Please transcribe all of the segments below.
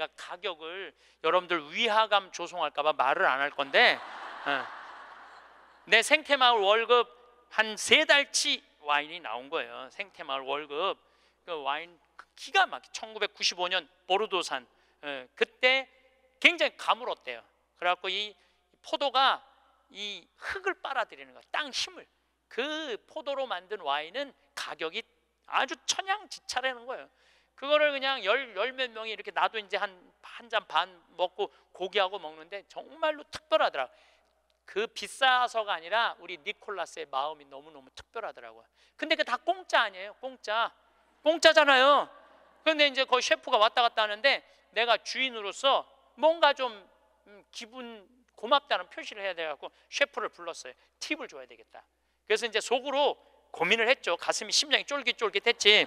내가 가격을 여러분들 위화감 조성할까봐 말을 안 할 건데 어. 내 생태마을 월급 한 세 달치 와인이 나온 거예요. 생태마을 월급 그 와인 그 기가 막히 1995년 보르도산 어. 그때 굉장히 가물었대요. 그래갖고 이 포도가 이 흙을 빨아들이는 거, 땅 힘을 그 포도로 만든 와인은 가격이 아주 천양지차라는 거예요. 그거를 그냥 열열몇 명이 이렇게 나도 이제 한 한 잔 반 먹고 고기하고 먹는데 정말로 특별하더라. 그 비싸서가 아니라 우리 니콜라스의 마음이 너무너무 특별하더라고요. 근데 그 다 공짜 아니에요. 공짜. 공짜잖아요. 근데 이제 거 셰프가 왔다 갔다 하는데 내가 주인으로서 뭔가 좀 음, 기분 고맙다는 표시를 해야 돼갖고 셰프를 불렀어요. 팁을 줘야 되겠다. 그래서 이제 속으로 고민을 했죠. 가슴이 심장이 쫄깃쫄깃했지.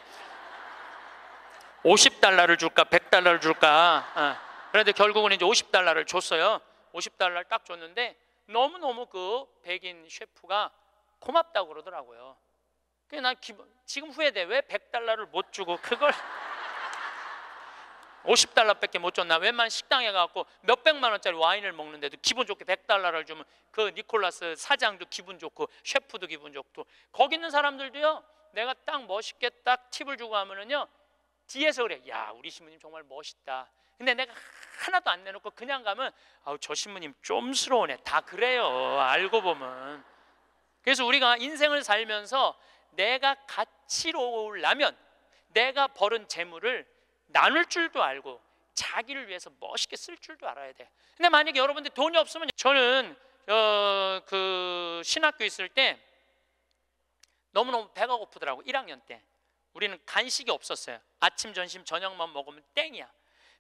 50달러를 줄까 100달러를 줄까 어. 그런데 결국은 이제 50달러를 줬어요 50달러를 딱 줬는데 너무너무 그 백인 셰프가 고맙다고 그러더라고요 그난 지금 후회돼 왜 100달러를 못 주고 그걸 50달러밖에 못 줬나 웬만 식당에 가갖고 몇백만 원짜리 와인을 먹는데도 기분 좋게 100달러를 주면 그 니콜라스 사장도 기분 좋고 셰프도 기분 좋고 거기 있는 사람들도요 내가 딱 멋있게 딱 팁을 주고 하면은요 뒤에서 그래. 야, 우리 신부님 정말 멋있다. 근데 내가 하나도 안 내놓고 그냥 가면 아우 저 신부님 좀스러우네. 다 그래요. 알고 보면. 그래서 우리가 인생을 살면서 내가 가치로우려면 내가 벌은 재물을 나눌 줄도 알고 자기를 위해서 멋있게 쓸 줄도 알아야 돼. 근데 만약에 여러분들 돈이 없으면 저는 어, 그 신학교 있을 때 너무너무 배가 고프더라고 1학년 때. 우리는 간식이 없었어요. 아침, 점심, 저녁만 먹으면 땡이야.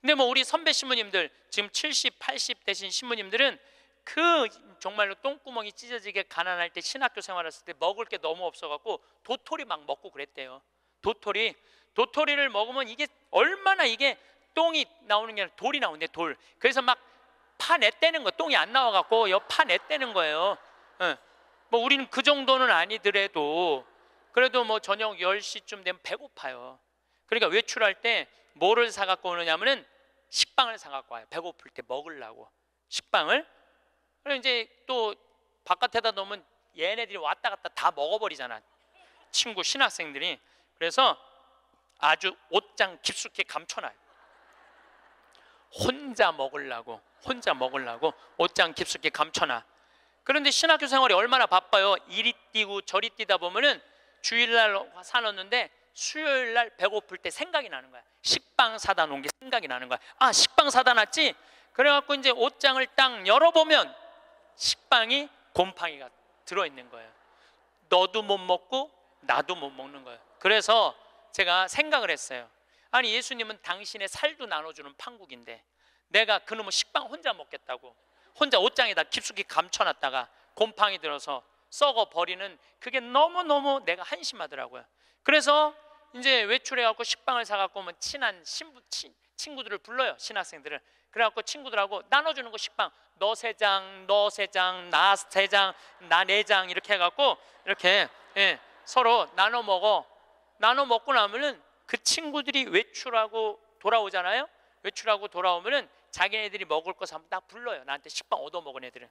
근데 뭐 우리 선배 신부님들 지금 70, 80 되신 신부님들은 그 정말로 똥구멍이 찢어지게 가난할 때 신학교 생활했을 때 먹을 게 너무 없어갖고 도토리 막 먹고 그랬대요. 도토리 도토리를 먹으면 이게 얼마나 이게 똥이 나오는 게 아니라 돌이 나오네 돌. 그래서 막 파내떼는 거 똥이 안 나와갖고 여 파내떼는 거예요. 네. 뭐 우리는 그 정도는 아니더라도 그래도 뭐 저녁 10시쯤 되면 배고파요. 그러니까 외출할 때 뭐를 사갖고 오느냐면은 식빵을 사갖고 와요. 배고플 때 먹으려고. 식빵을. 그리고 이제 또 바깥에다 놓으면 얘네들이 왔다 갔다 다 먹어버리잖아. 친구, 신학생들이. 그래서 아주 옷장 깊숙이 감춰놔요. 혼자 먹으려고, 혼자 먹으려고 옷장 깊숙이 감춰놔. 그런데 신학교 생활이 얼마나 바빠요. 이리 뛰고 저리 뛰다 보면은 주일날 사놓는데 수요일날 배고플 때 생각이 나는 거야. 식빵 사다 놓은 게 생각이 나는 거야. 아 식빵 사다 놨지? 그래갖고 이제 옷장을 딱 열어보면 식빵이 곰팡이가 들어있는 거예요. 너도 못 먹고 나도 못 먹는 거예요. 그래서 제가 생각을 했어요. 아니 예수님은 당신의 살도 나눠주는 판국인데 내가 그놈의 식빵 혼자 먹겠다고 혼자 옷장에다 깊숙이 감춰놨다가 곰팡이 들어서 썩어 버리는 그게 너무너무 내가 한심하더라고요. 그래서 이제 외출해 갖고 식빵을 사 갖고 뭐 친한 신부 친, 친구들을 불러요. 신학생들을. 그래 갖고 친구들하고 나눠 주는 거 식빵. 너 세 장, 너 세 장, 나 세 장, 나 네 장 이렇게 해 갖고 이렇게 예, 서로 나눠 먹어. 나눠 먹고 나면은 그 친구들이 외출하고 돌아오잖아요. 외출하고 돌아오면은 자기네들이 먹을 거 사면 다 불러요. 나한테 식빵 얻어 먹은 애들은.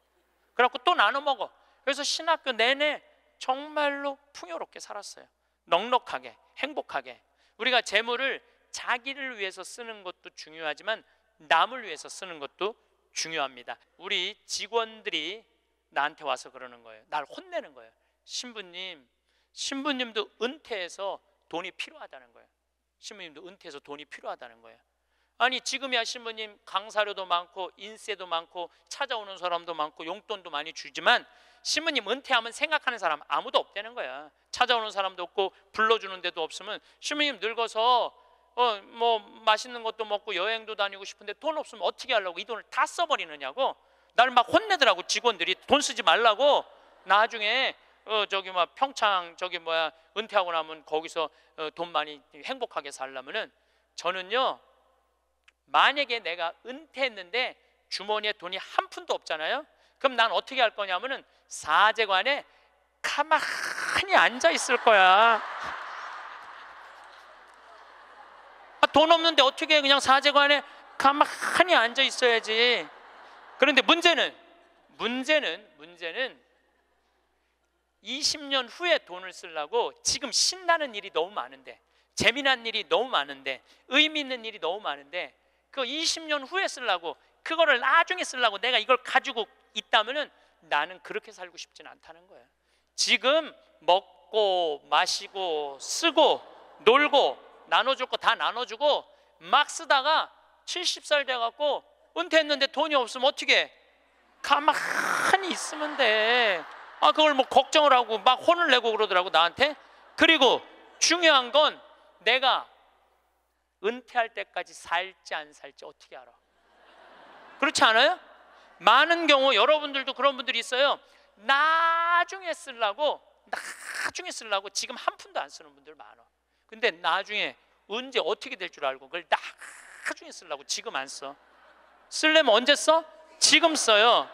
그래갖고 또 나눠 먹어. 그래서 신학교 내내 정말로 풍요롭게 살았어요. 넉넉하게, 행복하게. 우리가 재물을 자기를 위해서 쓰는 것도 중요하지만 남을 위해서 쓰는 것도 중요합니다. 우리 직원들이 나한테 와서 그러는 거예요. 날 혼내는 거예요. 신부님, 신부님도 은퇴해서 돈이 필요하다는 거예요. 신부님도 은퇴해서 돈이 필요하다는 거예요. 아니 지금이야 신부님 강사료도 많고 인세도 많고 찾아오는 사람도 많고 용돈도 많이 주지만 신부님 은퇴하면 생각하는 사람 아무도 없다는 거야. 찾아오는 사람도 없고 불러주는 데도 없으면 신부님 늙어서 어 뭐 맛있는 것도 먹고 여행도 다니고 싶은데 돈 없으면 어떻게 하려고 이 돈을 다 써버리느냐고 날 막 혼내더라고 직원들이 돈 쓰지 말라고 나중에 어 저기 뭐 평창 저기 뭐야 은퇴하고 나면 거기서 어돈 많이 행복하게 살려면은 저는요 만약에 내가 은퇴했는데 주머니에 돈이 한 푼도 없잖아요. 그럼 난 어떻게 할거냐면 사제관에 가만히 앉아 있을 거야. 아, 돈 없는데 어떻게 그냥 사제관에 가만히 앉아 있어야지. 그런데 문제는 문제는 문제는 20년 후에 돈을 쓰려고 지금 신나는 일이 너무 많은데 재미난 일이 너무 많은데 의미 있는 일이 너무 많은데 그 20년 후에 쓰려고 그거를 나중에 쓰려고 내가 이걸 가지고 있다면은 나는 그렇게 살고 싶진 않다는 거예요. 지금 먹고 마시고 쓰고 놀고 나눠줄 거 다 나눠주고 막 쓰다가 70살 돼갖고 은퇴했는데 돈이 없으면 어떻게 가만히 있으면 돼. 아 그걸 뭐 걱정을 하고 막 혼을 내고 그러더라고 나한테. 그리고 중요한 건 내가 은퇴할 때까지 살지 안 살지 어떻게 알아? 그렇지 않아요? 많은 경우 여러분들도 그런 분들이 있어요. 나중에 쓰려고 나중에 쓰려고 지금 한 푼도 안 쓰는 분들 많아. 근데 나중에 언제 어떻게 될 줄 알고 그걸 나중에 쓰려고 지금 안 써. 쓸려면 언제 써? 지금 써요.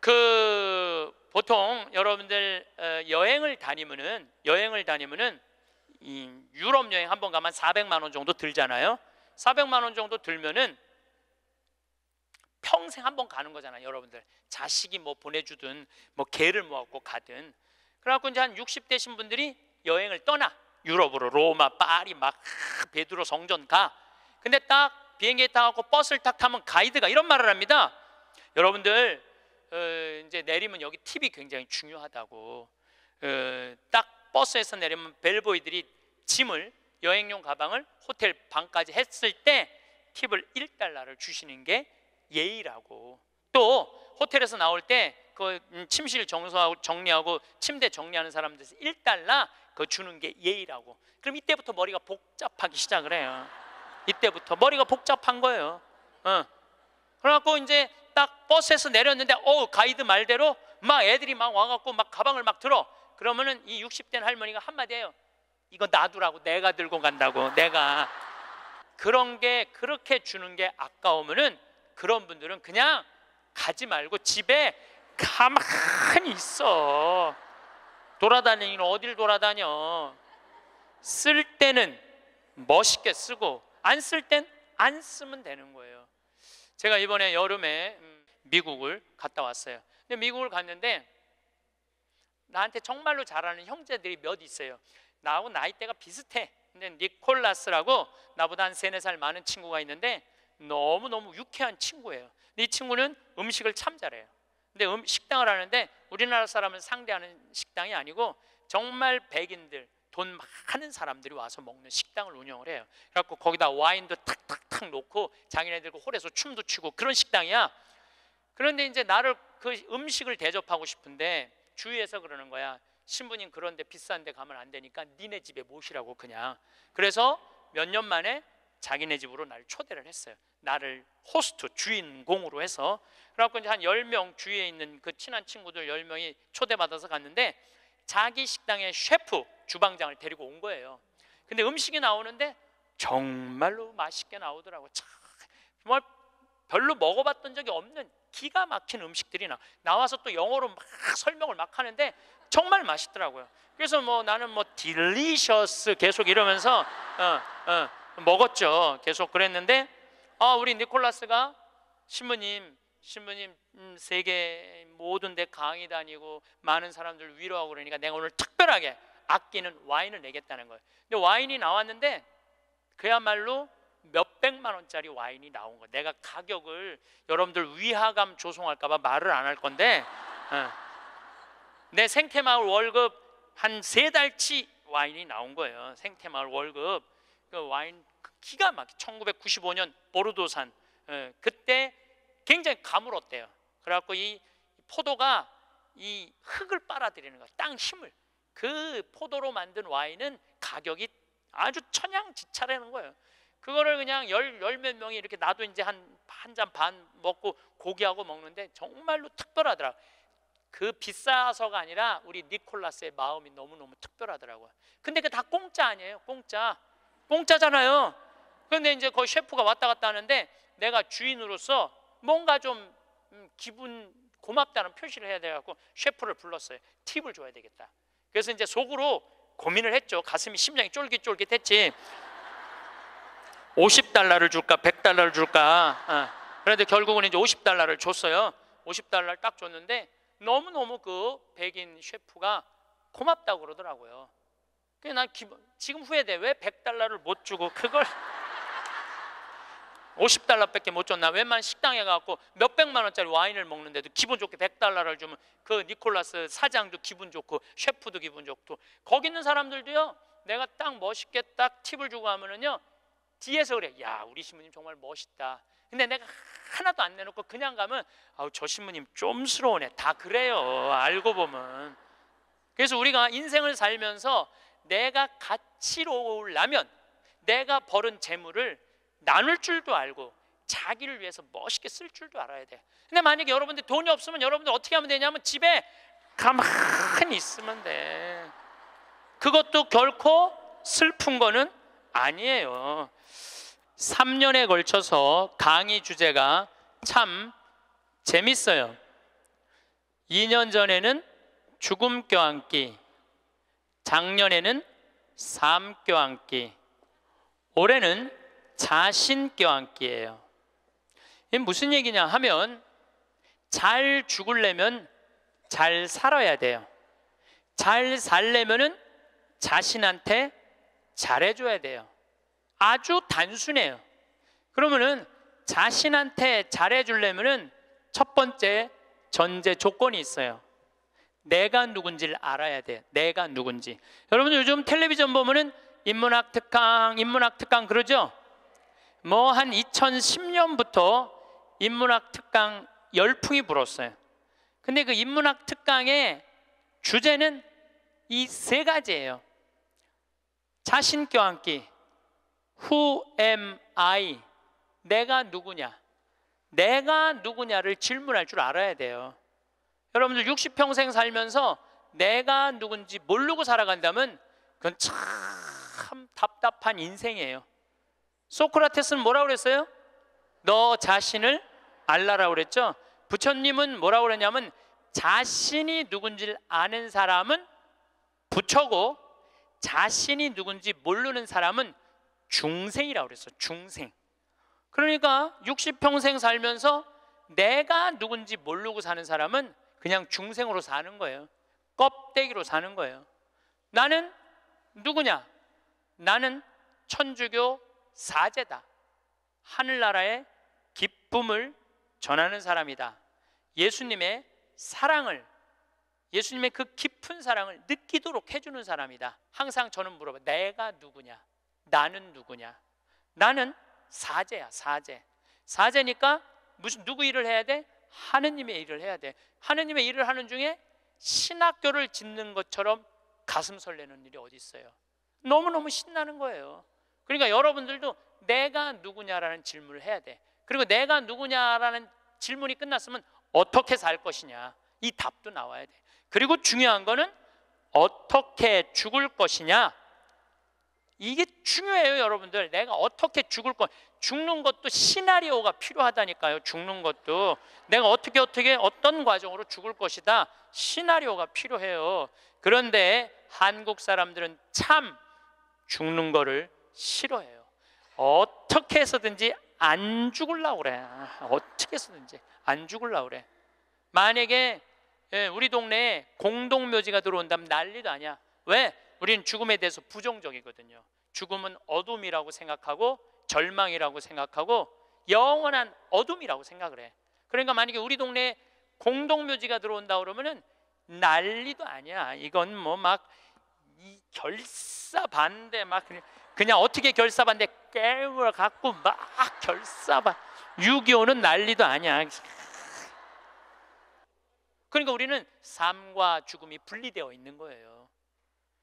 그 보통 여러분들 어, 여행을 다니면은 여행을 다니면은 유럽 여행 한 번 가면 400만 원 정도 들잖아요. 400만 원 정도 들면은 평생 한 번 가는 거잖아요, 여러분들. 자식이 뭐 보내주든 뭐 개를 모았고 가든. 그래갖고 이제 한 60대신 분들이 여행을 떠나 유럽으로 로마, 파리 막 베드로 성전 가. 근데 딱 비행기 타고 버스를 딱 타면 가이드가 이런 말을 합니다. 여러분들 어, 이제 내리면 여기 팁이 굉장히 중요하다고. 어, 딱 버스에서 내리면 벨보이들이 짐을 여행용 가방을 호텔 방까지 했을 때 팁을 1달러를 주시는 게 예의라고 또 호텔에서 나올 때그 음, 침실 정수하고 정리하고 침대 정리하는 사람들에서 1달러 그 주는 게 예의라고 그럼 이때부터 머리가 복잡하기 시작을 해요 이때부터 머리가 복잡한 거예요 어. 그래갖고 이제 딱 버스에서 내렸는데 어 가이드 말대로 막 애들이 막 와갖고 막 가방을 막 들어 그러면은 이 60대 할머니가 한마디 해요. 이거 놔두라고 내가 들고 간다고 내가 그런 게 그렇게 주는 게 아까우면은 그런 분들은 그냥 가지 말고 집에 가만히 있어. 돌아다니는 어딜 돌아다녀. 쓸 때는 멋있게 쓰고 안 쓸 땐 안 쓰면 되는 거예요. 제가 이번에 여름에 음, 미국을 갔다 왔어요. 근데 미국을 갔는데 나한테 정말로 잘하는 형제들이 몇 있어요. 나하고 나이대가 비슷해. 근데 니콜라스라고 나보다 한 세네 살 많은 친구가 있는데 너무너무 유쾌한 친구예요. 이 친구는 음식을 참 잘해요. 근데 음, 식당을 하는데 우리나라 사람을 상대하는 식당이 아니고 정말 백인들 돈 많은 사람들이 와서 먹는 식당을 운영을 해요. 그래갖고 거기다 와인도 탁탁탁 놓고 자기네들 그 홀에서 춤도 추고 그런 식당이야. 그런데 이제 나를 그 음식을 대접하고 싶은데 주위에서 그러는 거야. 신부님 그런데 비싼데 가면 안 되니까 니네 집에 모시라고 그냥. 그래서 몇 년 만에 자기네 집으로 날 초대를 했어요. 나를 호스트 주인공으로 해서 그래갖고 이제 한 10명 주위에 있는 그 친한 친구들 10명이 초대받아서 갔는데 자기 식당의 셰프 주방장을 데리고 온 거예요. 근데 음식이 나오는데 정말로 맛있게 나오더라고. 참 정말 별로 먹어봤던 적이 없는 기가 막힌 음식들이 나 나와서 또 영어로 막 설명을 막 하는데 정말 맛있더라고요. 그래서 뭐 나는 뭐 딜리셔스 계속 이러면서 어, 어, 먹었죠. 계속 그랬는데 아 우리 니콜라스가 신부님 신부님 음, 세계 모든 데 강의 다니고 많은 사람들 위로하고 그러니까 내가 오늘 특별하게 아끼는 와인을 내겠다는 거예요. 근데 와인이 나왔는데 그야말로 몇 백만 원짜리 와인이 나온 거. 내가 가격을 여러분들 위화감 조성할까봐 말을 안 할 건데 어. 내 생태마을 월급 한 세 달치 와인이 나온 거예요. 생태마을 월급 그 와인 기가 막 1995년 보르도산 어, 그때 굉장히 가물었대요. 그래갖고 이 포도가 이 흙을 빨아들이는 거, 땅 힘을 그 포도로 만든 와인은 가격이 아주 천양지차라는 거예요. 그거를 그냥 열열 몇 명이 이렇게 나도 이제 한한 잔 반 먹고 고기하고 먹는데 정말로 특별하더라. 그 비싸서가 아니라 우리 니콜라스의 마음이 너무너무 특별하더라고요. 근데 그 다 공짜 아니에요? 공짜. 공짜잖아요. 그런데 이제 거의 셰프가 왔다 갔다 하는데 내가 주인으로서 뭔가 좀 음, 기분 고맙다는 표시를 해야 돼 갖고 셰프를 불렀어요. 팁을 줘야 되겠다. 그래서 이제 속으로 고민을 했죠. 가슴이 심장이 쫄깃쫄깃했지. 50달러를 줄까 100달러를 줄까 어. 그런데 결국은 이제 50달러를 줬어요 50달러를 딱 줬는데 너무너무 그 백인 셰프가 고맙다고 그러더라고요 그게 난기 지금 후회돼 왜 100달러를 못 주고 그걸 50달러밖에 못 줬나 웬만 한 식당에 가서 몇백만 원짜리 와인을 먹는데도 기분 좋게 100달러를 주면 그 니콜라스 사장도 기분 좋고 셰프도 기분 좋고 거기 있는 사람들도요 내가 딱 멋있게 딱 팁을 주고 하면은요 뒤에서 그래. 야, 우리 신부님 정말 멋있다. 근데 내가 하나도 안 내놓고 그냥 가면 아우 저 신부님 좀스러우네. 다 그래요. 알고 보면. 그래서 우리가 인생을 살면서 내가 가치로우려면 내가 벌은 재물을 나눌 줄도 알고 자기를 위해서 멋있게 쓸 줄도 알아야 돼. 근데 만약에 여러분들 돈이 없으면 여러분들 어떻게 하면 되냐면 집에 가만히 있으면 돼. 그것도 결코 슬픈 거는 아니에요. 3년에 걸쳐서 강의 주제가 참 재밌어요. 2년 전에는 죽음 껴안기, 작년에는 삶 껴안기, 올해는 자신 껴안기예요. 이 무슨 얘기냐 하면 잘 죽으려면 잘 살아야 돼요. 잘 살려면은 자신한테 잘해줘야 돼요. 아주 단순해요. 그러면은 자신한테 잘해주려면은 첫 번째 전제 조건이 있어요. 내가 누군지를 알아야 돼. 내가 누군지. 여러분 요즘 텔레비전 보면은 인문학 특강, 인문학 특강 그러죠? 뭐 한 2010년부터 인문학 특강 열풍이 불었어요. 근데 그 인문학 특강의 주제는 이 세 가지예요. 자신껴안기, Who am I? 내가 누구냐? 내가 누구냐를 질문할 줄 알아야 돼요. 여러분들 60평생 살면서 내가 누군지 모르고 살아간다면 그건 참 답답한 인생이에요. 소크라테스는 뭐라고 그랬어요? 너 자신을 알라라고 그랬죠? 부처님은 뭐라고 그랬냐면 자신이 누군지를 아는 사람은 부처고 자신이 누군지 모르는 사람은 중생이라고 그랬어. 중생. 그러니까 60평생 살면서 내가 누군지 모르고 사는 사람은 그냥 중생으로 사는 거예요. 껍데기로 사는 거예요. 나는 누구냐? 나는 천주교 사제다. 하늘나라의 기쁨을 전하는 사람이다. 예수님의 사랑을 예수님의 그 깊은 사랑을 느끼도록 해주는 사람이다. 항상 저는 물어봐. 내가 누구냐? 나는 누구냐? 나는 사제야, 사제. 사제니까 무슨 누구 일을 해야 돼? 하느님의 일을 해야 돼. 하느님의 일을 하는 중에 신학교를 짓는 것처럼 가슴 설레는 일이 어디 있어요? 너무너무 신나는 거예요. 그러니까 여러분들도 내가 누구냐라는 질문을 해야 돼. 그리고 내가 누구냐라는 질문이 끝났으면 어떻게 살 것이냐. 이 답도 나와야 돼. 그리고 중요한 거는 어떻게 죽을 것이냐. 이게 중요해요, 여러분들. 내가 어떻게 죽을 건 죽는 것도 시나리오가 필요하다니까요. 죽는 것도 내가 어떻게 어떻게 어떤 과정으로 죽을 것이다. 시나리오가 필요해요. 그런데 한국 사람들은 참 죽는 거를 싫어해요. 어떻게 해서든지 안 죽을라 그래. 어떻게 해서든지 안 죽을라 그래. 만약에 예, 우리 동네에 공동묘지가 들어온다면 난리도 아니야. 왜? 우리는 죽음에 대해서 부정적이거든요. 죽음은 어둠이라고 생각하고 절망이라고 생각하고 영원한 어둠이라고 생각을 해. 그러니까 만약에 우리 동네 공동묘지가 들어온다 그러면은 난리도 아니야. 이건 뭐 막 결사 반대 막 그냥, 그냥 어떻게 결사 반대 깨물 갖고 막 결사 반 6.25는 난리도 아니야. 그러니까 우리는 삶과 죽음이 분리되어 있는 거예요.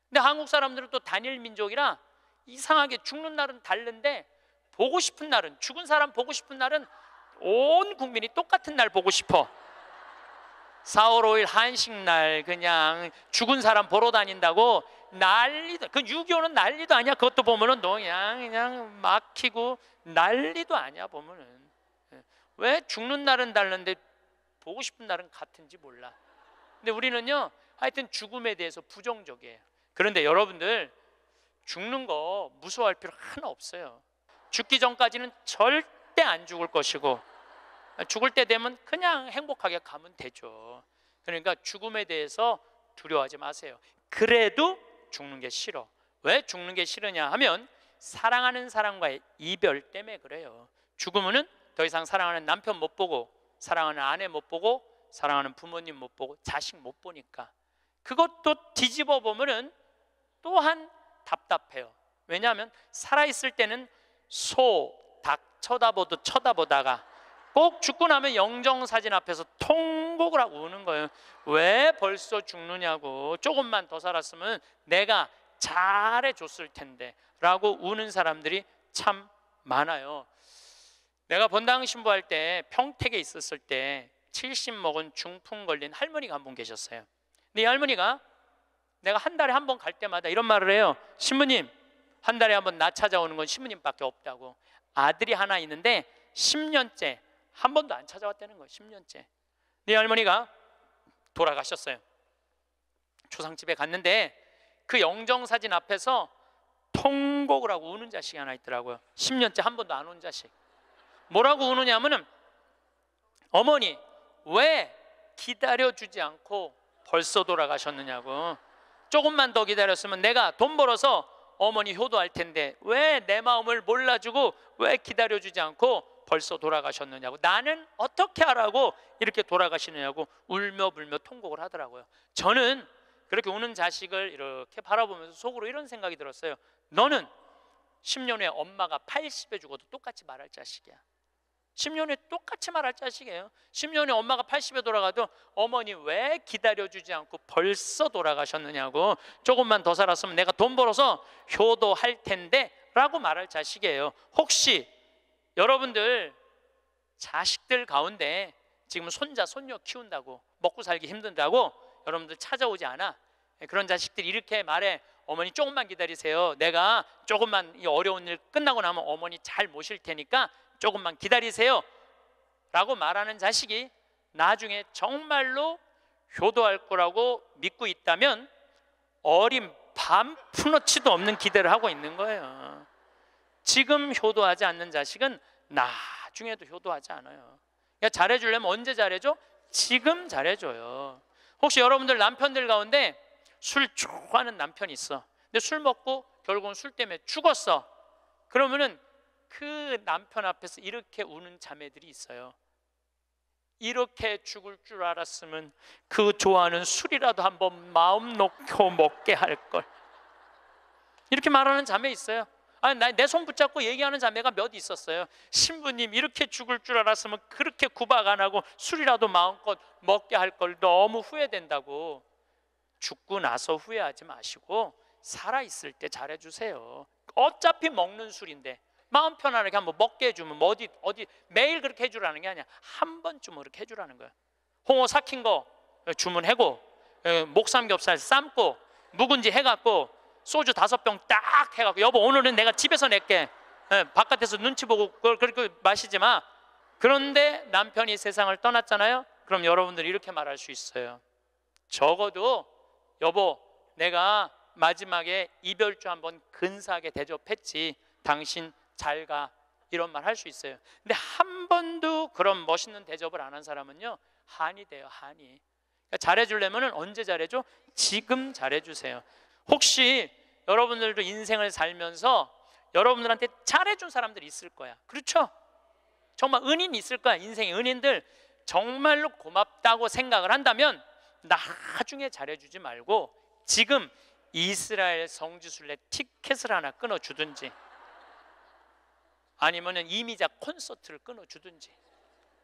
근데 한국 사람들은 또 단일 민족이라 이상하게 죽는 날은 다른데 보고 싶은 날은 죽은 사람 보고 싶은 날은 온 국민이 똑같은 날 보고 싶어. 4월 5일 한식 날 그냥 죽은 사람 보러 다닌다고 난리도 그6 2 5는 난리도 아니야. 그것도 보면은 그냥 그냥 막히고 난리도 아니야 보면은. 예. 왜 죽는 날은 다른데 보고 싶은 날은 같은지 몰라. 근데 우리는요. 하여튼 죽음에 대해서 부정적이에요. 그런데 여러분들 죽는 거 무서워할 필요 하나 없어요. 죽기 전까지는 절대 안 죽을 것이고 죽을 때 되면 그냥 행복하게 가면 되죠. 그러니까 죽음에 대해서 두려워하지 마세요. 그래도 죽는 게 싫어. 왜 죽는 게 싫으냐 하면 사랑하는 사람과의 이별 때문에 그래요. 죽으면은 더 이상 사랑하는 남편 못 보고 사랑하는 아내 못 보고 사랑하는 부모님 못 보고 자식 못 보니까 그것도 뒤집어 보면은 또한 답답해요. 왜냐하면 살아있을 때는 소, 닭 쳐다보듯 쳐다보다가 꼭 죽고 나면 영정사진 앞에서 통곡을 하고 우는 거예요. 왜 벌써 죽느냐고 조금만 더 살았으면 내가 잘해줬을 텐데 라고 우는 사람들이 참 많아요. 내가 본당 신부할 때 평택에 있었을 때70 먹은 중풍 걸린 할머니가 한 분 계셨어요. 근데 이 할머니가 내가 한 달에 한 번 갈 때마다 이런 말을 해요. 신부님, 한 달에 한 번 나 찾아오는 건 신부님밖에 없다고. 아들이 하나 있는데 10년째 한 번도 안 찾아왔다는 거예요. 10년째. 네 할머니가 돌아가셨어요. 초상집에 갔는데 그 영정사진 앞에서 통곡을 하고 우는 자식이 하나 있더라고요. 10년째 한 번도 안 온 자식. 뭐라고 우느냐면은 어머니 왜 기다려주지 않고 벌써 돌아가셨느냐고 조금만 더 기다렸으면 내가 돈 벌어서 어머니 효도할 텐데 왜 내 마음을 몰라주고 왜 기다려주지 않고 벌써 돌아가셨느냐고 나는 어떻게 하라고 이렇게 돌아가시느냐고 울며 불며 통곡을 하더라고요 저는 그렇게 우는 자식을 이렇게 바라보면서 속으로 이런 생각이 들었어요 너는 10년 후에 엄마가 80에 죽어도 똑같이 말할 자식이야 10년에 똑같이 말할 자식이에요. 10년에 엄마가 80에 돌아가도 어머니 왜 기다려주지 않고 벌써 돌아가셨느냐고 조금만 더 살았으면 내가 돈 벌어서 효도할 텐데 라고 말할 자식이에요. 혹시 여러분들 자식들 가운데 지금 손자, 손녀 키운다고 먹고 살기 힘든다고 여러분들 찾아오지 않아. 예, 그런 자식들이 이렇게 말해 어머니 조금만 기다리세요. 내가 조금만 이 어려운 일 끝나고 나면 어머니 잘 모실 테니까 조금만 기다리세요. 라고 말하는 자식이 나중에 정말로 효도할 거라고 믿고 있다면 어린 반 푸너치도 없는 기대를 하고 있는 거예요. 지금 효도하지 않는 자식은 나중에도 효도하지 않아요. 그러니까 잘해주려면 언제 잘해줘? 지금 잘해줘요. 혹시 여러분들 남편들 가운데 술 좋아하는 남편이 있어. 근데 술 먹고 결국은 술 때문에 죽었어. 그러면은 그 남편 앞에서 이렇게 우는 자매들이 있어요. 이렇게 죽을 줄 알았으면 그 좋아하는 술이라도 한번 마음 놓고 먹게 할 걸. 이렇게 말하는 자매 있어요. 아, 내 손 붙잡고 얘기하는 자매가 몇 있었어요. 신부님 이렇게 죽을 줄 알았으면 그렇게 구박 안 하고 술이라도 마음껏 먹게 할 걸 너무 후회된다고. 죽고 나서 후회하지 마시고 살아 있을 때 잘해 주세요. 어차피 먹는 술인데 마음 편안하게 한번 먹게 해주면 뭐 어디 어디 매일 그렇게 해주라는 게 아니야 한 번쯤 그렇게 해주라는 거야 홍어 삭힌 거 주문하고 예, 목삼겹살 삶고 묵은지 해갖고 소주 다섯 병 딱 해갖고 여보 오늘은 내가 집에서 낼게 예, 바깥에서 눈치 보고 그걸 그렇게 마시지 마 그런데 남편이 세상을 떠났잖아요 그럼 여러분들 이렇게 말할 수 있어요 적어도 여보 내가 마지막에 이별주 한번 근사하게 대접했지 당신 잘가 이런 말 할 수 있어요. 근데 한 번도 그런 멋있는 대접을 안 한 사람은요 한이 돼요 한이. 그러니까 잘해주려면 언제 잘해줘? 지금 잘해주세요. 혹시 여러분들도 인생을 살면서 여러분들한테 잘해준 사람들 있을 거야. 그렇죠? 정말 은인 있을 거야. 인생의 은인들 정말로 고맙다고 생각을 한다면 나중에 잘해주지 말고 지금 이스라엘 성지순례 티켓을 하나 끊어주든지 아니면 이미자 콘서트를 끊어주든지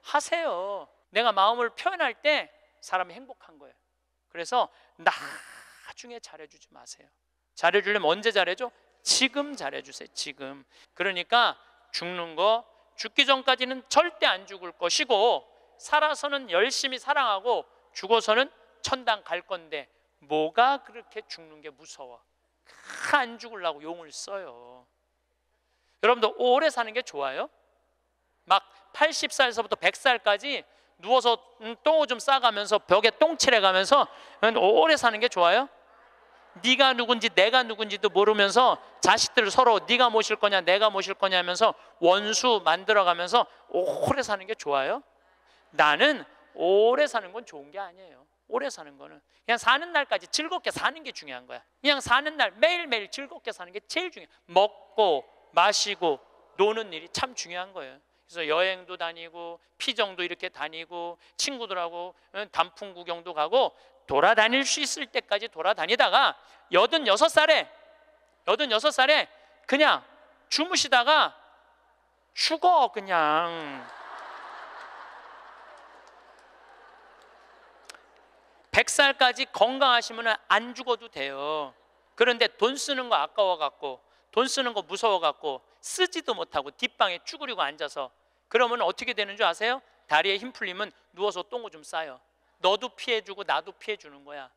하세요. 내가 마음을 표현할 때 사람이 행복한 거예요. 그래서 나중에 잘해주지 마세요. 잘해주려면 언제 잘해줘? 지금 잘해주세요. 지금. 그러니까 죽는 거 죽기 전까지는 절대 안 죽을 것이고 살아서는 열심히 사랑하고 죽어서는 천당 갈 건데 뭐가 그렇게 죽는 게 무서워? 안 죽으려고 용을 써요. 여러분도 오래 사는 게 좋아요? 막 80살에서부터 100살까지 누워서 음, 똥을 좀 싸가면서 벽에 똥칠해가면서 오래 사는 게 좋아요? 네가 누군지 내가 누군지도 모르면서 자식들 서로 네가 모실 거냐 내가 모실 거냐 하면서 원수 만들어가면서 오래 사는 게 좋아요? 나는 오래 사는 건 좋은 게 아니에요. 오래 사는 거는 그냥 사는 날까지 즐겁게 사는 게 중요한 거야. 그냥 사는 날 매일매일 즐겁게 사는 게 제일 중요해. 먹고 마시고 노는 일이 참 중요한 거예요. 그래서 여행도 다니고 피정도 이렇게 다니고 친구들하고 단풍 구경도 가고 돌아다닐 수 있을 때까지 돌아다니다가 여든 여섯 살에 여든 여섯 살에 그냥 주무시다가 죽어 그냥 100살까지 건강하시면 안 죽어도 돼요. 그런데 돈 쓰는 거 아까워 갖고 돈 쓰는 거 무서워갖고 쓰지도 못하고 뒷방에 쭈그리고 앉아서 그러면 어떻게 되는 줄 아세요? 다리에 힘 풀리면 누워서 똥을 좀 싸요. 너도 피해주고 나도 피해주는 거야.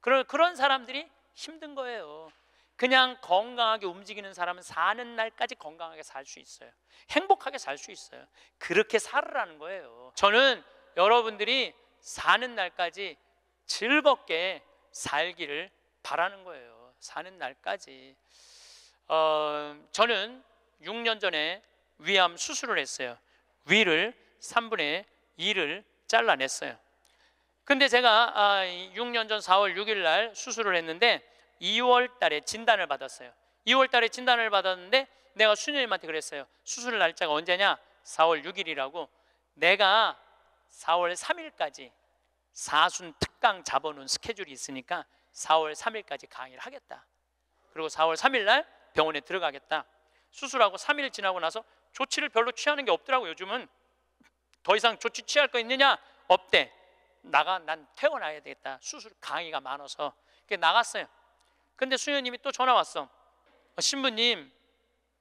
그런 그런 사람들이 힘든 거예요. 그냥 건강하게 움직이는 사람은 사는 날까지 건강하게 살 수 있어요. 행복하게 살 수 있어요. 그렇게 살으라는 거예요. 저는 여러분들이 사는 날까지 즐겁게 살기를 바라는 거예요. 사는 날까지. 어, 저는 6년 전에 위암 수술을 했어요. 위를 3분의 2를 잘라냈어요. 근데 제가 아, 6년 전 4월 6일 날 수술을 했는데 2월 달에 진단을 받았어요. 2월 달에 진단을 받았는데 내가 수녀님한테 그랬어요. 수술 날짜가 언제냐? 4월 6일이라고. 내가 4월 3일까지 사순 특강 잡아놓은 스케줄이 있으니까 4월 3일까지 강의를 하겠다. 그리고 4월 3일 날 병원에 들어가겠다. 수술하고 3일 지나고 나서 조치를 별로 취하는 게 없더라고 요즘은 더 이상 조치 취할 거 있느냐? 없대. 나가 난 퇴원해야 되겠다. 수술 강의가 많아서 그게 나갔어요. 근데 수녀님이 또 전화 왔어. 어, 신부님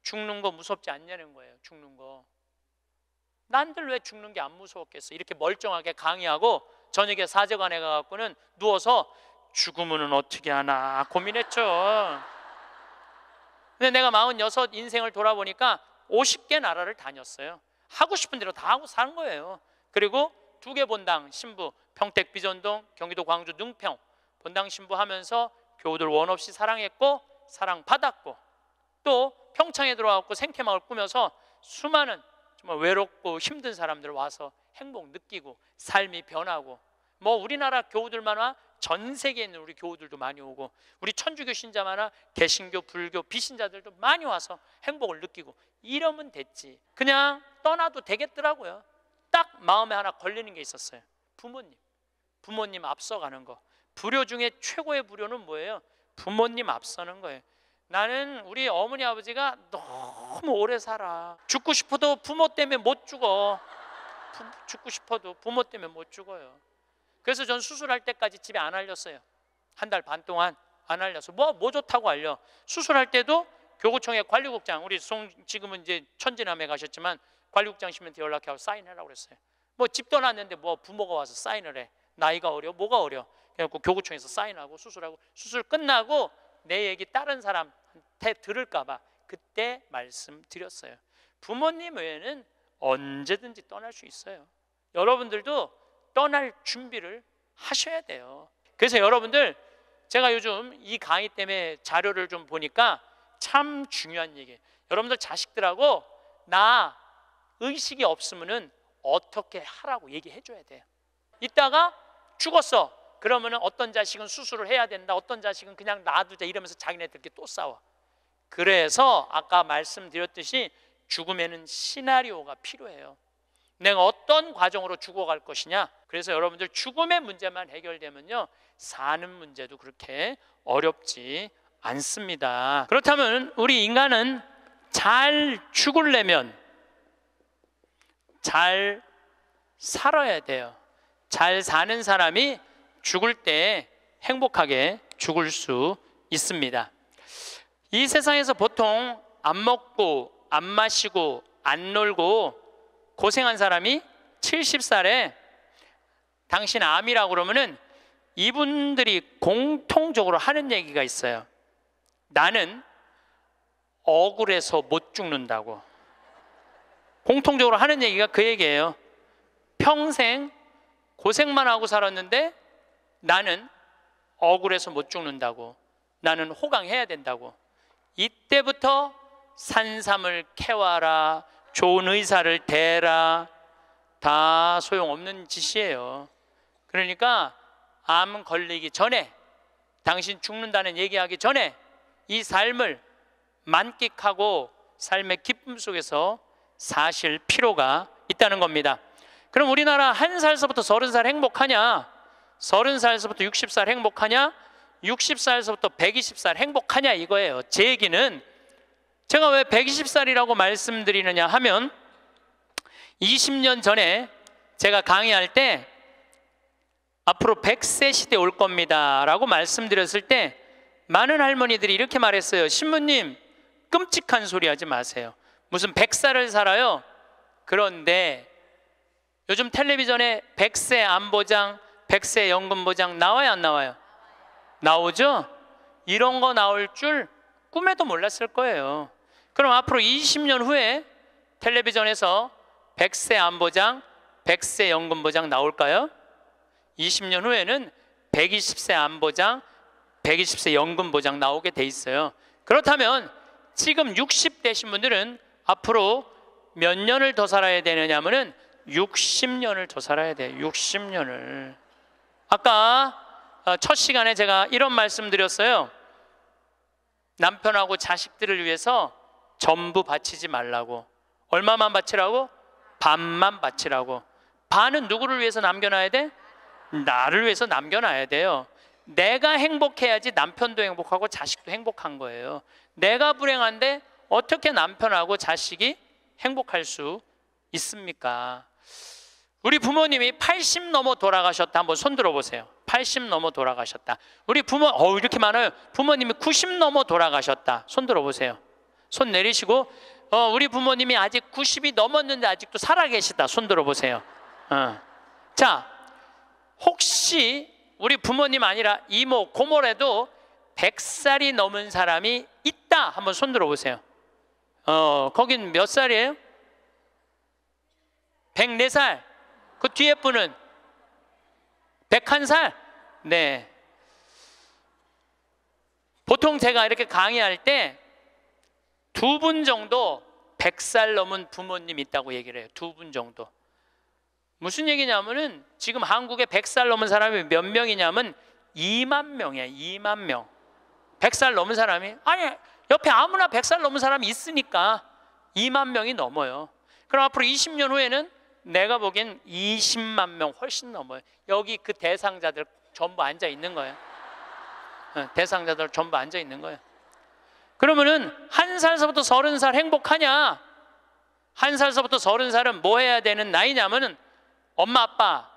죽는 거 무섭지 않냐는 거예요. 죽는 거. 난들 왜 죽는 게 안 무서웠겠어? 이렇게 멀쩡하게 강의하고 저녁에 사제관에 가갖고는 누워서 죽으면은 어떻게 하나 고민했죠. 근데 내가 46 인생을 돌아보니까 50개 나라를 다녔어요. 하고 싶은 대로 다 하고 사는 거예요. 그리고 두 개 본당 신부 평택 비전동 경기도 광주 능평 본당 신부 하면서 교우들 원 없이 사랑했고 사랑받았고 또 평창에 들어왔고 생태마을 꾸며서 수많은 정말 외롭고 힘든 사람들 와서 행복 느끼고 삶이 변하고 뭐 우리나라 교우들만화 전 세계에 있는 우리 교우들도 많이 오고 우리 천주교 신자만화 개신교 불교 비신자들도 많이 와서 행복을 느끼고 이러면 됐지 그냥 떠나도 되겠더라고요 딱 마음에 하나 걸리는 게 있었어요 부모님 부모님 앞서가는 거 불효 중에 최고의 불효는 뭐예요? 부모님 앞서는 거예요 나는 우리 어머니 아버지가 너무 오래 살아 죽고 싶어도 부모 때문에 못 죽어 죽고 싶어도 부모 때문에 못 죽어요 그래서 전 수술할 때까지 집에 안 알렸어요. 한 달 반 동안 안 알려서 뭐, 뭐 좋다고 알려. 수술할 때도 교구청의 관리국장, 우리 송, 지금은 이제 천진함에 가셨지만 관리국장시한테 연락해서 사인해라 그랬어요. 뭐 집 떠났는데 뭐 부모가 와서 사인을 해. 나이가 어려, 뭐가 어려. 그래갖고 교구청에서 사인하고 수술하고 수술 끝나고 내 얘기 다른 사람한테 들을까봐 그때 말씀드렸어요. 부모님 외에는 언제든지 떠날 수 있어요. 여러분들도 떠날 준비를 하셔야 돼요. 그래서 여러분들 제가 요즘 이 강의 때문에 자료를 좀 보니까 참 중요한 얘기. 여러분들 자식들하고 나 의식이 없으면은 어떻게 하라고 얘기해 줘야 돼요. 이따가 죽었어. 그러면은 어떤 자식은 수술을 해야 된다. 어떤 자식은 그냥 놔두자 이러면서 자기네들끼리 또 싸워. 그래서 아까 말씀드렸듯이 죽음에는 시나리오가 필요해요. 내가 어떤 과정으로 죽어갈 것이냐? 그래서 여러분들 죽음의 문제만 해결되면요 사는 문제도 그렇게 어렵지 않습니다. 그렇다면 우리 인간은 잘 죽을려면 잘 살아야 돼요. 잘 사는 사람이 죽을 때 행복하게 죽을 수 있습니다. 이 세상에서 보통 안 먹고 안 마시고 안 놀고 고생한 사람이 70살에 당신 암이라고 그러면은 이분들이 공통적으로 하는 얘기가 있어요. 나는 억울해서 못 죽는다고. 공통적으로 하는 얘기가 그 얘기예요. 평생 고생만 하고 살았는데 나는 억울해서 못 죽는다고. 나는 호강해야 된다고. 이때부터 산삼을 캐와라. 좋은 의사를 대라. 다 소용없는 짓이에요. 그러니까 암 걸리기 전에 당신 죽는다는 얘기하기 전에 이 삶을 만끽하고 삶의 기쁨 속에서 사실 필요가 있다는 겁니다. 그럼 우리나라 한 살서부터 서른 살 행복하냐? 서른 살서부터 육십 살 행복하냐? 육십 살서부터 백이십 살 행복하냐 이거예요. 제 얘기는 제가 왜 백이십 살이라고 말씀드리느냐 하면 이십 년 전에 제가 강의할 때 앞으로 100세 시대 올 겁니다. 라고 말씀드렸을 때 많은 할머니들이 이렇게 말했어요. 신부님, 끔찍한 소리 하지 마세요. 무슨 100살을 살아요? 그런데 요즘 텔레비전에 100세 안보장, 100세 연금보장 나와요? 안 나와요? 나오죠? 이런 거 나올 줄 꿈에도 몰랐을 거예요. 그럼 앞으로 20년 후에 텔레비전에서 100세 안보장, 100세 연금보장 나올까요? 20년 후에는 120세 안보장, 120세 연금보장 나오게 돼 있어요. 그렇다면 지금 60 되신 분들은 앞으로 몇 년을 더 살아야 되느냐 면은 60년을 더 살아야 돼 60년을. 아까 어, 첫 시간에 제가 이런 말씀 드렸어요. 남편하고 자식들을 위해서 전부 바치지 말라고. 얼마만 바치라고? 반만 바치라고. 반은 누구를 위해서 남겨놔야 돼? 나를 위해서 남겨놔야 돼요. 내가 행복해야지 남편도 행복하고 자식도 행복한 거예요. 내가 불행한데 어떻게 남편하고 자식이 행복할 수 있습니까? 우리 부모님이 80 넘어 돌아가셨다. 한번 손 들어보세요. 80 넘어 돌아가셨다. 우리 부모, 어 이렇게 많아요. 부모님이 90 넘어 돌아가셨다. 손 들어보세요. 손 내리시고, 어, 우리 부모님이 아직 90이 넘었는데 아직도 살아계시다. 손 들어보세요. 어. 자, 혹시 우리 부모님 아니라 이모, 고모래도 100살이 넘은 사람이 있다. 한번 손 들어 보세요. 어, 거긴 몇 살이에요? 104살. 그 뒤에 분은 101살. 네. 보통 제가 이렇게 강의할 때 두 분 정도 100살 넘은 부모님 있다고 얘기를 해요. 두 분 정도. 무슨 얘기냐면은 지금 한국에 100살 넘은 사람이 몇 명이냐면 2만 명이야. 2만 명. 100살 넘은 사람이 아니 옆에 아무나 100살 넘은 사람이 있으니까 2만 명이 넘어요. 그럼 앞으로 20년 후에는 내가 보기엔 20만 명 훨씬 넘어요. 여기 그 대상자들 전부 앉아 있는 거예요. 어, 대상자들 전부 앉아 있는 거예요. 그러면은 한 살서부터 서른 살 행복하냐? 한 살서부터 서른 살은 뭐 해야 되는 나이냐면은 엄마 아빠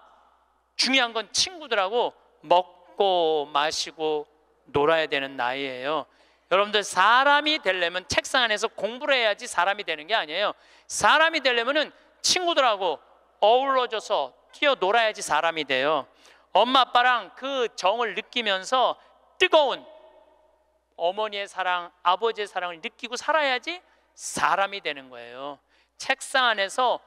중요한 건 친구들하고 먹고 마시고 놀아야 되는 나이예요. 여러분들 사람이 되려면 책상 안에서 공부를 해야지 사람이 되는 게 아니에요. 사람이 되려면은 친구들하고 어우러져서 뛰어 놀아야지 사람이 돼요. 엄마 아빠랑 그 정을 느끼면서 뜨거운 어머니의 사랑, 아버지의 사랑을 느끼고 살아야지 사람이 되는 거예요. 책상 안에서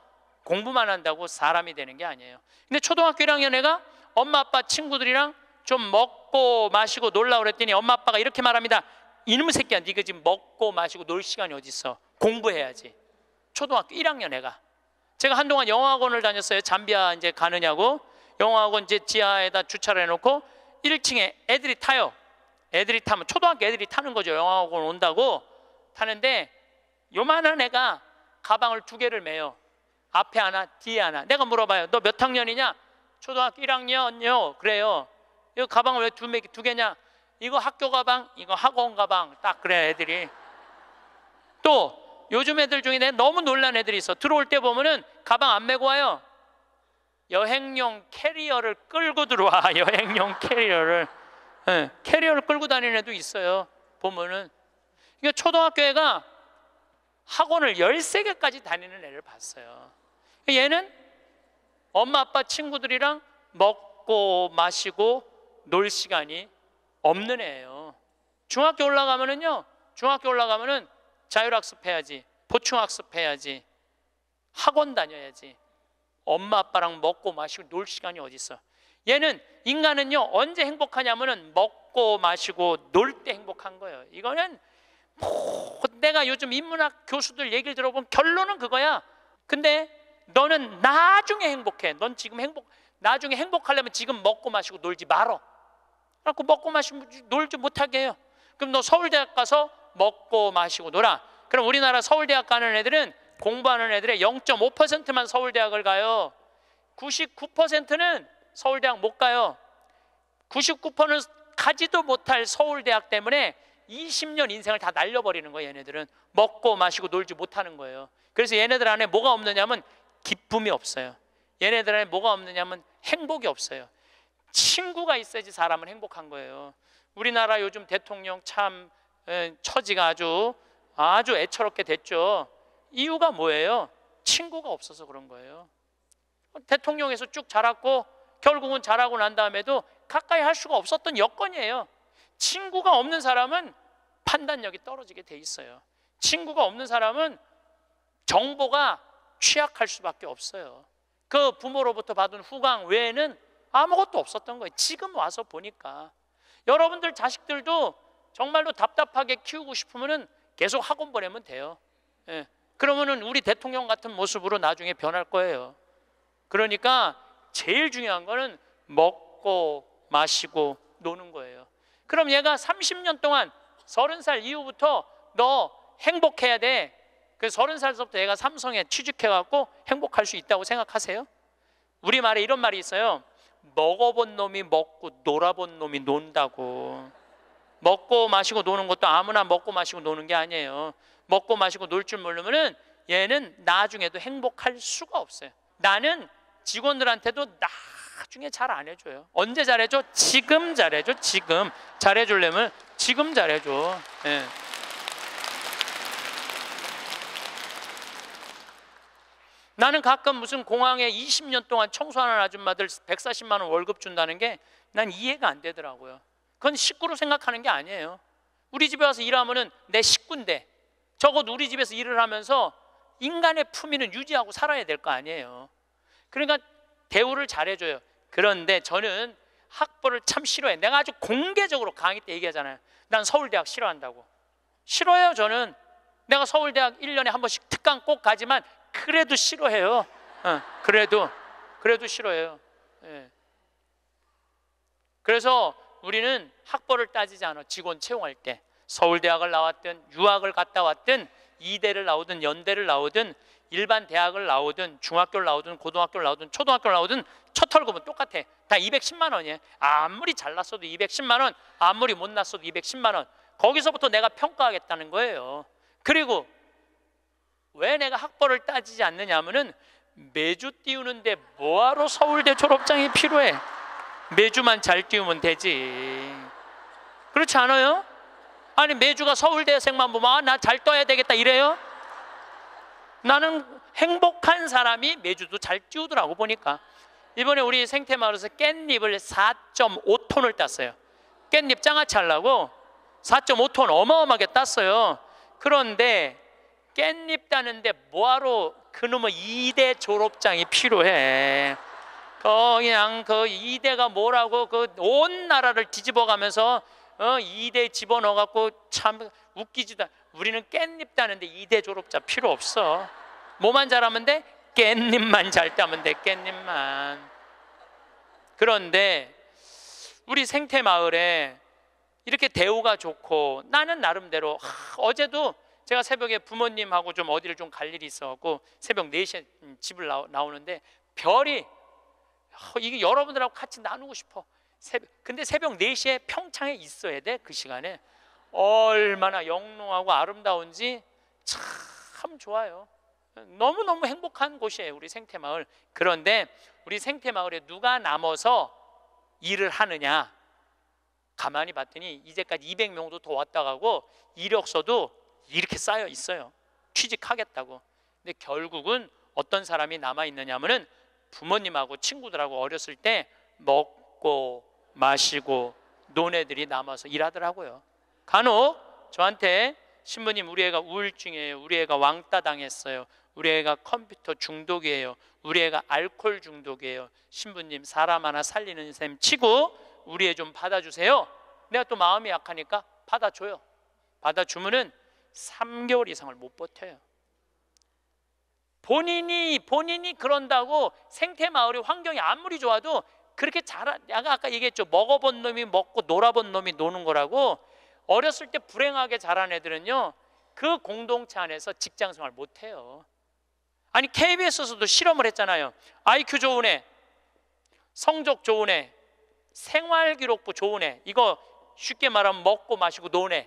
공부만 한다고 사람이 되는 게 아니에요. 근데 초등학교 1학년 애가 엄마 아빠 친구들이랑 좀 먹고 마시고 놀라 그랬더니 엄마 아빠가 이렇게 말합니다. 이놈의 새끼야, 네가 지금 먹고 마시고 놀 시간이 어디 있어? 공부해야지. 초등학교 1학년 애가. 제가 한동안 영어학원을 다녔어요. 잠비아 이제 가느냐고. 영어학원 이제 지하에다 주차를 해놓고 1층에 애들이 타요. 애들이 타면 초등학교 애들이 타는 거죠. 영어학원 온다고 타는데 요만한 애가 가방을 두 개를 메요. 앞에 하나, 뒤에 하나. 내가 물어봐요. 너 몇 학년이냐? 초등학교 1학년요. 그래요. 이거 가방 왜두 두 개냐? 이거 학교 가방, 이거 학원 가방. 딱 그래, 애들이. 또, 요즘 애들 중에 내가 너무 놀란 애들이 있어. 들어올 때 보면은 가방 안 메고 와요. 여행용 캐리어를 끌고 들어와. 여행용 캐리어를. 네, 캐리어를 끌고 다니는 애도 있어요. 보면은. 그러니까 초등학교 애가 학원을 13개까지 다니는 애를 봤어요. 얘는 엄마 아빠 친구들이랑 먹고 마시고 놀 시간이 없는 애예요. 중학교 올라가면은요. 중학교 올라가면은 자율학습 해야지. 보충학습 해야지. 학원 다녀야지. 엄마 아빠랑 먹고 마시고 놀 시간이 어디 있어? 얘는 인간은요. 언제 행복하냐면은 먹고 마시고 놀 때 행복한 거예요. 이거는 내가 요즘 인문학 교수들 얘기를 들어보면 결론은 그거야. 근데 너는 나중에 행복해. 넌 지금 행복 나중에 행복하려면 지금 먹고 마시고 놀지 말어. 그래고 갖 먹고 마시고 놀지 못하게 해요. 그럼 너 서울대학 가서 먹고 마시고 놀아. 그럼 우리나라 서울대학 가는 애들은 공부하는 애들의 0.5%만 서울대학을 가요. 99%는 서울대학 못 가요. 99%는 가지도 못할 서울대학 때문에 20년 인생을 다 날려버리는 거예요 얘네들은 먹고 마시고 놀지 못하는 거예요 그래서 얘네들 안에 뭐가 없느냐면 기쁨이 없어요 얘네들 안에 뭐가 없느냐면 행복이 없어요 친구가 있어야지 사람은 행복한 거예요 우리나라 요즘 대통령 참 처지가 아주 아주 애처롭게 됐죠 이유가 뭐예요? 친구가 없어서 그런 거예요 대통령에서 쭉 자랐고 결국은 자라고 난 다음에도 가까이 할 수가 없었던 여건이에요 친구가 없는 사람은 판단력이 떨어지게 돼 있어요. 친구가 없는 사람은 정보가 취약할 수밖에 없어요. 그 부모로부터 받은 후광 외에는 아무것도 없었던 거예요. 지금 와서 보니까 여러분들 자식들도 정말로 답답하게 키우고 싶으면 계속 학원 보내면 돼요. 예. 그러면은 우리 대통령 같은 모습으로 나중에 변할 거예요. 그러니까 제일 중요한 거는 먹고 마시고 노는 거예요. 그럼 얘가 30년 동안 서른 살 이후부터 너 행복해야 돼. 그서른 살서부터 내가 삼성에 취직해갖고 행복할 수 있다고 생각하세요? 우리 말에 이런 말이 있어요. 먹어본 놈이 먹고 놀아본 놈이 논다고. 먹고 마시고 노는 것도 아무나 먹고 마시고 노는 게 아니에요. 먹고 마시고 놀 줄 모르면은 얘는 나중에도 행복할 수가 없어요. 나는 직원들한테도 나 나중에 잘 안 해줘요. 언제 잘해줘? 지금 잘해줘. 지금 잘해주려면 지금 잘해줘. 예. 나는 가끔 무슨 공항에 20년 동안 청소하는 아줌마들 140만 원 월급 준다는 게 난 이해가 안 되더라고요. 그건 식구로 생각하는 게 아니에요. 우리 집에 와서 일하면은 내 식구인데 적어 우리 집에서 일을 하면서 인간의 품위는 유지하고 살아야 될 거 아니에요. 그러니까 대우를 잘해줘요. 그런데 저는 학벌을 참 싫어해. 내가 아주 공개적으로 강의 때 얘기하잖아요. 난 서울대학 싫어한다고. 싫어요, 저는. 내가 서울대학 1년에 한 번씩 특강 꼭 가지만 그래도 싫어해요. 어, 그래도, 그래도 싫어해요. 예. 그래서 우리는 학벌을 따지지 않아. 직원 채용할 때. 서울대학을 나왔든, 유학을 갔다 왔든, 이대를 나오든, 연대를 나오든, 일반 대학을 나오든 중학교를 나오든 고등학교를 나오든 초등학교를 나오든 첫 털고면 똑같아. 다 210만 원이에요. 아무리 잘났어도 210만 원, 아무리 못났어도 210만 원. 거기서부터 내가 평가하겠다는 거예요. 그리고 왜 내가 학벌을 따지지 않느냐면은 매주 띄우는데 뭐하러 서울대 졸업장이 필요해? 매주만 잘 띄우면 되지. 그렇지 않아요? 아니 매주가 서울대생만 보면 아, 나잘 떠야 되겠다 이래요? 나는 행복한 사람이 매주도 잘 찌우더라고 보니까 이번에 우리 생태마을에서 깻잎을 4.5톤을 땄어요 깻잎 장아찌 하려고 4.5톤 어마어마하게 땄어요 그런데 깻잎 따는데 뭐하러 그놈의 2대 졸업장이 필요해 어 그냥 그 2대가 뭐라고 그 온 나라를 뒤집어가면서 어 2대 집어넣어갖고 참 웃기지도 않아 우리는 깻잎 따는데 이대 졸업자 필요 없어. 뭐만 잘하면 돼? 깻잎만 잘 따면 돼. 깻잎만. 그런데 우리 생태 마을에 이렇게 대우가 좋고 나는 나름대로 하, 어제도 제가 새벽에 부모님하고 좀 어디를 좀 갈 일이 있어갖고 새벽 4시에 집을 나오는데 별이 이게 여러분들하고 같이 나누고 싶어. 새벽, 근데 새벽 4시에 평창에 있어야 돼. 그 시간에. 얼마나 영롱하고 아름다운지 참 좋아요. 너무너무 행복한 곳이에요. 우리 생태마을. 그런데 우리 생태마을에 누가 남아서 일을 하느냐. 가만히 봤더니 이제까지 200명도 더 왔다 가고 이력서도 이렇게 쌓여 있어요. 취직하겠다고. 근데 결국은 어떤 사람이 남아 있느냐면은 부모님하고 친구들하고 어렸을 때 먹고 마시고 논애들이 남아서 일하더라고요. 간혹 저한테 신부님 우리 애가 우울증이에요. 우리 애가 왕따 당했어요. 우리 애가 컴퓨터 중독이에요. 우리 애가 알코올 중독이에요. 신부님 사람 하나 살리는 셈 치고 우리 애 좀 받아주세요. 내가 또 마음이 약하니까 받아줘요. 받아주면은 3개월 이상을 못 버텨요. 본인이 본인이 그런다고 생태 마을의 환경이 아무리 좋아도 그렇게 잘 내가 아까 얘기했죠. 먹어본 놈이 먹고 놀아본 놈이 노는 거라고 어렸을 때 불행하게 자란 애들은요 그 공동체 안에서 직장 생활 못해요 아니 KBS에서도 실험을 했잖아요 IQ 좋은 애 성적 좋은 애 생활기록부 좋은 애 이거 쉽게 말하면 먹고 마시고 노는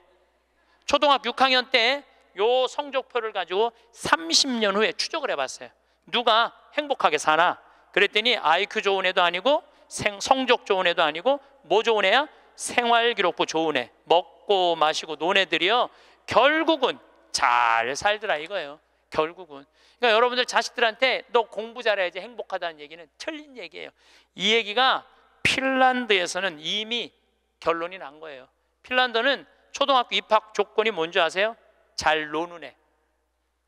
초등학교 6학년 때 요 성적표를 가지고 30년 후에 추적을 해봤어요 누가 행복하게 사나 그랬더니 IQ 좋은 애도 아니고 성적 좋은 애도 아니고 뭐 좋은 애야? 생활기록부 좋은 애, 먹, 먹고 마시고 논애들이요 결국은 잘 살더라 이거예요. 결국은 그러니까 여러분들 자식들한테 너 공부 잘해야지 행복하다는 얘기는 틀린 얘기예요. 이 얘기가 핀란드에서는 이미 결론이 난 거예요. 핀란드는 초등학교 입학 조건이 뭔지 아세요? 잘 노는 애.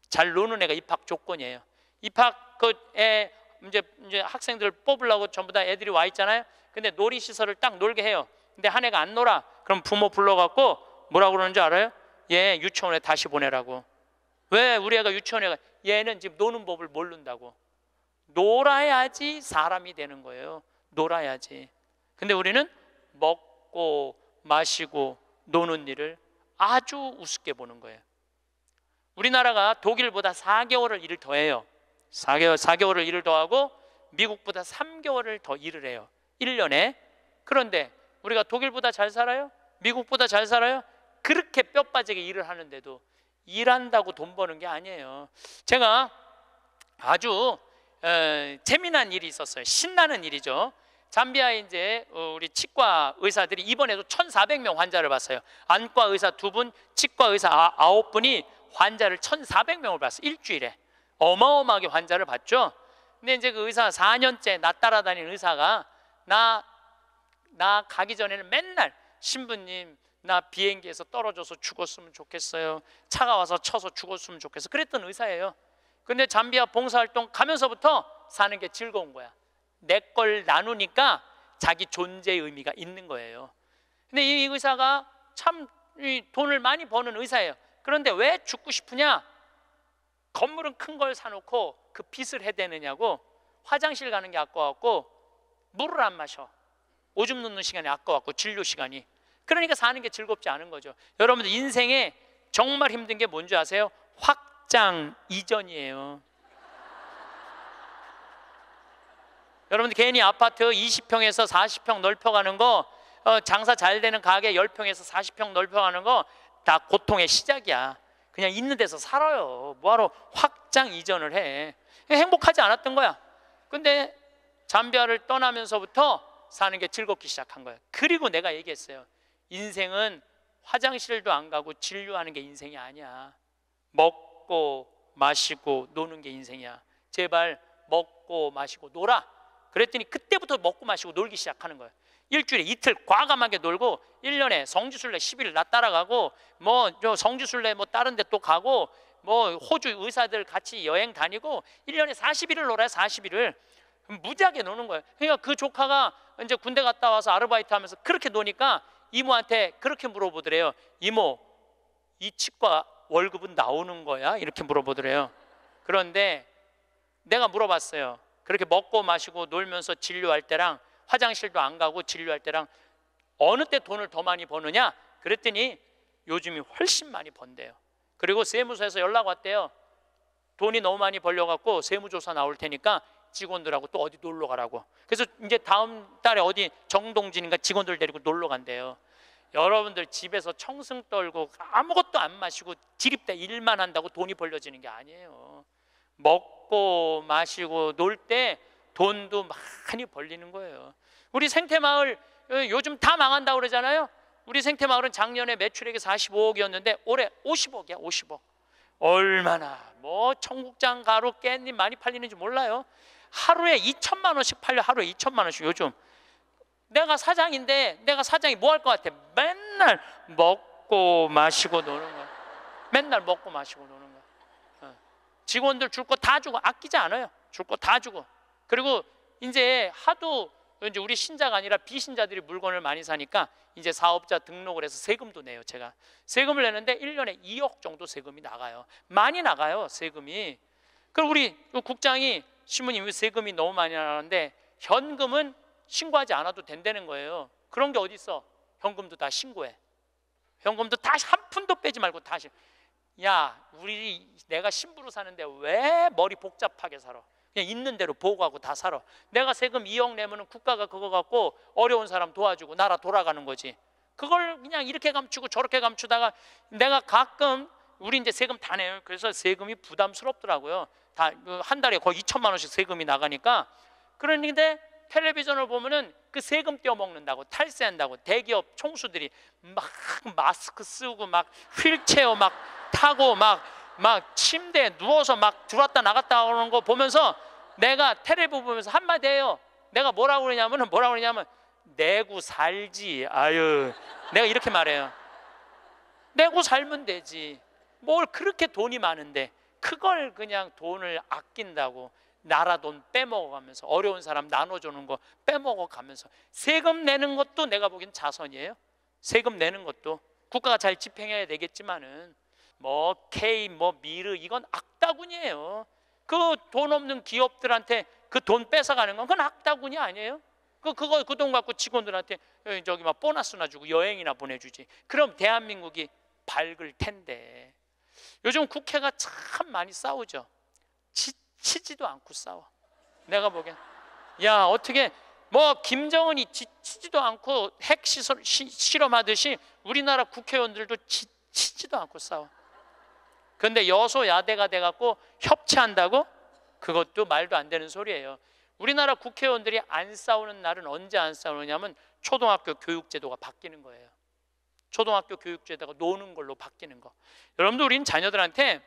잘 노는 애가 입학 조건이에요. 입학 그에 이제 이제 학생들 뽑으려고 전부 다 애들이 와 있잖아요. 근데 놀이 시설을 딱 놀게 해요. 근데 한애가안 놀아. 그럼 부모 불러갖고 뭐라고 그러는 줄 알아요? 얘 유치원에 다시 보내라고. 왜 우리 애가 유치원에 가? 얘는 지금 노는 법을 모른다고. 놀아야지 사람이 되는 거예요. 놀아야지. 근데 우리는 먹고 마시고 노는 일을 아주 우습게 보는 거예요. 우리나라가 독일보다 4개월을 일을 더해요. 4개월, 4개월을 일을 더하고 미국보다 3개월을 더 일을 해요. 1년에. 그런데 우리가 독일보다 잘 살아요? 미국보다 잘 살아요? 그렇게 뼈 빠지게 일을 하는데도 일한다고 돈 버는 게 아니에요. 제가 아주 에, 재미난 일이 있었어요. 신나는 일이죠. 잠비아에 이제 어, 우리 치과 의사들이 이번에도 1,400명 환자를 봤어요. 안과 의사 두 분, 치과 의사 아, 아홉 분이 환자를 1,400명을 봤어요. 일주일에 어마어마하게 환자를 봤죠. 근데 이제 그 의사 4년째 나 따라다니는 의사가 나나 가기 전에는 맨날 신부님 나 비행기에서 떨어져서 죽었으면 좋겠어요. 차가 와서 쳐서 죽었으면 좋겠어. 그랬던 의사예요. 근데 잠비아 봉사활동 가면서부터 사는 게 즐거운 거야. 내 걸 나누니까 자기 존재의 의미가 있는 거예요. 근데 이 의사가 참 돈을 많이 버는 의사예요. 그런데 왜 죽고 싶으냐? 건물은 큰 걸 사놓고 그 빚을 해대느냐고 화장실 가는 게 아까웠고 물을 안 마셔. 오줌 놓는 시간이 아까웠고 진료 시간이 그러니까 사는 게 즐겁지 않은 거죠 여러분들 인생에 정말 힘든 게 뭔지 아세요? 확장 이전이에요 여러분들 괜히 아파트 20평에서 40평 넓혀가는 거 어, 장사 잘 되는 가게 10평에서 40평 넓혀가는 거 다 고통의 시작이야 그냥 있는 데서 살아요 뭐하러 확장 이전을 해 행복하지 않았던 거야 근데 잠비아를 떠나면서부터 사는 게 즐겁기 시작한 거예요. 그리고 내가 얘기했어요. 인생은 화장실도 안 가고 진료하는 게 인생이 아니야. 먹고 마시고 노는 게 인생이야. 제발 먹고 마시고 놀아. 그랬더니 그때부터 먹고 마시고 놀기 시작하는 거예요. 일주일에 이틀 과감하게 놀고 1년에 성지순례 10일 나 따라가고 뭐 성지순례 뭐 다른 데 또 가고 뭐 호주 의사들 같이 여행 다니고 1년에 40일을 놀아요. 40일을 무지하게 노는 거예요. 그러니까 그 조카가 이제 군대 갔다 와서 아르바이트 하면서 그렇게 노니까 이모한테 그렇게 물어보더래요. 이모, 이 치과 월급은 나오는 거야? 이렇게 물어보더래요. 그런데 내가 물어봤어요. 그렇게 먹고 마시고 놀면서 진료할 때랑 화장실도 안 가고 진료할 때랑 어느 때 돈을 더 많이 버느냐? 그랬더니 요즘이 훨씬 많이 번대요. 그리고 세무서에서 연락 왔대요. 돈이 너무 많이 벌려갖고 세무조사 나올 테니까 직원들하고 또 어디 놀러 가라고. 그래서 이제 다음 달에 어디 정동진인가 직원들 데리고 놀러 간대요. 여러분들 집에서 청승 떨고 아무것도 안 마시고 지립대 일만 한다고 돈이 벌려지는 게 아니에요. 먹고 마시고 놀 때 돈도 많이 벌리는 거예요. 우리 생태마을 어, 요즘 다 망한다고 그러잖아요. 우리 생태마을은 작년에 매출액이 45억이었는데 올해 50억이야 50억 얼마나 뭐 청국장 가루 깻잎 많이 팔리는지 몰라요 하루에 2천만 원씩 팔려 하루에 2천만 원씩 요즘 내가 사장인데 내가 사장이 뭐 할 것 같아? 맨날 먹고 마시고 노는 거야 맨날 먹고 마시고 노는 거야 어. 직원들 줄 거 다 주고 아끼지 않아요 줄 거 다 주고 그리고 이제 하도 이제 우리 신자가 아니라 비신자들이 물건을 많이 사니까 이제 사업자 등록을 해서 세금도 내요 제가 세금을 내는데 1년에 2억 정도 세금이 나가요 많이 나가요 세금이 그리고 우리 국장이 신부님 세금이 너무 많이 나는데 현금은 신고하지 않아도 된다는 거예요. 그런 게 어디 있어? 현금도 다 신고해. 현금도 다한 푼도 빼지 말고 다시 야, 우리 내가 신부로 사는데 왜 머리 복잡하게 살아? 그냥 있는 대로 보고하고 다 살아. 내가 세금 2억 내면은 국가가 그거 갖고 어려운 사람 도와주고 나라 돌아가는 거지. 그걸 그냥 이렇게 감추고 저렇게 감추다가 내가 가끔 우리 이제 세금 다 내요. 그래서 세금이 부담스럽더라고요. 다한 그 달에 거의 2천만 원씩 세금이 나가니까 그런데 텔레비전을 보면은 그 세금 떼어먹는다고 탈세한다고 대기업 총수들이 막 마스크 쓰고 막 휠체어 막 타고 막 막 침대에 누워서 막 들어왔다 나갔다 하는 거 보면서 내가 텔레비 보면서 한마디 해요. 내가 뭐라고 그러냐면은 뭐라고 그러냐면 내구 살지. 아유. 내가 이렇게 말해요. 내구 살면 되지. 뭘 그렇게 돈이 많은데. 그걸 그냥 돈을 아낀다고 나라 돈 빼먹어가면서 어려운 사람 나눠주는 거 빼먹어가면서 세금 내는 것도 내가 보기엔 자선이에요. 세금 내는 것도 국가가 잘 집행해야 되겠지만은 뭐 K 뭐 미르 이건 악다군이에요. 그 돈 없는 기업들한테 그 돈 뺏어가는 건 그건 악다군이 아니에요. 그 그거 그돈 갖고 직원들한테 저기 막 보너스나 주고 여행이나 보내주지. 그럼 대한민국이 밝을 텐데 요즘 국회가 참 많이 싸우죠. 지치지도 않고 싸워. 내가 보기엔. 야, 어떻게 뭐 김정은이 지치지도 않고 핵 시설, 시, 실험하듯이 우리나라 국회의원들도 지치지도 않고 싸워. 근데 여소야대가 돼 갖고 협치한다고 그것도 말도 안 되는 소리예요. 우리나라 국회의원들이 안 싸우는 날은 언제 안 싸우느냐면 초등학교 교육제도가 바뀌는 거예요. 초등학교 교육제에다가 노는 걸로 바뀌는 거. 여러분들 우리는 자녀들한테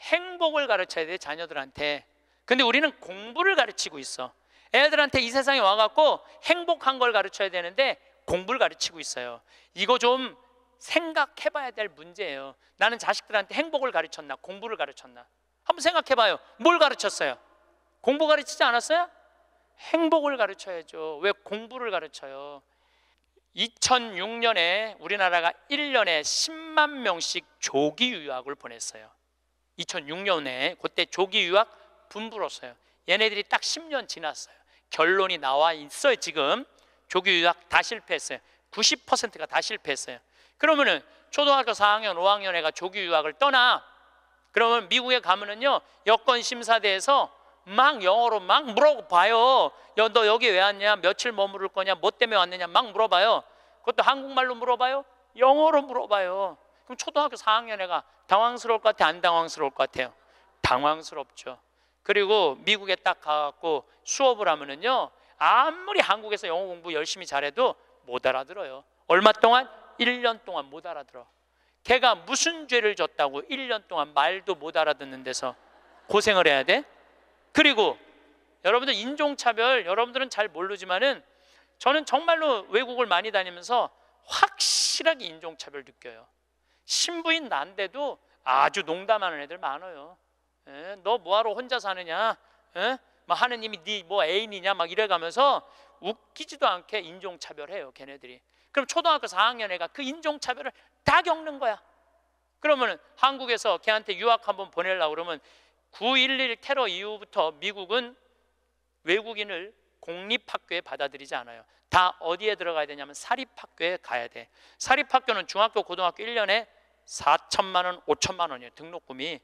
행복을 가르쳐야 돼, 자녀들한테. 근데 우리는 공부를 가르치고 있어. 애들한테 이 세상에 와갖고 행복한 걸 가르쳐야 되는데 공부를 가르치고 있어요. 이거 좀 생각해봐야 될 문제예요. 나는 자식들한테 행복을 가르쳤나, 공부를 가르쳤나. 한번 생각해봐요. 뭘 가르쳤어요? 공부 가르치지 않았어요? 행복을 가르쳐야죠. 왜 공부를 가르쳐요? 2006년에 우리나라가 1년에 10만 명씩 조기 유학을 보냈어요. 2006년에 그때 조기 유학 분부로서요. 얘네들이 딱 10년 지났어요. 결론이 나와 있어요. 지금 조기 유학 다 실패했어요. 90%가 다 실패했어요. 그러면은 초등학교 4학년, 5학년 애가 조기 유학을 떠나. 그러면 미국에 가면은요. 여권 심사대에서 막 영어로 막 물어봐요. 너 여기 왜 왔냐? 며칠 머무를 거냐? 뭐 때문에 왔느냐? 막 물어봐요. 그것도 한국말로 물어봐요? 영어로 물어봐요. 그럼 초등학교 4학년 애가 당황스러울 것 같아요? 안 당황스러울 것 같아요? 당황스럽죠. 그리고 미국에 딱 가갖고 수업을 하면은요. 아무리 한국에서 영어 공부 열심히 잘해도 못 알아들어요. 얼마 동안? 1년 동안 못 알아들어. 걔가 무슨 죄를 졌다고 1년 동안 말도 못 알아듣는 데서 고생을 해야 돼? 그리고 여러분들 인종차별 여러분들은 잘 모르지만은 저는 정말로 외국을 많이 다니면서 확실하게 인종차별 느껴요. 신부인 난데도 아주 농담하는 애들 많아요. 에? 예, 너 뭐하러 혼자 사느냐? 에? 예? 막 하느님이 네 뭐 애인이냐? 막 이래가면서 웃기지도 않게 인종차별해요. 걔네들이. 그럼 초등학교 4학년 애가 그 인종차별을 다 겪는 거야. 그러면 한국에서 걔한테 유학 한번 보내려고 그러면 9.11 테러 이후부터 미국은 외국인을 공립학교에 받아들이지 않아요. 다 어디에 들어가야 되냐면 사립학교에 가야 돼. 사립학교는 중학교, 고등학교 1년에 4천만 원, 5천만 원이에요. 등록금이.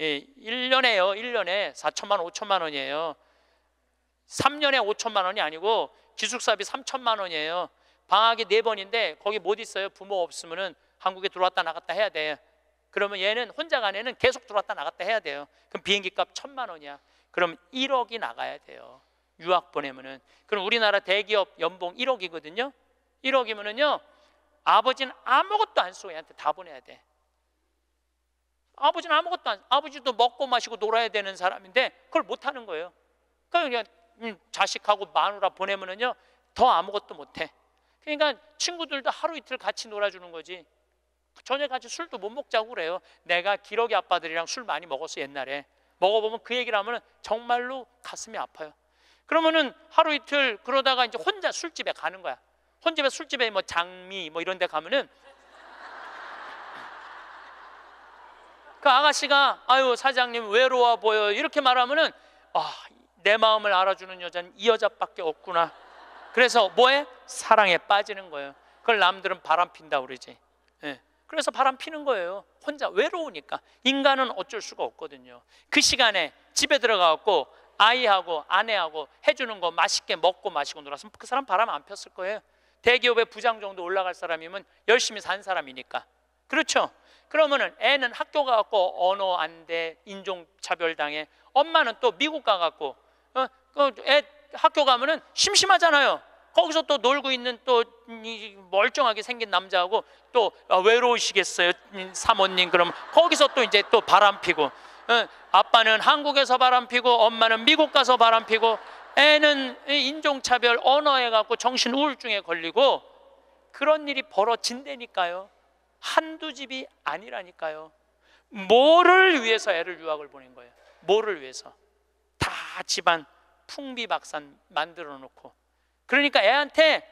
예, 1년에요. 1년에 4천만 원, 5천만 원이에요. 3년에 5천만 원이 아니고 기숙사비 3천만 원이에요. 방학이 4번인데 거기 못 있어요. 부모 없으면 한국에 들어왔다 나갔다 해야 돼. 그러면 얘는 혼자 가에는 계속 들어왔다 나갔다 해야 돼요. 그럼 비행기 값 천만 원이야. 그럼 1억이 나가야 돼요. 유학 보내면은 그럼 우리나라 대기업 연봉 1억이거든요. 1억이면은요 아버지는 아무것도 안쏘 얘한테 다 보내야 돼. 아버지는 아무것도 안 아버지도 먹고 마시고 놀아야 되는 사람인데 그걸 못 하는 거예요. 그러니까 음, 자식하고 마누라 보내면은요 더 아무것도 못 해. 그러니까 친구들도 하루 이틀 같이 놀아주는 거지. 저녁같이 술도 못 먹자고 그래요. 내가 기러기 아빠들이랑 술 많이 먹었어 옛날에. 먹어보면 그 얘기를 하면 정말로 가슴이 아파요. 그러면은 하루 이틀 그러다가 이제 혼자 술집에 가는 거야. 혼집에 술집에 뭐 장미 뭐 이런 데 가면은 그 아가씨가 아유 사장님 외로워 보여 이렇게 말하면은 아, 내 마음을 알아주는 여자는 이 여자밖에 없구나. 그래서 뭐에 사랑에 빠지는 거예요. 그걸 남들은 바람 핀다 그러지. 그래서 바람 피는 거예요. 혼자 외로우니까 인간은 어쩔 수가 없거든요. 그 시간에 집에 들어가고 아이하고 아내하고 해주는 거 맛있게 먹고 마시고 놀았으면 그 사람 바람 안 폈을 거예요. 대기업의 부장 정도 올라갈 사람이면 열심히 산 사람이니까 그렇죠. 그러면은 애는 학교 가갖고 언어 안 돼, 인종 차별 당해. 엄마는 또 미국 가갖고 어, 그 애 학교 가면은 심심하잖아요. 거기서 또 놀고 있는 또 멀쩡하게 생긴 남자하고 또 어, 외로우시겠어요 사모님 그럼 거기서 또 이제 또 바람 피고 어, 아빠는 한국에서 바람 피고 엄마는 미국 가서 바람 피고 애는 인종차별 언어에 갖고 정신 우울증에 걸리고 그런 일이 벌어진다니까요 한두 집이 아니라니까요 뭐를 위해서 애를 유학을 보낸 거예요 뭐를 위해서 다 집안 풍비박산 만들어 놓고 그러니까 애한테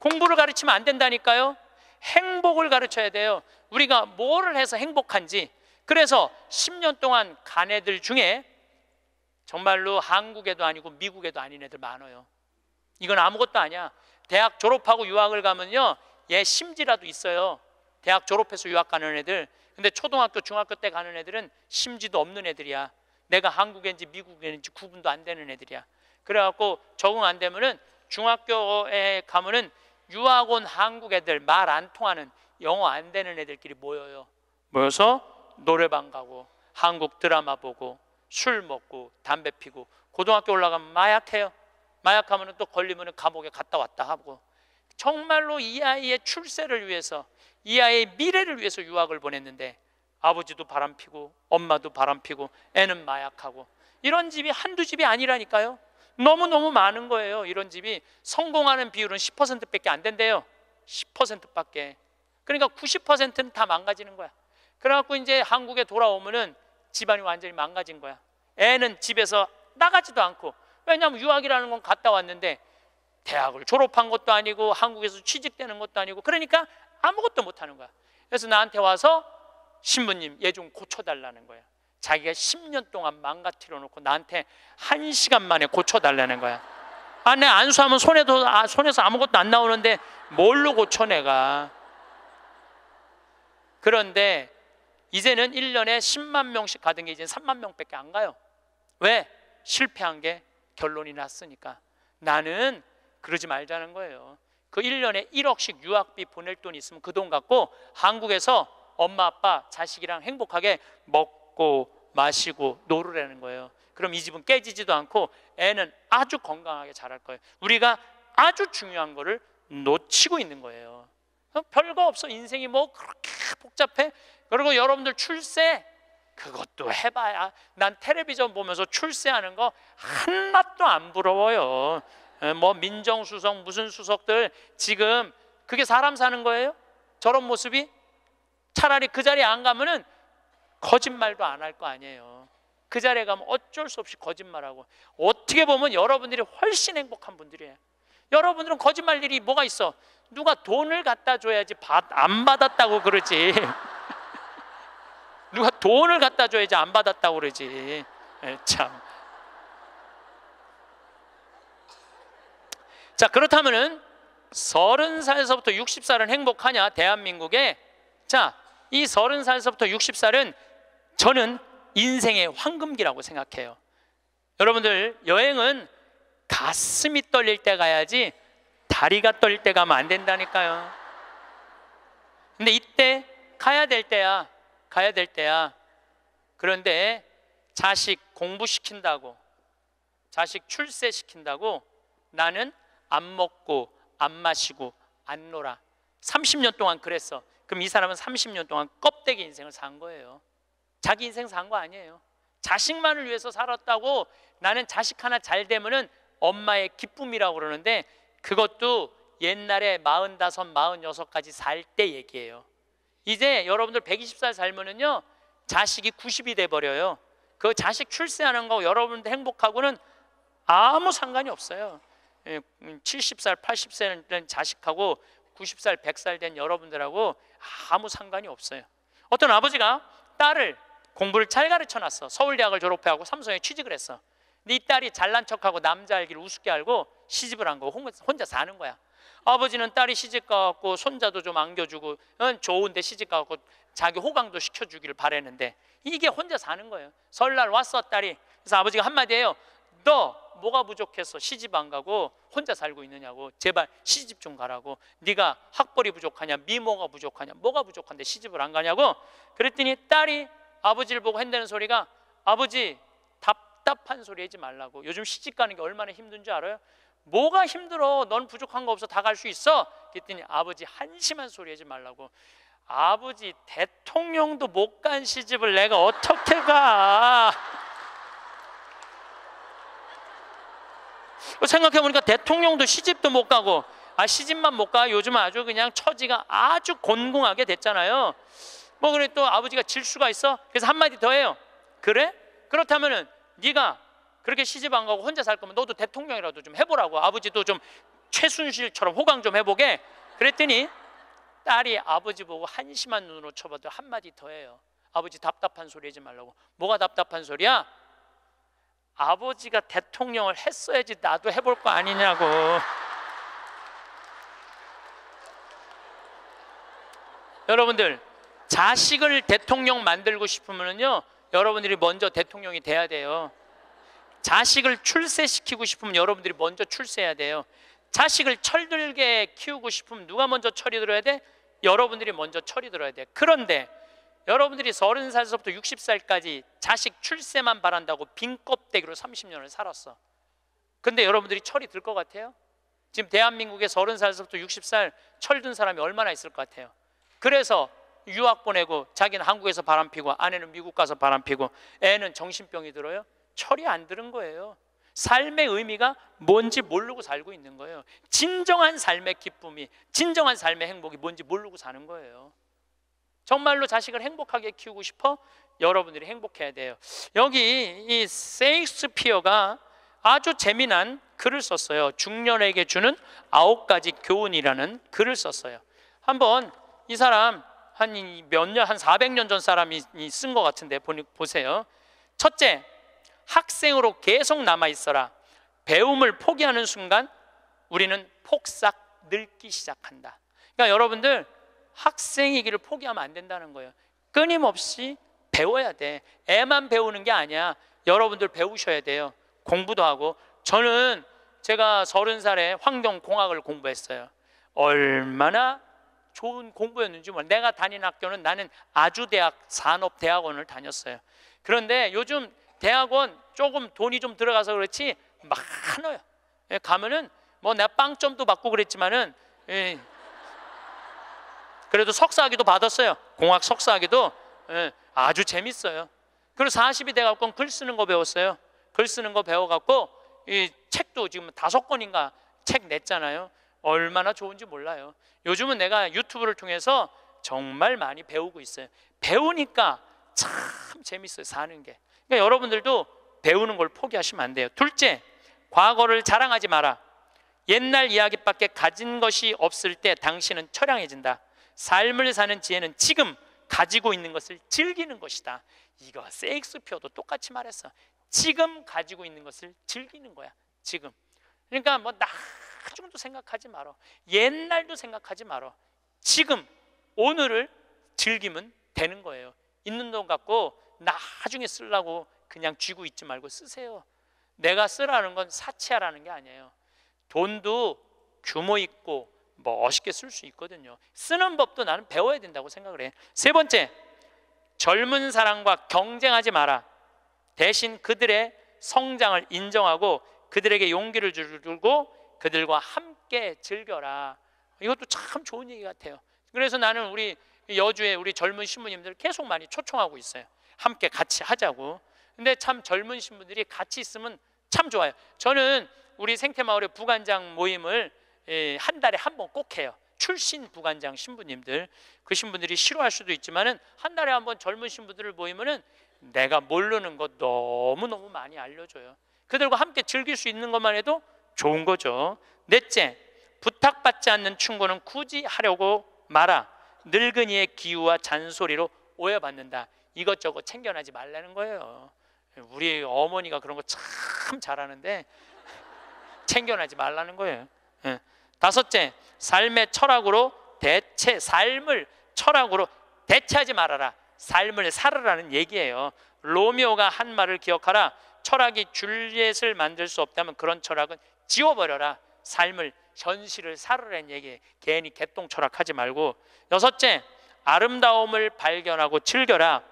공부를 가르치면 안 된다니까요. 행복을 가르쳐야 돼요. 우리가 뭐를 해서 행복한지. 그래서 10년 동안 간 애들 중에 정말로 한국에도 아니고 미국에도 아닌 애들 많아요. 이건 아무것도 아니야. 대학 졸업하고 유학을 가면요. 얘 심지라도 있어요. 대학 졸업해서 유학 가는 애들. 근데 초등학교, 중학교 때 가는 애들은 심지도 없는 애들이야. 내가 한국인지 미국인지 구분도 안 되는 애들이야. 그래갖고 적응 안 되면은 중학교에 가면은 유학 원 한국 애들 말 안 통하는 영어 안 되는 애들끼리 모여요. 모여서 노래방 가고 한국 드라마 보고 술 먹고 담배 피고 고등학교 올라가면 마약해요. 마약하면 은또 걸리면 감옥에 갔다 왔다 하고 정말로 이 아이의 출세를 위해서 이 아이의 미래를 위해서 유학을 보냈는데 아버지도 바람피고 엄마도 바람피고 애는 마약하고 이런 집이 한두 집이 아니라니까요. 너무너무 많은 거예요. 이런 집이 성공하는 비율은 10%밖에 안 된대요. 10%밖에. 그러니까 90%는 다 망가지는 거야. 그래갖고 이제 한국에 돌아오면은 집안이 완전히 망가진 거야. 애는 집에서 나가지도 않고 왜냐하면 유학이라는 건 갔다 왔는데 대학을 졸업한 것도 아니고 한국에서 취직되는 것도 아니고 그러니까 아무것도 못하는 거야. 그래서 나한테 와서 신부님 얘 좀 고쳐달라는 거야. 자기가 10년 동안 망가뜨려 놓고 나한테 1 시간 만에 고쳐달라는 거야. 아, 내 안수하면 손에도, 아, 손에서 아무것도 안 나오는데 뭘로 고쳐 내가. 그런데 이제는 1년에 10만 명씩 가던 게 이제 3만 명밖에 안 가요. 왜? 실패한 게 결론이 났으니까. 나는 그러지 말자는 거예요. 그 1년에 1억씩 유학비 보낼 그 돈 있으면 그 돈 갖고 한국에서 엄마 아빠 자식이랑 행복하게 먹고 먹고 마시고 노르라는 거예요. 그럼 이 집은 깨지지도 않고 애는 아주 건강하게 자랄 거예요. 우리가 아주 중요한 거를 놓치고 있는 거예요. 어? 별거 없어. 인생이 뭐 그렇게 복잡해. 그리고 여러분들 출세 그것도 해봐야 난 텔레비전 보면서 출세하는 거 한낱도 안 부러워요. 어, 뭐 민정수석 무슨 수석들 지금 그게 사람 사는 거예요? 저런 모습이 차라리 그 자리 에안 가면은 거짓말도 안 할 거 아니에요. 그 자리에 가면 어쩔 수 없이 거짓말하고 어떻게 보면 여러분들이 훨씬 행복한 분들이에요. 여러분들은 거짓말 일이 뭐가 있어? 누가 돈을 갖다 줘야지 받, 안 받았다고 그러지. 누가 돈을 갖다 줘야지 안 받았다고 그러지. 에, 예, 참. 자, 그렇다면은 서른 살에서부터 60살은 행복하냐? 대한민국에. 자, 이 서른 살에서부터 60살은 저는 인생의 황금기라고 생각해요. 여러분들 여행은 가슴이 떨릴 때 가야지 다리가 떨릴 때 가면 안 된다니까요. 근데 이때 가야 될 때야. 가야 될 때야. 그런데 자식 공부시킨다고 자식 출세시킨다고 나는 안 먹고 안 마시고 안 놀아. 30년 동안 그랬어. 그럼 이 사람은 30년 동안 껍데기 인생을 산 거예요. 자기 인생 산 거 아니에요. 자식만을 위해서 살았다고 나는 자식 하나 잘 되면은 엄마의 기쁨이라고 그러는데 그것도 옛날에 마흔다섯, 마흔여섯까지 살 때 얘기예요. 이제 여러분들 120살 살면은요 자식이 90이 돼 버려요. 그 자식 출세하는 거 여러분들 행복하고는 아무 상관이 없어요. 70살, 예, 음, 80살 된 자식하고 90살, 100살 된 여러분들하고 아무 상관이 없어요. 어떤 아버지가 딸을 공부를 잘 가르쳐놨어. 서울대학을 졸업해하고 삼성에 취직을 했어. 네 딸이 잘난 척하고 남자 알기를 우습게 알고 시집을 한거 혼자 사는 거야. 아버지는 딸이 시집 가갖고 손자도 좀 안겨주고 어, 좋은데 시집 가갖고 자기 호강도 시켜주기를 바랬는데 이게 혼자 사는 거예요. 설날 왔어 딸이. 그래서 아버지가 한마디 해요. 너 뭐가 부족해서 시집 안 가고 혼자 살고 있느냐고 제발 시집 좀 가라고 네가 학벌이 부족하냐 미모가 부족하냐 뭐가 부족한데 시집을 안 가냐고 그랬더니 딸이 아버지를 보고 한다는 소리가 아버지 답답한 소리 하지 말라고 요즘 시집 가는 게 얼마나 힘든 줄 알아요? 뭐가 힘들어? 넌 부족한 거 없어 다 갈 수 있어 그랬더니 아버지 한심한 소리 하지 말라고 아버지 대통령도 못 간 시집을 내가 어떻게 가 그 생각해보니까 대통령도 시집도 못 가고 아 시집만 못 가 요즘 아주 그냥 처지가 아주 곤궁하게 됐잖아요 뭐 그래 또 아버지가 질 수가 있어? 그래서 한마디 더 해요. 그래? 그렇다면은 네가 그렇게 시집 안 가고 혼자 살 거면 너도 대통령이라도 좀 해보라고 아버지도 좀 최순실처럼 호강 좀 해보게 그랬더니 딸이 아버지 보고 한심한 눈으로 쳐봐도 한마디 더 해요 아버지 답답한 소리 하지 말라고 뭐가 답답한 소리야? 아버지가 대통령을 했어야지 나도 해볼 거 아니냐고 여러분들 자식을 대통령 만들고 싶으면요 여러분들이 먼저 대통령이 돼야 돼요 자식을 출세시키고 싶으면 여러분들이 먼저 출세해야 돼요 자식을 철들게 키우고 싶으면 누가 먼저 철이 들어야 돼? 여러분들이 먼저 철이 들어야 돼 그런데 여러분들이 서른 살서부터 육십 살까지 자식 출세만 바란다고 빈 껍데기로 삼십 년을 살았어 근데 여러분들이 철이 들 것 같아요? 지금 대한민국에 서른 살서부터 육십 살 철든 사람이 얼마나 있을 것 같아요? 그래서 유학 보내고 자기는 한국에서 바람피고 아내는 미국 가서 바람피고 애는 정신병이 들어요. 철이 안 들은 거예요. 삶의 의미가 뭔지 모르고 살고 있는 거예요. 진정한 삶의 기쁨이, 진정한 삶의 행복이 뭔지 모르고 사는 거예요. 정말로 자식을 행복하게 키우고 싶어 여러분들이 행복해야 돼요. 여기 이 세익스피어가 아주 재미난 글을 썼어요. 중년에게 주는 아홉 가지 교훈이라는 글을 썼어요. 한번 이 사람 한몇 년, 한 400년 전 사람이 쓴 것 같은데 보세요. 첫째, 학생으로 계속 남아 있어라. 배움을 포기하는 순간 우리는 폭삭 늙기 시작한다. 그러니까 여러분들 학생이기를 포기하면 안 된다는 거예요. 끊임없이 배워야 돼. 애만 배우는 게 아니야. 여러분들 배우셔야 돼요. 공부도 하고. 저는 제가 서른 살에 환경공학을 공부했어요. 얼마나 좋은 공부였는지 몰 내가 다닌 학교는 나는 아주대학 산업대학원을 다녔어요. 그런데 요즘 대학원 조금 돈이 좀 들어가서 그렇지 많아요. 예, 가면은 뭐 내 빵점도 받고 그랬지만은 예, 그래도 석사학위도 받았어요. 공학 석사학위도 예, 아주 재밌어요. 그리고 40이 돼갖고 글 쓰는 거 배웠어요. 글 쓰는 거 배워갖고 이 책도 지금 다섯 권인가 책 냈잖아요. 얼마나 좋은지 몰라요. 요즘은 내가 유튜브를 통해서 정말 많이 배우고 있어요. 배우니까 참 재밌어요. 사는 게. 그러니까 여러분들도 배우는 걸 포기하시면 안 돼요. 둘째, 과거를 자랑하지 마라. 옛날 이야기밖에 가진 것이 없을 때 당신은 처량해진다. 삶을 사는 지혜는 지금 가지고 있는 것을 즐기는 것이다. 이거 세익스피어도 똑같이 말했어. 지금 가지고 있는 것을 즐기는 거야. 지금. 그러니까 뭐 나. 나중도 생각하지 마라. 옛날도 생각하지 마라. 지금 오늘을 즐기면 되는 거예요. 있는 돈 갖고 나중에 쓰려고 그냥 쥐고 있지 말고 쓰세요. 내가 쓰라는 건 사치하라는 게 아니에요. 돈도 규모 있고 멋있게 쓸 수 있거든요. 쓰는 법도 나는 배워야 된다고 생각을 해. 세 번째, 젊은 사람과 경쟁하지 마라. 대신 그들의 성장을 인정하고 그들에게 용기를 주고 그들과 함께 즐겨라. 이것도 참 좋은 얘기 같아요. 그래서 나는 우리 여주에 우리 젊은 신부님들 계속 많이 초청하고 있어요. 함께 같이 하자고. 근데 참 젊은 신부들이 같이 있으면 참 좋아요. 저는 우리 생태마을의 부관장 모임을 예, 한 달에 한 번 꼭 해요. 출신 부관장 신부님들 그 신부들이 싫어할 수도 있지만은 한 달에 한 번 젊은 신부들을 모이면은 내가 모르는 것 너무 너무 많이 알려줘요. 그들과 함께 즐길 수 있는 것만 해도 좋은 거죠. 넷째, 부탁받지 않는 충고는 굳이 하려고 마라. 늙은이의 기우와 잔소리로 오해받는다. 이것저것 챙겨나지 말라는 거예요. 우리 어머니가 그런 거 참 잘하는데 챙겨나지 말라는 거예요. 예. 다섯째, 삶의 철학으로 대체 삶을 철학으로 대체하지 말아라. 삶을 살아라는 얘기예요. 로미오가 한 말을 기억하라. 철학이 줄리엣을 만들 수 없다면 그런 철학은 지워버려라. 삶을 현실을 살으라는 얘기에 괜히 개똥 철학하지 말고 여섯째 아름다움을 발견하고 즐겨라.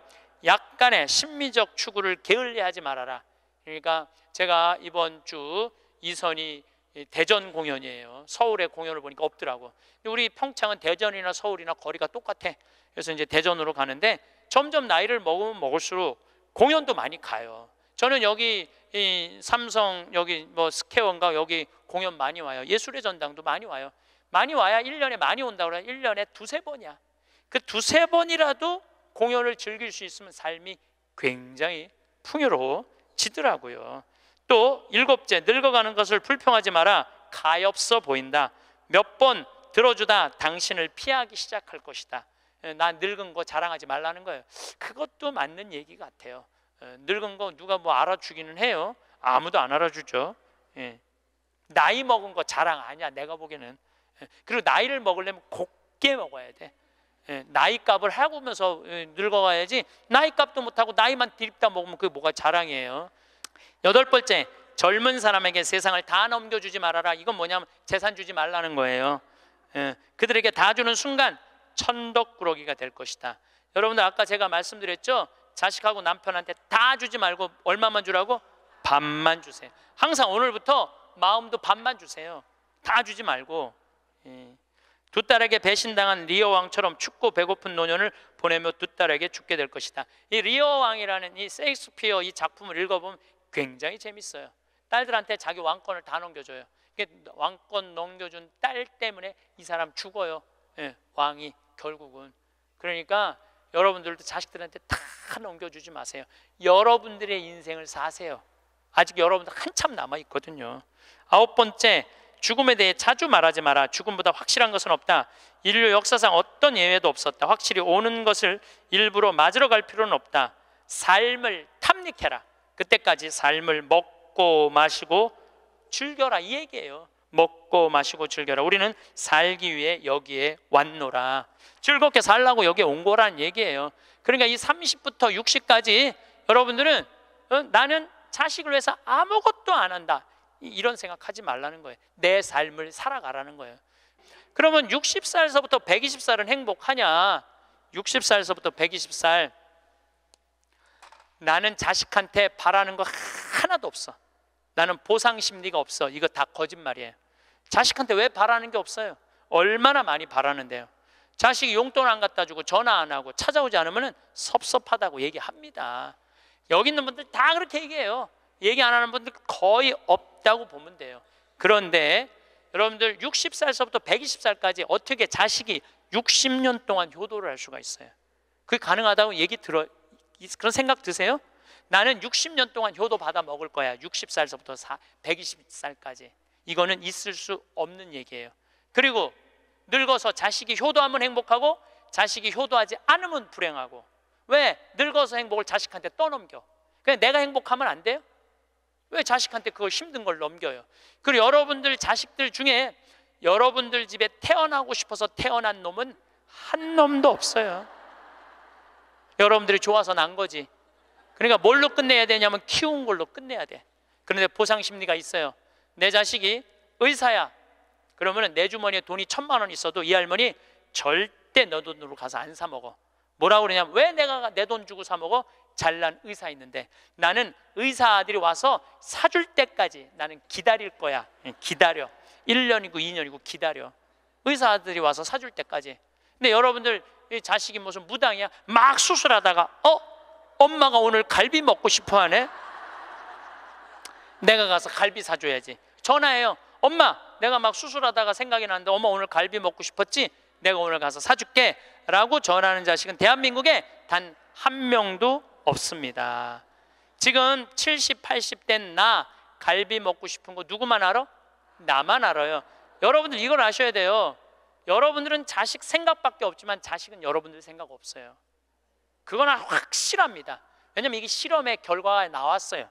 약간의 심미적 추구를 게을리하지 말아라. 그러니까 제가 이번 주 이선이 대전 공연이에요. 서울의 공연을 보니까 없더라고. 우리 평창은 대전이나 서울이나 거리가 똑같아. 그래서 이제 대전으로 가는데 점점 나이를 먹으면 먹을수록 공연도 많이 가요. 저는 여기 이 삼성 여기 뭐 스케원과 여기 공연 많이 와요. 예술의 전당도 많이 와요. 많이 와야 1년에 많이 온다고 그래. 1년에 두세 번이야. 그 두세 번이라도 공연을 즐길 수 있으면 삶이 굉장히 풍요로워지더라고요. 또 일곱째, 늙어가는 것을 불평하지 마라. 가엾어 보인다. 몇 번 들어주다 당신을 피하기 시작할 것이다. 나 늙은 거 자랑하지 말라는 거예요. 그것도 맞는 얘기 같아요. 어, 늙은 거 누가 뭐 알아주기는 해요. 아무도 안 알아주죠. 예. 나이 먹은 거 자랑 아니야. 내가 보기에는. 예. 그리고 나이를 먹으려면 곱게 먹어야 돼. 예. 나이 값을 하고면서 예, 늙어가야지. 나이 값도 못하고 나이만 드립다 먹으면 그게 뭐가 자랑이에요. 여덟 번째, 젊은 사람에게 세상을 다 넘겨주지 말아라. 이건 뭐냐면 재산 주지 말라는 거예요. 예. 그들에게 다 주는 순간 천덕꾸러기가 될 것이다. 여러분들 아까 제가 말씀드렸죠. 자식하고 남편한테 다 주지 말고 얼마만 주라고? 반만 주세요. 항상 오늘부터 마음도 반만 주세요. 다 주지 말고. 예. 두 딸에게 배신당한 리어 왕처럼 춥고 배고픈 노년을 보내며 두 딸에게 죽게 될 것이다. 이 리어 왕이라는 이세익스피어이 작품을 읽어보면 굉장히 재밌어요. 딸들한테 자기 왕권을 다 넘겨줘요. 왕권 넘겨준 딸 때문에 이 사람 죽어요. 예, 왕이 결국은. 그러니까 여러분들도 자식들한테 다다 넘겨주지 마세요. 여러분들의 인생을 사세요. 아직 여러분들 한참 남아 있거든요. 아홉 번째, 죽음에 대해 자주 말하지 마라. 죽음보다 확실한 것은 없다. 인류 역사상 어떤 예외도 없었다. 확실히 오는 것을 일부러 맞으러 갈 필요는 없다. 삶을 탐닉해라. 그때까지 삶을 먹고 마시고 즐겨라 이 얘기예요. 먹고 마시고 즐겨라. 우리는 살기 위해 여기에 왔노라. 즐겁게 살라고 여기에 온 거란 얘기예요. 그러니까 이 30부터 60까지 여러분들은 어? 나는 자식을 위해서 아무것도 안 한다. 이런 생각하지 말라는 거예요. 내 삶을 살아가라는 거예요. 그러면 60살에서부터 120살은 행복하냐? 60살에서부터 120살 나는 자식한테 바라는 거 하나도 없어. 나는 보상 심리가 없어. 이거 다 거짓말이에요. 자식한테 왜 바라는 게 없어요? 얼마나 많이 바라는데요. 자식이 용돈 안 갖다 주고 전화 안 하고 찾아오지 않으면 섭섭하다고 얘기합니다. 여기 있는 분들 다 그렇게 얘기해요. 얘기 안 하는 분들 거의 없다고 보면 돼요. 그런데 여러분들 60살서부터 120살까지 어떻게 자식이 60년 동안 효도를 할 수가 있어요. 그게 가능하다고 얘기 들어 그런 생각 드세요? 나는 60년 동안 효도 받아 먹을 거야. 60살서부터 120살까지. 이거는 있을 수 없는 얘기예요. 그리고 늙어서 자식이 효도하면 행복하고 자식이 효도하지 않으면 불행하고 왜 늙어서 행복을 자식한테 떠넘겨? 그냥 내가 행복하면 안 돼요? 왜 자식한테 그걸 힘든 걸 넘겨요? 그리고 여러분들 자식들 중에 여러분들 집에 태어나고 싶어서 태어난 놈은 한 놈도 없어요. 여러분들이 좋아서 난 거지. 그러니까 뭘로 끝내야 되냐면 키운 걸로 끝내야 돼. 그런데 보상 심리가 있어요. 내 자식이 의사야. 그러면 내 주머니에 돈이 천만 원 있어도 이 할머니 절대 너 돈으로 가서 안 사 먹어. 뭐라고 그러냐면 왜 내가 내 돈 주고 사 먹어? 잘난 의사 있는데 나는 의사 아들이 와서 사줄 때까지 나는 기다릴 거야. 기다려. 1년이고 2년이고 기다려. 의사 아들이 와서 사줄 때까지. 근데 여러분들 자식이 무슨 무당이야? 막 수술하다가 어? 엄마가 오늘 갈비 먹고 싶어 하네? 내가 가서 갈비 사줘야지. 전화해요. 엄마 내가 막 수술하다가 생각이 나는데 어머 오늘 갈비 먹고 싶었지? 내가 오늘 가서 사줄게 라고 전하는 자식은 대한민국에 단 한 명도 없습니다 지금 70, 80된 나 갈비 먹고 싶은 거 누구만 알아? 나만 알아요 여러분들 이걸 아셔야 돼요 여러분들은 자식 생각밖에 없지만 자식은 여러분들 생각 없어요 그건 확실합니다 왜냐면 이게 실험의 결과가 나왔어요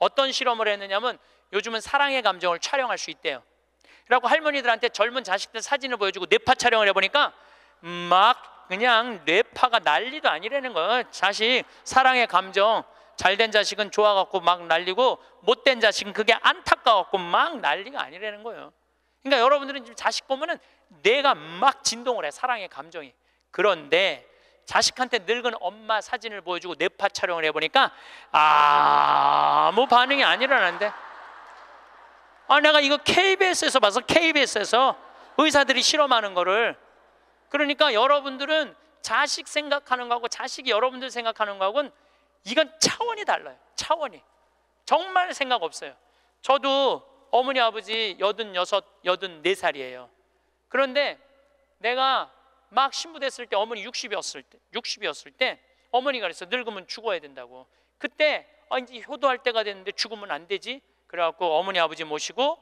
어떤 실험을 했느냐면 요즘은 사랑의 감정을 촬영할 수 있대요 라고 할머니들한테 젊은 자식들 사진을 보여주고 뇌파 촬영을 해보니까 막 그냥 뇌파가 난리도 아니라는 거예요 자식 사랑의 감정 잘된 자식은 좋아갖고 막 날리고 못된 자식은 그게 안타까워갖고 막 난리가 아니라는 거예요 그러니까 여러분들은 지금 자식 보면은 뇌가 막 진동을 해 사랑의 감정이 그런데 자식한테 늙은 엄마 사진을 보여주고 뇌파 촬영을 해보니까 아무 반응이 안 일어나는데 아, 내가 이거 KBS에서 봐서 KBS에서 의사들이 실험하는 거를. 그러니까 여러분들은 자식 생각하는 거하고 자식이 여러분들 생각하는 거하고는 이건 차원이 달라요. 차원이. 정말 생각 없어요. 저도 어머니 아버지 86, 8 4 살이에요. 그런데 내가 막 신부됐을 때 어머니 60이었을 때, 60이었을 때 어머니가 그랬어. 늙으면 죽어야 된다고. 그때 아 이제 효도할 때가 됐는데 죽으면 안 되지. 그래갖고 어머니 아버지 모시고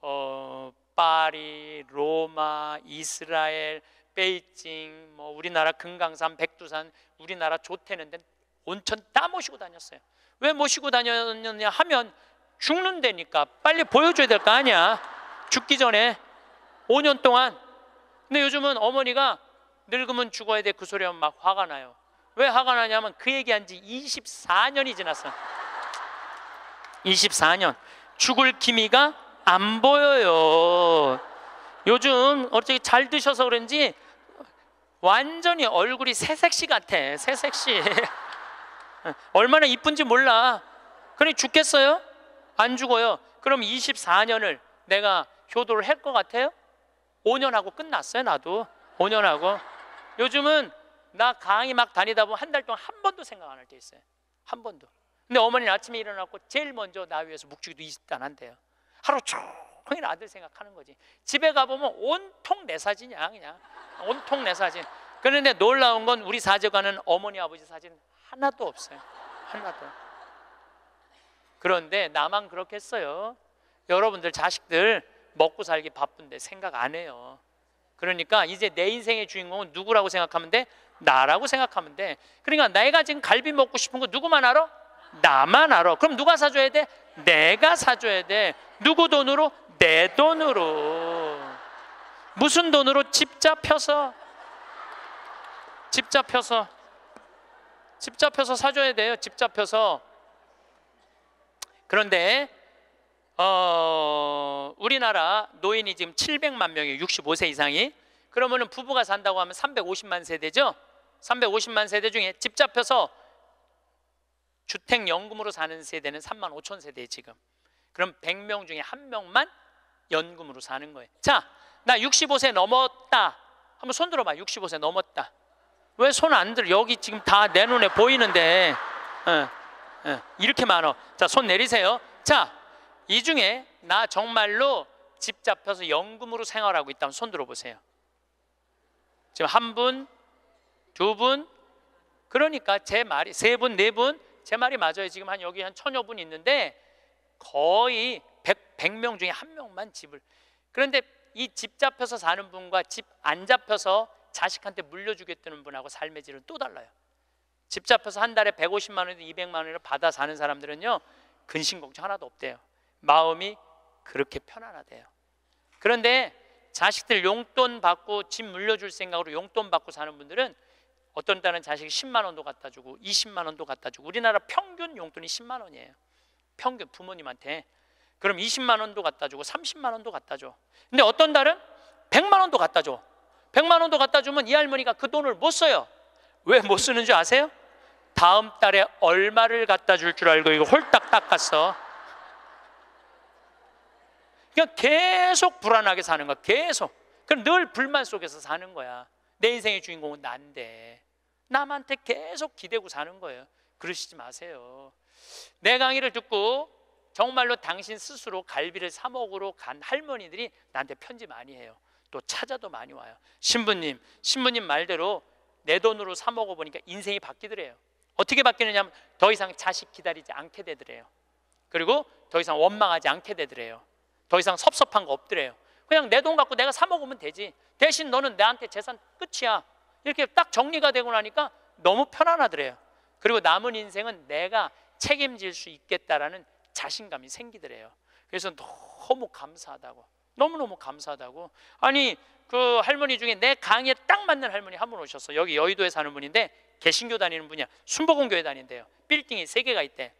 어, 파리, 로마, 이스라엘, 베이징, 뭐 우리나라 금강산, 백두산, 우리나라 조태는 데 온천 다 모시고 다녔어요. 왜 모시고 다녔느냐 하면 죽는 데니까 빨리 보여줘야 될 거 아니야. 죽기 전에 5년 동안. 근데 요즘은 어머니가 늙으면 죽어야 돼 그 소리 하면 막 화가 나요. 왜 화가 나냐면 그 얘기한 지 24년이 지났어. 24년 죽을 기미가 안 보여요. 요즘 어떻게 잘 드셔서 그런지 완전히 얼굴이 새색시 같아. 새색시. 얼마나 이쁜지 몰라. 그럼 죽겠어요? 안 죽어요. 그럼 24년을 내가 효도를 할 것 같아요? 5년 하고 끝났어요, 나도. 5년 하고. 요즘은 나 강의 막 다니다 보면 한 달 동안 한 번도 생각 안 할 때 있어요. 한 번도. 근데 어머니는 아침에 일어났고 제일 먼저 나 위에서 묵주기도 20단 한대요. 하루 종일 아들 생각하는 거지. 집에 가보면 온통 내 사진이야 그냥. 온통 내 사진. 그런데 놀라운 건 우리 사제관은 어머니 아버지 사진 하나도 없어요. 하나도. 그런데 나만 그렇겠어요. 여러분들 자식들 먹고 살기 바쁜데 생각 안 해요. 그러니까 이제 내 인생의 주인공은 누구라고 생각하면 돼? 나라고 생각하면 돼. 그러니까 내가 지금 갈비 먹고 싶은 거 누구만 알아? 나만 알아. 그럼 누가 사줘야 돼? 내가 사줘야 돼. 누구 돈으로? 내 돈으로. 무슨 돈으로? 집 잡혀서. 집 잡혀서. 집 잡혀서 사줘야 돼요. 집 잡혀서. 그런데 어, 우리나라 노인이 지금 700만 명이에요. 65세 이상이. 그러면 부부가 산다고 하면 350만 세대죠. 350만 세대 중에 집 잡혀서 주택연금으로 사는 세대는 3만 5천 세대에 지금 그럼 100명 중에 한 명만 연금으로 사는 거예요 자, 나 65세 넘었다 한번 손 들어봐 65세 넘었다 왜 손 안들 여기 지금 다 내 눈에 보이는데 어, 어, 이렇게 많어 자손 내리세요 자, 이 중에 나 정말로 집 잡혀서 연금으로 생활하고 있다면 손 들어보세요 지금 한 분, 두 분, 그러니까 제 말이 세 분, 네 분, 제 말이 맞아요. 지금 한 여기 한 천여 분 있는데 거의 100, 명 중에 한 명만 집을 그런데 이 집 잡혀서 사는 분과 집 안 잡혀서 자식한테 물려주겠다는 분하고 삶의 질은 또 달라요. 집 잡혀서 한 달에 150만 원에서 200만 원을 받아 사는 사람들은요. 근심 걱정 하나도 없대요. 마음이 그렇게 편안하대요. 그런데 자식들 용돈 받고 집 물려줄 생각으로 용돈 받고 사는 분들은 어떤 딸은 자식이 10만 원도 갖다 주고 20만 원도 갖다 주고 우리나라 평균 용돈이 10만 원이에요. 평균 부모님한테. 그럼 20만 원도 갖다 주고 30만 원도 갖다 줘. 근데 어떤 달은 100만 원도 갖다 줘. 100만 원도 갖다 주면 이 할머니가 그 돈을 못 써요. 왜 못 쓰는 줄 아세요? 다음 달에 얼마를 갖다 줄줄 줄 알고 이거 홀딱 닦았어. 그냥 계속 불안하게 사는 거야. 계속. 그럼 늘 불만 속에서 사는 거야. 내 인생의 주인공은 난데. 남한테 계속 기대고 사는 거예요. 그러시지 마세요. 내 강의를 듣고 정말로 당신 스스로 갈비를 사 먹으러 간 할머니들이 나한테 편지 많이 해요. 또 찾아도 많이 와요. 신부님, 신부님 말대로 내 돈으로 사 먹어 보니까 인생이 바뀌더래요. 어떻게 바뀌느냐면 더 이상 자식 기다리지 않게 되더래요. 그리고 더 이상 원망하지 않게 되더래요. 더 이상 섭섭한 거 없더래요. 그냥 내 돈 갖고 내가 사 먹으면 되지. 대신 너는 나한테 재산 끝이야. 이렇게 딱 정리가 되고 나니까 너무 편안하더래요. 그리고 남은 인생은 내가 책임질 수 있겠다라는 자신감이 생기더래요. 그래서 너무 감사하다고. 너무너무 감사하다고. 아니, 그 할머니 중에 내 강의에 딱 맞는 할머니 한 분 오셨어. 여기 여의도에 사는 분인데 개신교 다니는 분이야. 순복음교회 다닌대요. 빌딩이 세 개가 있대.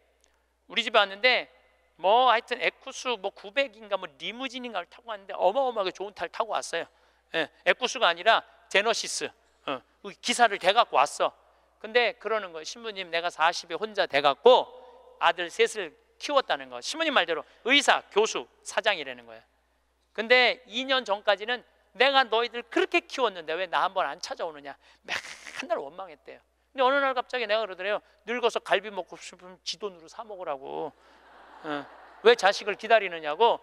우리 집에 왔는데 뭐 하여튼 에쿠스 뭐 900인가 뭐 리무진인가를 타고 왔는데 어마어마하게 좋은 탈 타고 왔어요. 예, 에쿠스가 아니라 제너시스. 어, 기사를 대갖고 왔어. 근데 그러는 거예요 신부님 내가 40에 혼자 대갖고 아들 셋을 키웠다는 거 신부님 말대로 의사, 교수, 사장이라는 거예요 근데 2년 전까지는 내가 너희들 그렇게 키웠는데 왜 나 한번 안 찾아오느냐 맨날 원망했대요 근데 어느 날 갑자기 내가 그러더래요 늙어서 갈비 먹고 싶으면 지 돈으로 사 먹으라고 어, 왜 자식을 기다리느냐고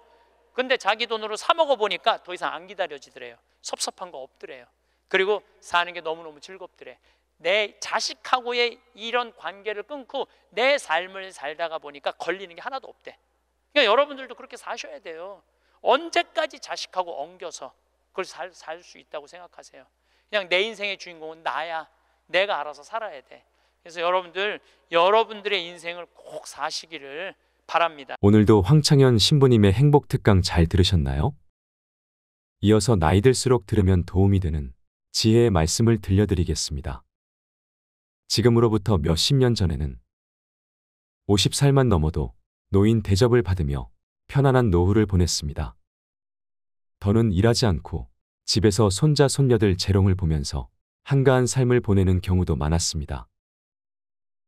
근데 자기 돈으로 사 먹어보니까 더 이상 안 기다려지더래요 섭섭한 거 없더래요 그리고 사는 게 너무너무 즐겁더래. 내 자식하고의 이런 관계를 끊고 내 삶을 살다가 보니까 걸리는 게 하나도 없대. 그러니까 여러분들도 그렇게 사셔야 돼요. 언제까지 자식하고 엉겨서 그걸 살 수 있다고 생각하세요? 그냥 내 인생의 주인공은 나야. 내가 알아서 살아야 돼. 그래서 여러분들 여러분들의 인생을 꼭 사시기를 바랍니다. 오늘도 황창현 신부님의 행복 특강 잘 들으셨나요? 이어서 나이 들수록 들으면 도움이 되는 지혜의 말씀을 들려드리겠습니다. 지금으로부터 몇십 년 전에는 50살만 넘어도 노인 대접을 받으며 편안한 노후를 보냈습니다. 더는 일하지 않고 집에서 손자 손녀들 재롱을 보면서 한가한 삶을 보내는 경우도 많았습니다.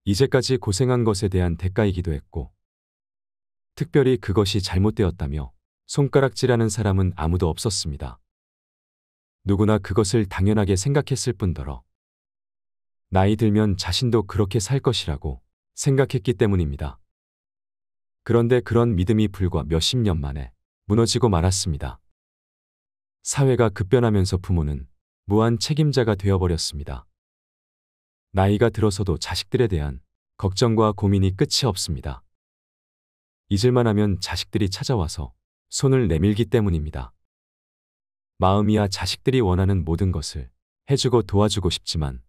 이제까지 고생한 것에 대한 대가이기도 했고 특별히 그것이 잘못되었다며 손가락질하는 사람은 아무도 없었습니다. 누구나 그것을 당연하게 생각했을 뿐더러 나이 들면 자신도 그렇게 살 것이라고 생각했기 때문입니다. 그런데 그런 믿음이 불과 몇 십 년 만에 무너지고 말았습니다. 사회가 급변하면서 부모는 무한 책임자가 되어버렸습니다. 나이가 들어서도 자식들에 대한 걱정과 고민이 끝이 없습니다. 잊을만 하면 자식들이 찾아와서 손을 내밀기 때문입니다. 마음이야 자식들이 원하는 모든 것을 해주고 도와주고 싶지만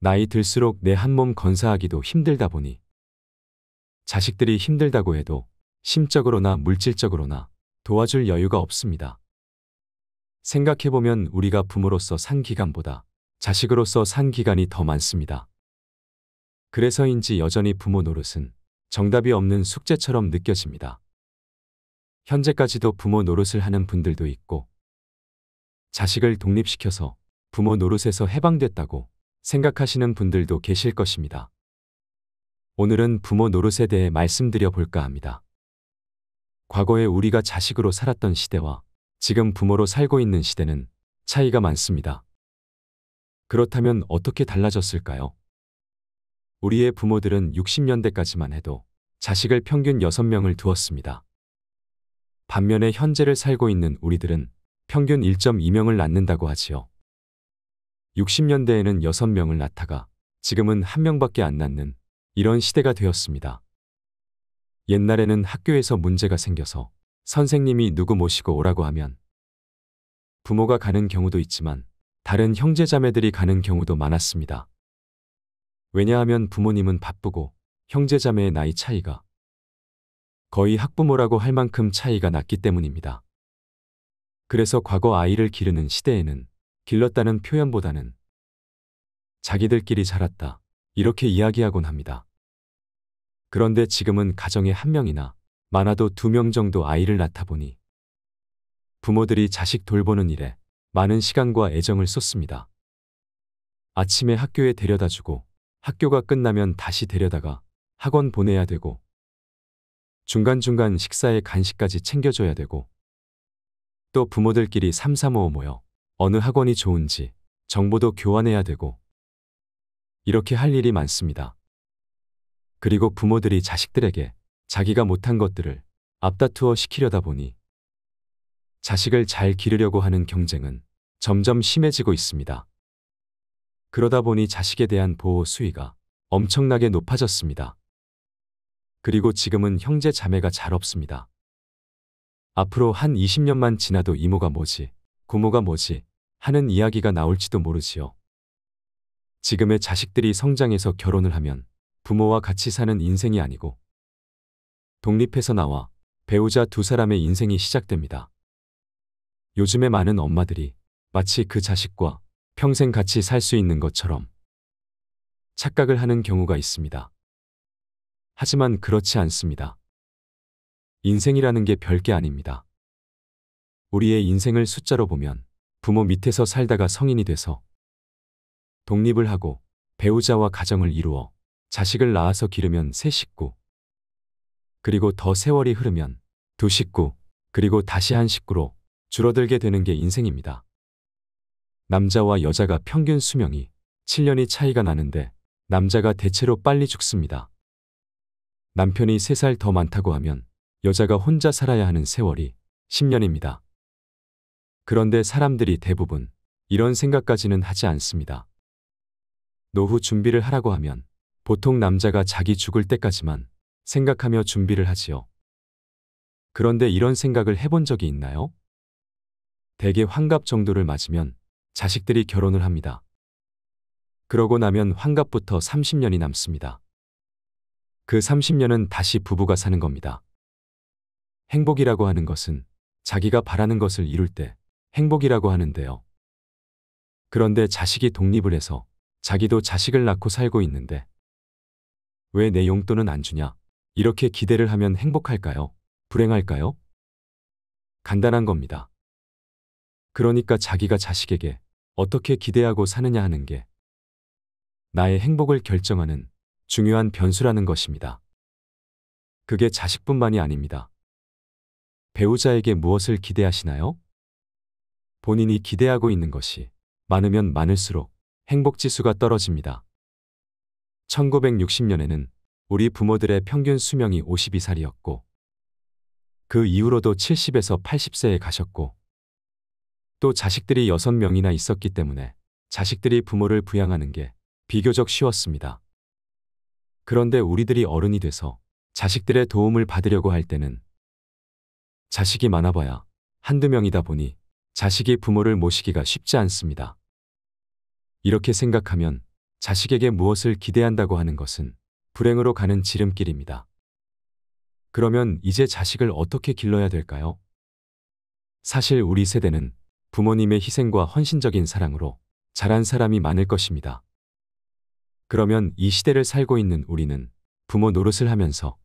나이 들수록 내 한 몸 건사하기도 힘들다 보니 자식들이 힘들다고 해도 심적으로나 물질적으로나 도와줄 여유가 없습니다. 생각해보면 우리가 부모로서 산 기간보다 자식으로서 산 기간이 더 많습니다. 그래서인지 여전히 부모 노릇은 정답이 없는 숙제처럼 느껴집니다. 현재까지도 부모 노릇을 하는 분들도 있고 자식을 독립시켜서 부모 노릇에서 해방됐다고 생각하시는 분들도 계실 것입니다. 오늘은 부모 노릇에 대해 말씀드려 볼까 합니다. 과거에 우리가 자식으로 살았던 시대와 지금 부모로 살고 있는 시대는 차이가 많습니다. 그렇다면 어떻게 달라졌을까요? 우리의 부모들은 60년대까지만 해도 자식을 평균 6명을 두었습니다. 반면에 현재를 살고 있는 우리들은 평균 1.2명을 낳는다고 하지요. 60년대에는 6명을 낳다가 지금은 1명밖에 안 낳는 이런 시대가 되었습니다. 옛날에는 학교에서 문제가 생겨서 선생님이 누구 모시고 오라고 하면 부모가 가는 경우도 있지만 다른 형제자매들이 가는 경우도 많았습니다. 왜냐하면 부모님은 바쁘고 형제자매의 나이 차이가 거의 학부모라고 할 만큼 차이가 났기 때문입니다. 그래서 과거 아이를 기르는 시대에는 길렀다는 표현보다는 자기들끼리 자랐다 이렇게 이야기하곤 합니다. 그런데 지금은 가정에 한 명이나 많아도 두 명 정도 아이를 낳다 보니 부모들이 자식 돌보는 일에 많은 시간과 애정을 쏟습니다. 아침에 학교에 데려다 주고 학교가 끝나면 다시 데려다가 학원 보내야 되고 중간중간 식사에 간식까지 챙겨줘야 되고 또 부모들끼리 삼삼오오 모여 어느 학원이 좋은지 정보도 교환해야 되고 이렇게 할 일이 많습니다. 그리고 부모들이 자식들에게 자기가 못한 것들을 앞다투어 시키려다 보니 자식을 잘 기르려고 하는 경쟁은 점점 심해지고 있습니다. 그러다 보니 자식에 대한 보호 수위가 엄청나게 높아졌습니다. 그리고 지금은 형제 자매가 잘 없습니다. 앞으로 한 20년만 지나도 이모가 뭐지, 고모가 뭐지 하는 이야기가 나올지도 모르지요. 지금의 자식들이 성장해서 결혼을 하면 부모와 같이 사는 인생이 아니고 독립해서 나와 배우자 두 사람의 인생이 시작됩니다. 요즘에 많은 엄마들이 마치 그 자식과 평생 같이 살 수 있는 것처럼 착각을 하는 경우가 있습니다. 하지만 그렇지 않습니다. 인생이라는 게 별게 아닙니다. 우리의 인생을 숫자로 보면 부모 밑에서 살다가 성인이 돼서 독립을 하고 배우자와 가정을 이루어 자식을 낳아서 기르면 세 식구 그리고 더 세월이 흐르면 두 식구 그리고 다시 한 식구로 줄어들게 되는 게 인생입니다. 남자와 여자가 평균 수명이 7년이 차이가 나는데 남자가 대체로 빨리 죽습니다. 남편이 3살 더 많다고 하면 여자가 혼자 살아야 하는 세월이 10년입니다. 그런데 사람들이 대부분 이런 생각까지는 하지 않습니다. 노후 준비를 하라고 하면 보통 남자가 자기 죽을 때까지만 생각하며 준비를 하지요. 그런데 이런 생각을 해본 적이 있나요? 대개 환갑 정도를 맞으면 자식들이 결혼을 합니다. 그러고 나면 환갑부터 30년이 남습니다. 그 30년은 다시 부부가 사는 겁니다. 행복이라고 하는 것은 자기가 바라는 것을 이룰 때 행복이라고 하는데요. 그런데 자식이 독립을 해서 자기도 자식을 낳고 살고 있는데 왜 내 용돈은 안 주냐? 이렇게 기대를 하면 행복할까요? 불행할까요? 간단한 겁니다. 그러니까 자기가 자식에게 어떻게 기대하고 사느냐 하는 게 나의 행복을 결정하는 중요한 변수라는 것입니다. 그게 자식뿐만이 아닙니다. 배우자에게 무엇을 기대하시나요? 본인이 기대하고 있는 것이 많으면 많을수록 행복지수가 떨어집니다. 1960년에는 우리 부모들의 평균 수명이 52살이었고, 그 이후로도 70에서 80세에 가셨고, 또 자식들이 6명이나 있었기 때문에 자식들이 부모를 부양하는 게 비교적 쉬웠습니다. 그런데 우리들이 어른이 돼서 자식들의 도움을 받으려고 할 때는 자식이 많아봐야 한두 명이다 보니 자식이 부모를 모시기가 쉽지 않습니다. 이렇게 생각하면 자식에게 무엇을 기대한다고 하는 것은 불행으로 가는 지름길입니다. 그러면 이제 자식을 어떻게 길러야 될까요? 사실 우리 세대는 부모님의 희생과 헌신적인 사랑으로 자란 사람이 많을 것입니다. 그러면 이 시대를 살고 있는 우리는 부모 노릇을 하면서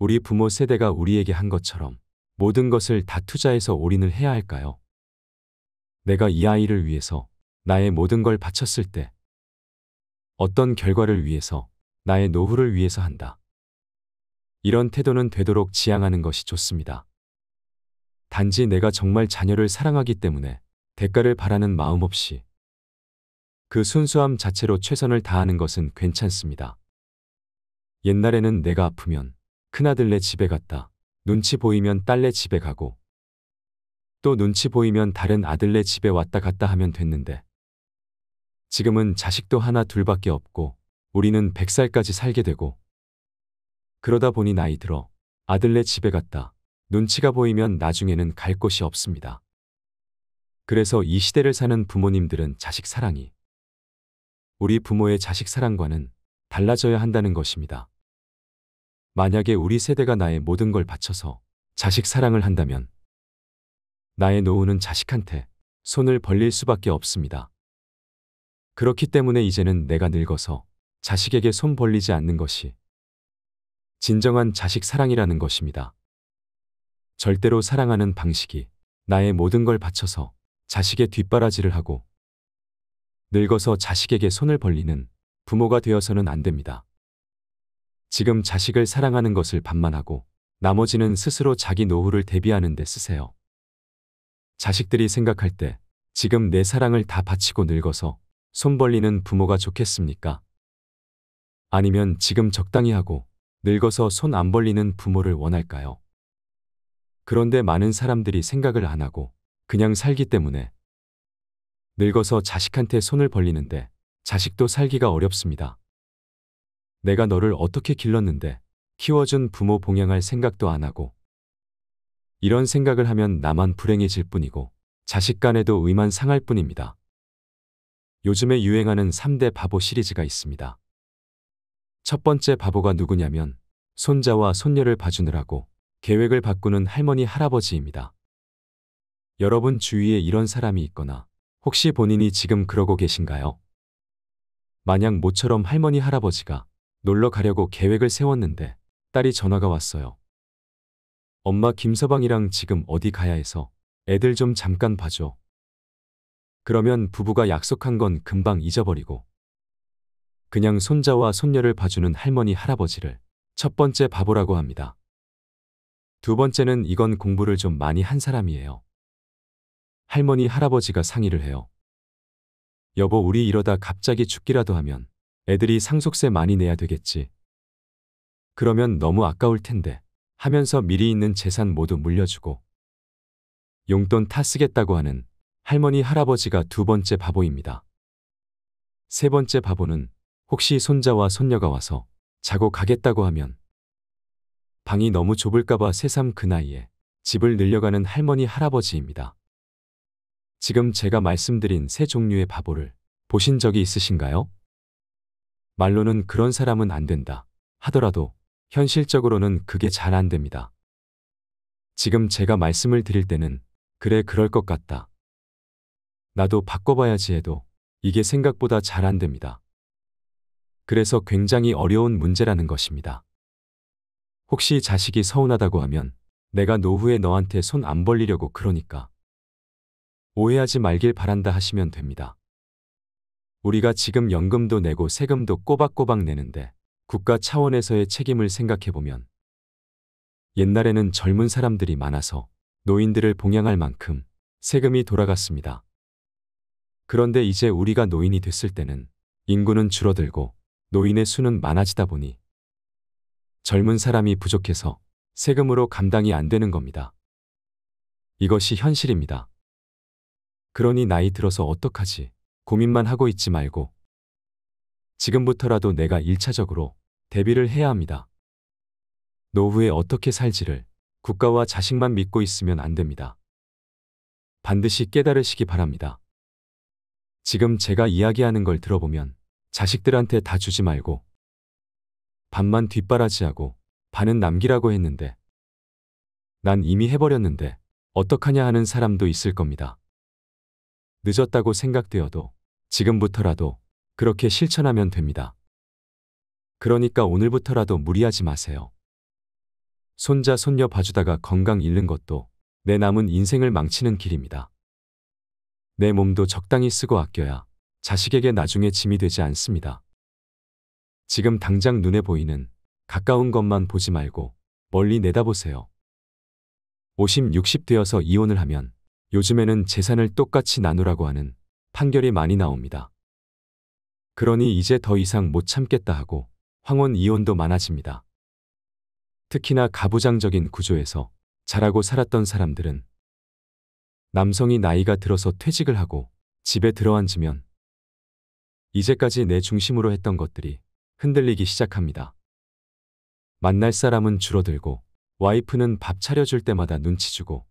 우리 부모 세대가 우리에게 한 것처럼 모든 것을 다 투자해서 올인을 해야 할까요? 내가 이 아이를 위해서 나의 모든 걸 바쳤을 때 어떤 결과를 위해서 나의 노후를 위해서 한다. 이런 태도는 되도록 지향하는 것이 좋습니다. 단지 내가 정말 자녀를 사랑하기 때문에 대가를 바라는 마음 없이 그 순수함 자체로 최선을 다하는 것은 괜찮습니다. 옛날에는 내가 아프면 큰아들네 집에 갔다. 눈치 보이면 딸네 집에 가고 또 눈치 보이면 다른 아들네 집에 왔다 갔다 하면 됐는데 지금은 자식도 하나 둘밖에 없고 우리는 100살까지 살게 되고 그러다 보니 나이 들어 아들네 집에 갔다. 눈치가 보이면 나중에는 갈 곳이 없습니다. 그래서 이 시대를 사는 부모님들은 자식 사랑이 우리 부모의 자식 사랑과는 달라져야 한다는 것입니다. 만약에 우리 세대가 나의 모든 걸 바쳐서 자식 사랑을 한다면 나의 노후는 자식한테 손을 벌릴 수밖에 없습니다. 그렇기 때문에 이제는 내가 늙어서 자식에게 손 벌리지 않는 것이 진정한 자식 사랑이라는 것입니다. 절대로 사랑하는 방식이 나의 모든 걸 바쳐서 자식의 뒷바라지를 하고 늙어서 자식에게 손을 벌리는 부모가 되어서는 안 됩니다. 지금 자식을 사랑하는 것을 반만하고 나머지는 스스로 자기 노후를 대비하는 데 쓰세요. 자식들이 생각할 때 지금 내 사랑을 다 바치고 늙어서 손 벌리는 부모가 좋겠습니까? 아니면 지금 적당히 하고 늙어서 손 안 벌리는 부모를 원할까요? 그런데 많은 사람들이 생각을 안 하고 그냥 살기 때문에 늙어서 자식한테 손을 벌리는데 자식도 살기가 어렵습니다. 내가 너를 어떻게 길렀는데 키워준 부모 봉양할 생각도 안 하고 이런 생각을 하면 나만 불행해질 뿐이고 자식 간에도 의만 상할 뿐입니다. 요즘에 유행하는 3대 바보 시리즈가 있습니다. 첫 번째 바보가 누구냐면 손자와 손녀를 봐주느라고 계획을 바꾸는 할머니 할아버지입니다. 여러분 주위에 이런 사람이 있거나 혹시 본인이 지금 그러고 계신가요? 만약 모처럼 할머니 할아버지가 놀러 가려고 계획을 세웠는데 딸이 전화가 왔어요. 엄마 김서방이랑 지금 어디 가야 해서 애들 좀 잠깐 봐줘. 그러면 부부가 약속한 건 금방 잊어버리고 그냥 손자와 손녀를 봐주는 할머니 할아버지를 첫 번째 바보라고 합니다. 두 번째는 이건 공부를 좀 많이 한 사람이에요. 할머니 할아버지가 상의를 해요. 여보 우리 이러다 갑자기 죽기라도 하면 애들이 상속세 많이 내야 되겠지. 그러면 너무 아까울 텐데 하면서 미리 있는 재산 모두 물려주고 용돈 타 쓰겠다고 하는 할머니 할아버지가 두 번째 바보입니다. 세 번째 바보는 혹시 손자와 손녀가 와서 자고 가겠다고 하면 방이 너무 좁을까봐 새삼 그 나이에 집을 늘려가는 할머니 할아버지입니다. 지금 제가 말씀드린 세 종류의 바보를 보신 적이 있으신가요? 말로는 그런 사람은 안 된다 하더라도 현실적으로는 그게 잘 안 됩니다. 지금 제가 말씀을 드릴 때는 그래 그럴 것 같다. 나도 바꿔봐야지 해도 이게 생각보다 잘 안 됩니다. 그래서 굉장히 어려운 문제라는 것입니다. 혹시 자식이 서운하다고 하면 내가 노후에 너한테 손 안 벌리려고 그러니까 오해하지 말길 바란다 하시면 됩니다. 우리가 지금 연금도 내고 세금도 꼬박꼬박 내는데 국가 차원에서의 책임을 생각해보면 옛날에는 젊은 사람들이 많아서 노인들을 봉양할 만큼 세금이 돌아갔습니다. 그런데 이제 우리가 노인이 됐을 때는 인구는 줄어들고 노인의 수는 많아지다 보니 젊은 사람이 부족해서 세금으로 감당이 안 되는 겁니다. 이것이 현실입니다. 그러니 나이 들어서 어떡하지? 고민만 하고 있지 말고 지금부터라도 내가 일차적으로 대비를 해야 합니다. 노후에 어떻게 살지를 국가와 자식만 믿고 있으면 안 됩니다. 반드시 깨달으시기 바랍니다. 지금 제가 이야기하는 걸 들어보면 자식들한테 다 주지 말고 반만 뒷바라지하고 반은 남기라고 했는데 난 이미 해버렸는데 어떡하냐 하는 사람도 있을 겁니다. 늦었다고 생각되어도 지금부터라도 그렇게 실천하면 됩니다. 그러니까 오늘부터라도 무리하지 마세요. 손자, 손녀 봐주다가 건강 잃는 것도 내 남은 인생을 망치는 길입니다. 내 몸도 적당히 쓰고 아껴야 자식에게 나중에 짐이 되지 않습니다. 지금 당장 눈에 보이는 가까운 것만 보지 말고 멀리 내다보세요. 50, 60 되어서 이혼을 하면 요즘에는 재산을 똑같이 나누라고 하는 판결이 많이 나옵니다. 그러니 이제 더 이상 못 참겠다 하고 황혼 이혼도 많아집니다. 특히나 가부장적인 구조에서 자라고 살았던 사람들은 남성이 나이가 들어서 퇴직을 하고 집에 들어앉으면 이제까지 내 중심으로 했던 것들이 흔들리기 시작합니다. 만날 사람은 줄어들고 와이프는 밥 차려줄 때마다 눈치 주고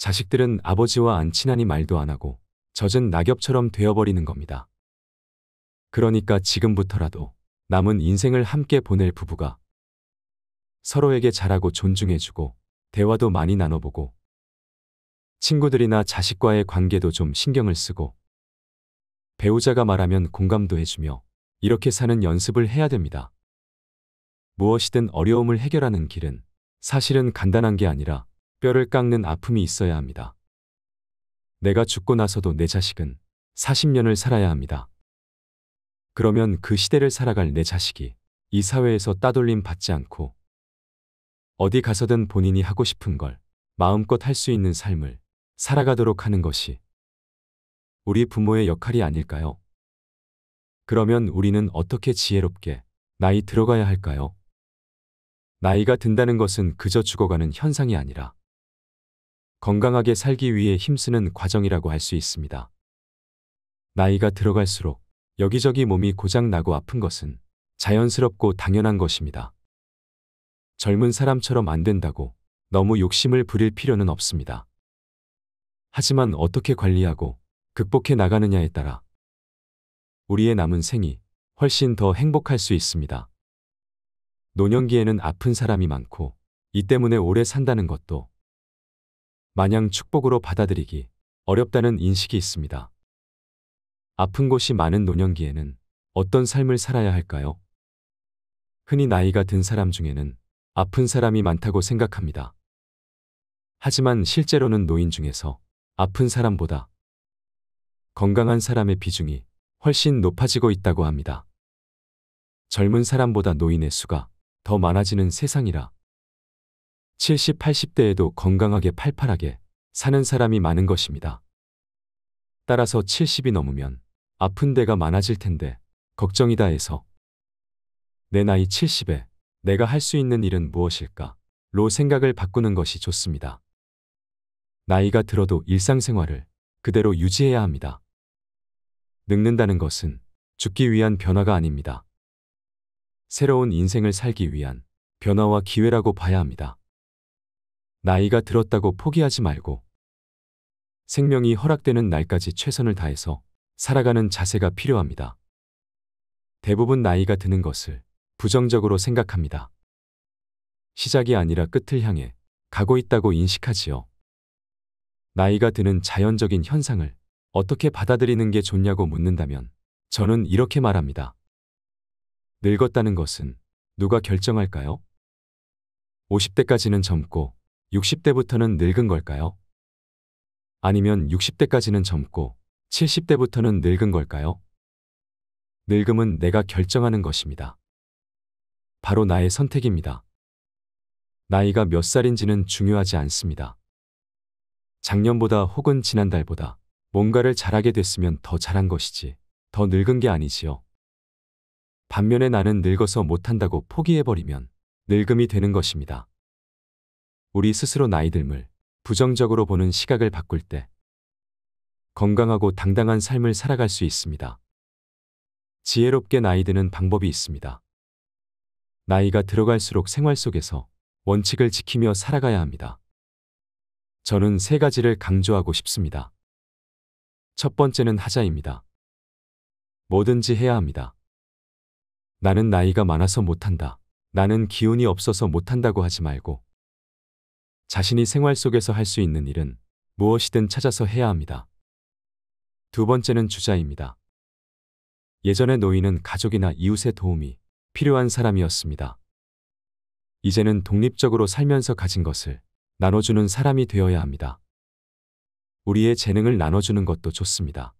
자식들은 아버지와 안 친하니 말도 안 하고 젖은 낙엽처럼 되어버리는 겁니다. 그러니까 지금부터라도 남은 인생을 함께 보낼 부부가 서로에게 잘하고 존중해주고 대화도 많이 나눠보고 친구들이나 자식과의 관계도 좀 신경을 쓰고 배우자가 말하면 공감도 해주며 이렇게 사는 연습을 해야 됩니다. 무엇이든 어려움을 해결하는 길은 사실은 간단한 게 아니라 뼈를 깎는 아픔이 있어야 합니다. 내가 죽고 나서도 내 자식은 40년을 살아야 합니다. 그러면 그 시대를 살아갈 내 자식이 이 사회에서 따돌림 받지 않고 어디 가서든 본인이 하고 싶은 걸 마음껏 할 수 있는 삶을 살아가도록 하는 것이 우리 부모의 역할이 아닐까요? 그러면 우리는 어떻게 지혜롭게 나이 들어가야 할까요? 나이가 든다는 것은 그저 죽어가는 현상이 아니라 건강하게 살기 위해 힘쓰는 과정이라고 할 수 있습니다. 나이가 들어갈수록 여기저기 몸이 고장나고 아픈 것은 자연스럽고 당연한 것입니다. 젊은 사람처럼 안 된다고 너무 욕심을 부릴 필요는 없습니다. 하지만 어떻게 관리하고 극복해 나가느냐에 따라 우리의 남은 생이 훨씬 더 행복할 수 있습니다. 노년기에는 아픈 사람이 많고 이 때문에 오래 산다는 것도 마냥 축복으로 받아들이기 어렵다는 인식이 있습니다. 아픈 곳이 많은 노년기에는 어떤 삶을 살아야 할까요? 흔히 나이가 든 사람 중에는 아픈 사람이 많다고 생각합니다. 하지만 실제로는 노인 중에서 아픈 사람보다 건강한 사람의 비중이 훨씬 높아지고 있다고 합니다. 젊은 사람보다 노인의 수가 더 많아지는 세상이라 70, 80대에도 건강하게 팔팔하게 사는 사람이 많은 것입니다. 따라서 70이 넘으면 아픈 데가 많아질 텐데 걱정이다 해서 내 나이 70에 내가 할 수 있는 일은 무엇일까? 로 생각을 바꾸는 것이 좋습니다. 나이가 들어도 일상생활을 그대로 유지해야 합니다. 늙는다는 것은 죽기 위한 변화가 아닙니다. 새로운 인생을 살기 위한 변화와 기회라고 봐야 합니다. 나이가 들었다고 포기하지 말고 생명이 허락되는 날까지 최선을 다해서 살아가는 자세가 필요합니다. 대부분 나이가 드는 것을 부정적으로 생각합니다. 시작이 아니라 끝을 향해 가고 있다고 인식하지요. 나이가 드는 자연적인 현상을 어떻게 받아들이는 게 좋냐고 묻는다면 저는 이렇게 말합니다. 늙었다는 것은 누가 결정할까요? 50대까지는 젊고 60대부터는 늙은 걸까요? 아니면 60대까지는 젊고 70대부터는 늙은 걸까요? 늙음은 내가 결정하는 것입니다. 바로 나의 선택입니다. 나이가 몇 살인지는 중요하지 않습니다. 작년보다 혹은 지난달보다 뭔가를 잘하게 됐으면 더 잘한 것이지, 더 늙은 게 아니지요. 반면에 나는 늙어서 못한다고 포기해버리면 늙음이 되는 것입니다. 우리 스스로 나이듦을 부정적으로 보는 시각을 바꿀 때 건강하고 당당한 삶을 살아갈 수 있습니다. 지혜롭게 나이 드는 방법이 있습니다. 나이가 들어갈수록 생활 속에서 원칙을 지키며 살아가야 합니다. 저는 세 가지를 강조하고 싶습니다. 첫 번째는 하자입니다. 뭐든지 해야 합니다. 나는 나이가 많아서 못한다. 나는 기운이 없어서 못한다고 하지 말고 자신이 생활 속에서 할 수 있는 일은 무엇이든 찾아서 해야 합니다. 두 번째는 주자입니다. 예전의 노인은 가족이나 이웃의 도움이 필요한 사람이었습니다. 이제는 독립적으로 살면서 가진 것을 나눠주는 사람이 되어야 합니다. 우리의 재능을 나눠주는 것도 좋습니다.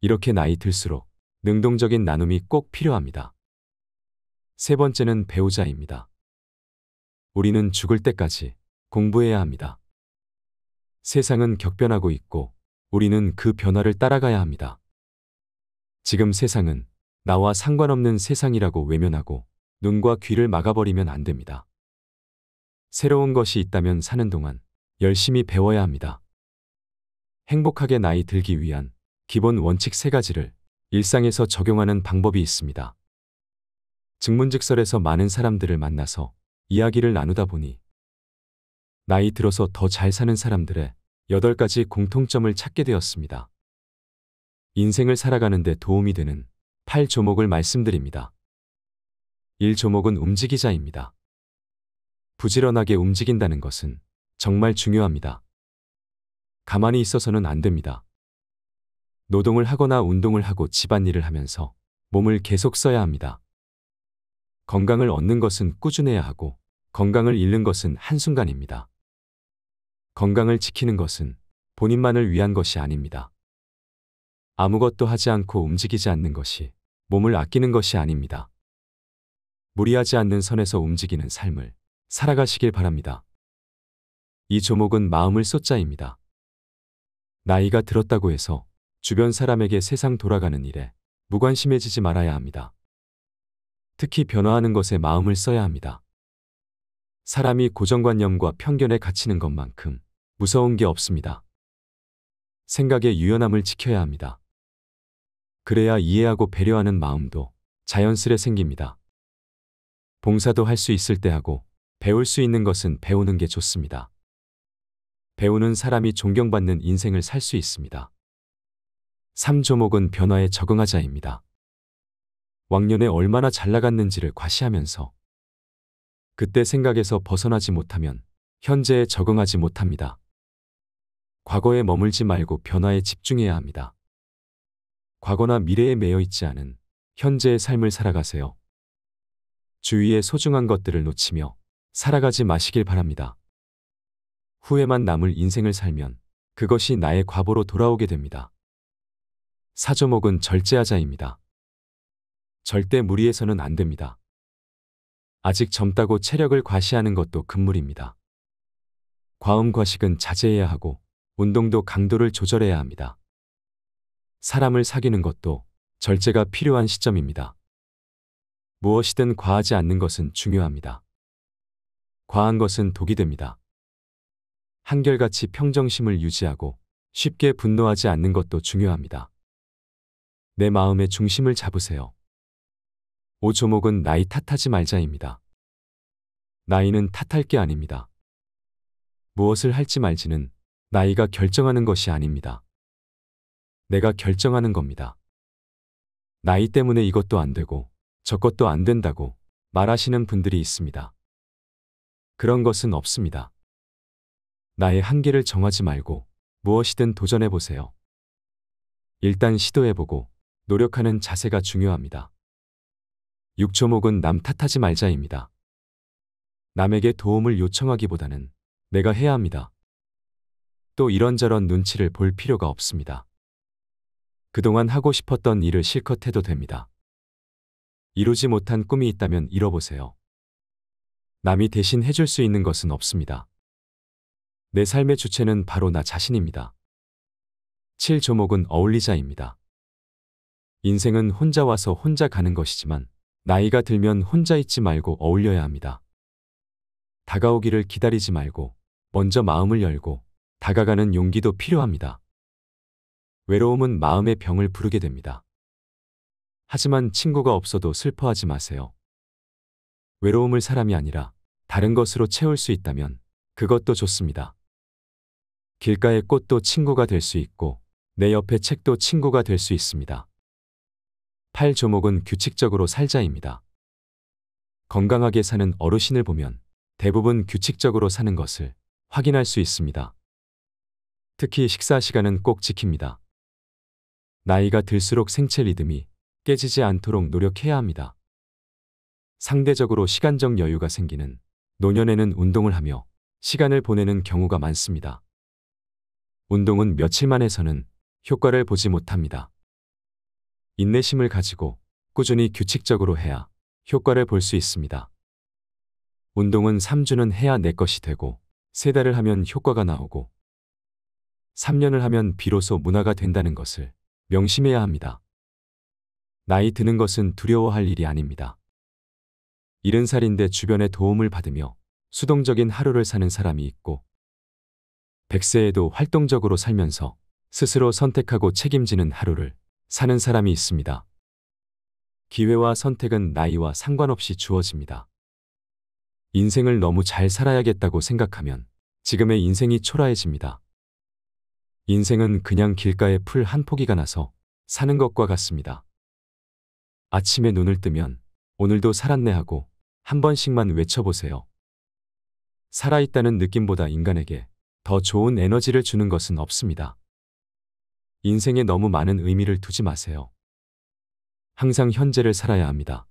이렇게 나이 들수록 능동적인 나눔이 꼭 필요합니다. 세 번째는 배우자입니다. 우리는 죽을 때까지 공부해야 합니다. 세상은 격변하고 있고 우리는 그 변화를 따라가야 합니다. 지금 세상은 나와 상관없는 세상이라고 외면하고 눈과 귀를 막아버리면 안 됩니다. 새로운 것이 있다면 사는 동안 열심히 배워야 합니다. 행복하게 나이 들기 위한 기본 원칙 세 가지를 일상에서 적용하는 방법이 있습니다. 증문즉설에서 많은 사람들을 만나서 이야기를 나누다 보니 나이 들어서 더 잘 사는 사람들의 8가지 공통점을 찾게 되었습니다. 인생을 살아가는데 도움이 되는 8조목을 말씀드립니다. 1조목은 움직이자입니다. 부지런하게 움직인다는 것은 정말 중요합니다. 가만히 있어서는 안 됩니다. 노동을 하거나 운동을 하고 집안일을 하면서 몸을 계속 써야 합니다. 건강을 얻는 것은 꾸준해야 하고 건강을 잃는 것은 한순간입니다. 건강을 지키는 것은 본인만을 위한 것이 아닙니다. 아무것도 하지 않고 움직이지 않는 것이 몸을 아끼는 것이 아닙니다. 무리하지 않는 선에서 움직이는 삶을 살아가시길 바랍니다. 이 조목은 마음을 쏟자입니다. 나이가 들었다고 해서 주변 사람에게 세상 돌아가는 일에 무관심해지지 말아야 합니다. 특히 변화하는 것에 마음을 써야 합니다. 사람이 고정관념과 편견에 갇히는 것만큼 무서운 게 없습니다. 생각의 유연함을 지켜야 합니다. 그래야 이해하고 배려하는 마음도 자연스레 생깁니다. 봉사도 할 수 있을 때 하고 배울 수 있는 것은 배우는 게 좋습니다. 배우는 사람이 존경받는 인생을 살 수 있습니다. 3조목은 변화에 적응하자입니다. 왕년에 얼마나 잘 나갔는지를 과시하면서 그때 생각에서 벗어나지 못하면 현재에 적응하지 못합니다. 과거에 머물지 말고 변화에 집중해야 합니다. 과거나 미래에 매여 있지 않은 현재의 삶을 살아가세요. 주위의 소중한 것들을 놓치며 살아가지 마시길 바랍니다. 후회만 남을 인생을 살면 그것이 나의 과보로 돌아오게 됩니다. 사조목은 절제하자입니다. 절대 무리해서는 안 됩니다. 아직 젊다고 체력을 과시하는 것도 금물입니다. 과음과식은 자제해야 하고 운동도 강도를 조절해야 합니다. 사람을 사귀는 것도 절제가 필요한 시점입니다. 무엇이든 과하지 않는 것은 중요합니다. 과한 것은 독이 됩니다. 한결같이 평정심을 유지하고 쉽게 분노하지 않는 것도 중요합니다. 내 마음의 중심을 잡으세요. 오조목은 나이 탓하지 말자입니다. 나이는 탓할 게 아닙니다. 무엇을 할지 말지는 나이가 결정하는 것이 아닙니다. 내가 결정하는 겁니다. 나이 때문에 이것도 안 되고 저것도 안 된다고 말하시는 분들이 있습니다. 그런 것은 없습니다. 나의 한계를 정하지 말고 무엇이든 도전해 보세요. 일단 시도해 보고 노력하는 자세가 중요합니다. 6초목은 남 탓하지 말자입니다. 남에게 도움을 요청하기보다는 내가 해야 합니다. 또 이런저런 눈치를 볼 필요가 없습니다. 그동안 하고 싶었던 일을 실컷 해도 됩니다. 이루지 못한 꿈이 있다면 잃어보세요. 남이 대신 해줄 수 있는 것은 없습니다. 내 삶의 주체는 바로 나 자신입니다. 7조목은 어울리자입니다. 인생은 혼자 와서 혼자 가는 것이지만 나이가 들면 혼자 있지 말고 어울려야 합니다. 다가오기를 기다리지 말고 먼저 마음을 열고 다가가는 용기도 필요합니다. 외로움은 마음의 병을 부르게 됩니다. 하지만 친구가 없어도 슬퍼하지 마세요. 외로움을 사람이 아니라 다른 것으로 채울 수 있다면 그것도 좋습니다. 길가의 꽃도 친구가 될 수 있고 내 옆에 책도 친구가 될 수 있습니다. 팔조목은 규칙적으로 살자입니다. 건강하게 사는 어르신을 보면 대부분 규칙적으로 사는 것을 확인할 수 있습니다. 특히 식사 시간은 꼭 지킵니다. 나이가 들수록 생체 리듬이 깨지지 않도록 노력해야 합니다. 상대적으로 시간적 여유가 생기는 노년에는 운동을 하며 시간을 보내는 경우가 많습니다. 운동은 며칠만 해서는 효과를 보지 못합니다. 인내심을 가지고 꾸준히 규칙적으로 해야 효과를 볼 수 있습니다. 운동은 3주는 해야 내 것이 되고, 3달을 하면 효과가 나오고, 3년을 하면 비로소 문화가 된다는 것을 명심해야 합니다. 나이 드는 것은 두려워할 일이 아닙니다. 70살인데 주변의 도움을 받으며 수동적인 하루를 사는 사람이 있고 100세에도 활동적으로 살면서 스스로 선택하고 책임지는 하루를 사는 사람이 있습니다. 기회와 선택은 나이와 상관없이 주어집니다. 인생을 너무 잘 살아야겠다고 생각하면 지금의 인생이 초라해집니다. 인생은 그냥 길가에 풀 한 포기가 나서 사는 것과 같습니다. 아침에 눈을 뜨면 오늘도 살았네 하고 한 번씩만 외쳐보세요. 살아있다는 느낌보다 인간에게 더 좋은 에너지를 주는 것은 없습니다. 인생에 너무 많은 의미를 두지 마세요. 항상 현재를 살아야 합니다.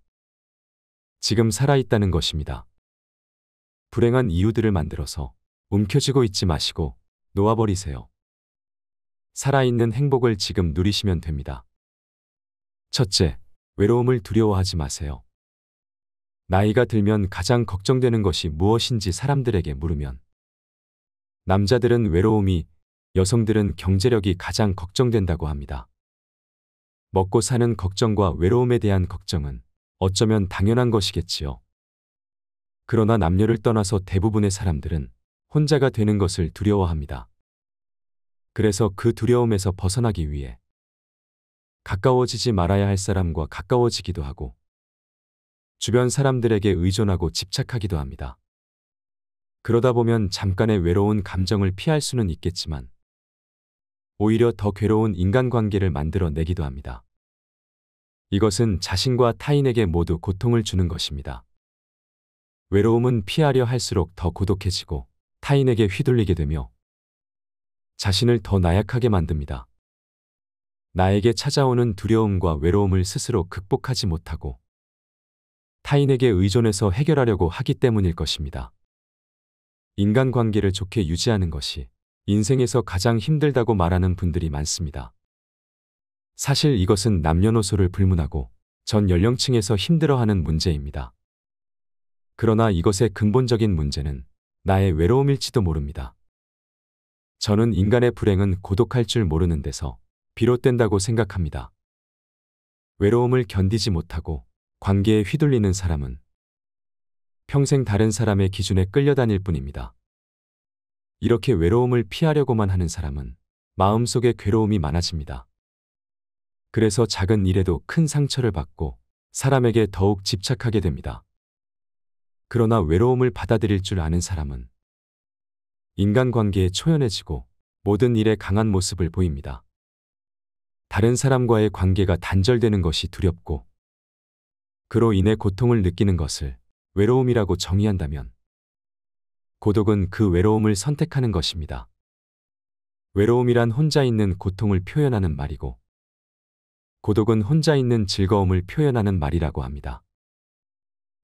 지금 살아있다는 것입니다. 불행한 이유들을 만들어서 움켜쥐고 있지 마시고 놓아버리세요. 살아있는 행복을 지금 누리시면 됩니다. 첫째, 외로움을 두려워하지 마세요. 나이가 들면 가장 걱정되는 것이 무엇인지 사람들에게 물으면 남자들은 외로움이, 여성들은 경제력이 가장 걱정된다고 합니다. 먹고 사는 걱정과 외로움에 대한 걱정은 어쩌면 당연한 것이겠지요. 그러나 남녀를 떠나서 대부분의 사람들은 혼자가 되는 것을 두려워합니다. 그래서 그 두려움에서 벗어나기 위해 가까워지지 말아야 할 사람과 가까워지기도 하고 주변 사람들에게 의존하고 집착하기도 합니다. 그러다 보면 잠깐의 외로운 감정을 피할 수는 있겠지만 오히려 더 괴로운 인간관계를 만들어내기도 합니다. 이것은 자신과 타인에게 모두 고통을 주는 것입니다. 외로움은 피하려 할수록 더 고독해지고 타인에게 휘둘리게 되며 자신을 더 나약하게 만듭니다. 나에게 찾아오는 두려움과 외로움을 스스로 극복하지 못하고 타인에게 의존해서 해결하려고 하기 때문일 것입니다. 인간관계를 좋게 유지하는 것이 인생에서 가장 힘들다고 말하는 분들이 많습니다. 사실 이것은 남녀노소를 불문하고 전 연령층에서 힘들어하는 문제입니다. 그러나 이것의 근본적인 문제는 나의 외로움일지도 모릅니다. 저는 인간의 불행은 고독할 줄 모르는 데서 비롯된다고 생각합니다. 외로움을 견디지 못하고 관계에 휘둘리는 사람은 평생 다른 사람의 기준에 끌려다닐 뿐입니다. 이렇게 외로움을 피하려고만 하는 사람은 마음속에 괴로움이 많아집니다. 그래서 작은 일에도 큰 상처를 받고 사람에게 더욱 집착하게 됩니다. 그러나 외로움을 받아들일 줄 아는 사람은 인간관계에 초연해지고 모든 일에 강한 모습을 보입니다. 다른 사람과의 관계가 단절되는 것이 두렵고 그로 인해 고통을 느끼는 것을 외로움이라고 정의한다면 고독은 그 외로움을 선택하는 것입니다. 외로움이란 혼자 있는 고통을 표현하는 말이고 고독은 혼자 있는 즐거움을 표현하는 말이라고 합니다.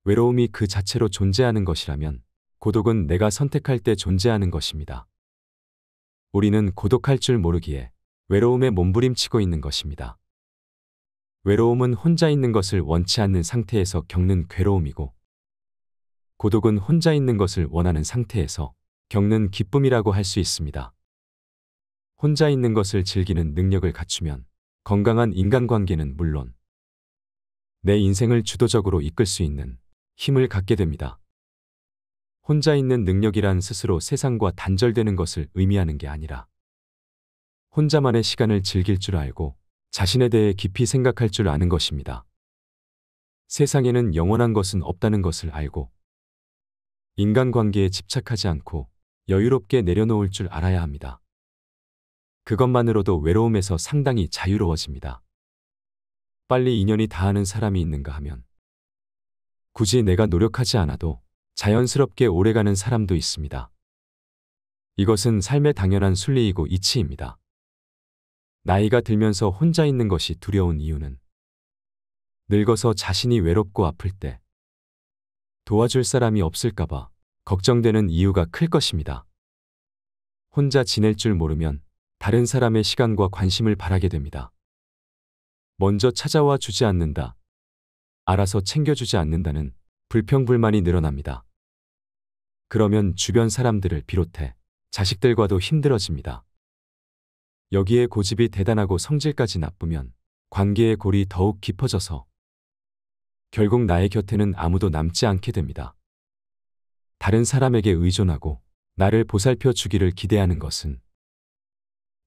외로움이 그 자체로 존재하는 것이라면 고독은 내가 선택할 때 존재하는 것입니다. 우리는 고독할 줄 모르기에 외로움에 몸부림치고 있는 것입니다. 외로움은 혼자 있는 것을 원치 않는 상태에서 겪는 괴로움이고, 고독은 혼자 있는 것을 원하는 상태에서 겪는 기쁨이라고 할 수 있습니다. 혼자 있는 것을 즐기는 능력을 갖추면 건강한 인간관계는 물론 내 인생을 주도적으로 이끌 수 있는 힘을 갖게 됩니다. 혼자 있는 능력이란 스스로 세상과 단절되는 것을 의미하는 게 아니라 혼자만의 시간을 즐길 줄 알고 자신에 대해 깊이 생각할 줄 아는 것입니다. 세상에는 영원한 것은 없다는 것을 알고 인간관계에 집착하지 않고 여유롭게 내려놓을 줄 알아야 합니다. 그것만으로도 외로움에서 상당히 자유로워집니다. 빨리 인연이 다하는 사람이 있는가 하면 굳이 내가 노력하지 않아도 자연스럽게 오래가는 사람도 있습니다. 이것은 삶의 당연한 순리이고 이치입니다. 나이가 들면서 혼자 있는 것이 두려운 이유는 늙어서 자신이 외롭고 아플 때 도와줄 사람이 없을까봐 걱정되는 이유가 클 것입니다. 혼자 지낼 줄 모르면 다른 사람의 시간과 관심을 바라게 됩니다. 먼저 찾아와 주지 않는다. 알아서 챙겨주지 않는다는 불평불만이 늘어납니다. 그러면 주변 사람들을 비롯해 자식들과도 힘들어집니다. 여기에 고집이 대단하고 성질까지 나쁘면 관계의 골이 더욱 깊어져서 결국 나의 곁에는 아무도 남지 않게 됩니다. 다른 사람에게 의존하고 나를 보살펴 주기를 기대하는 것은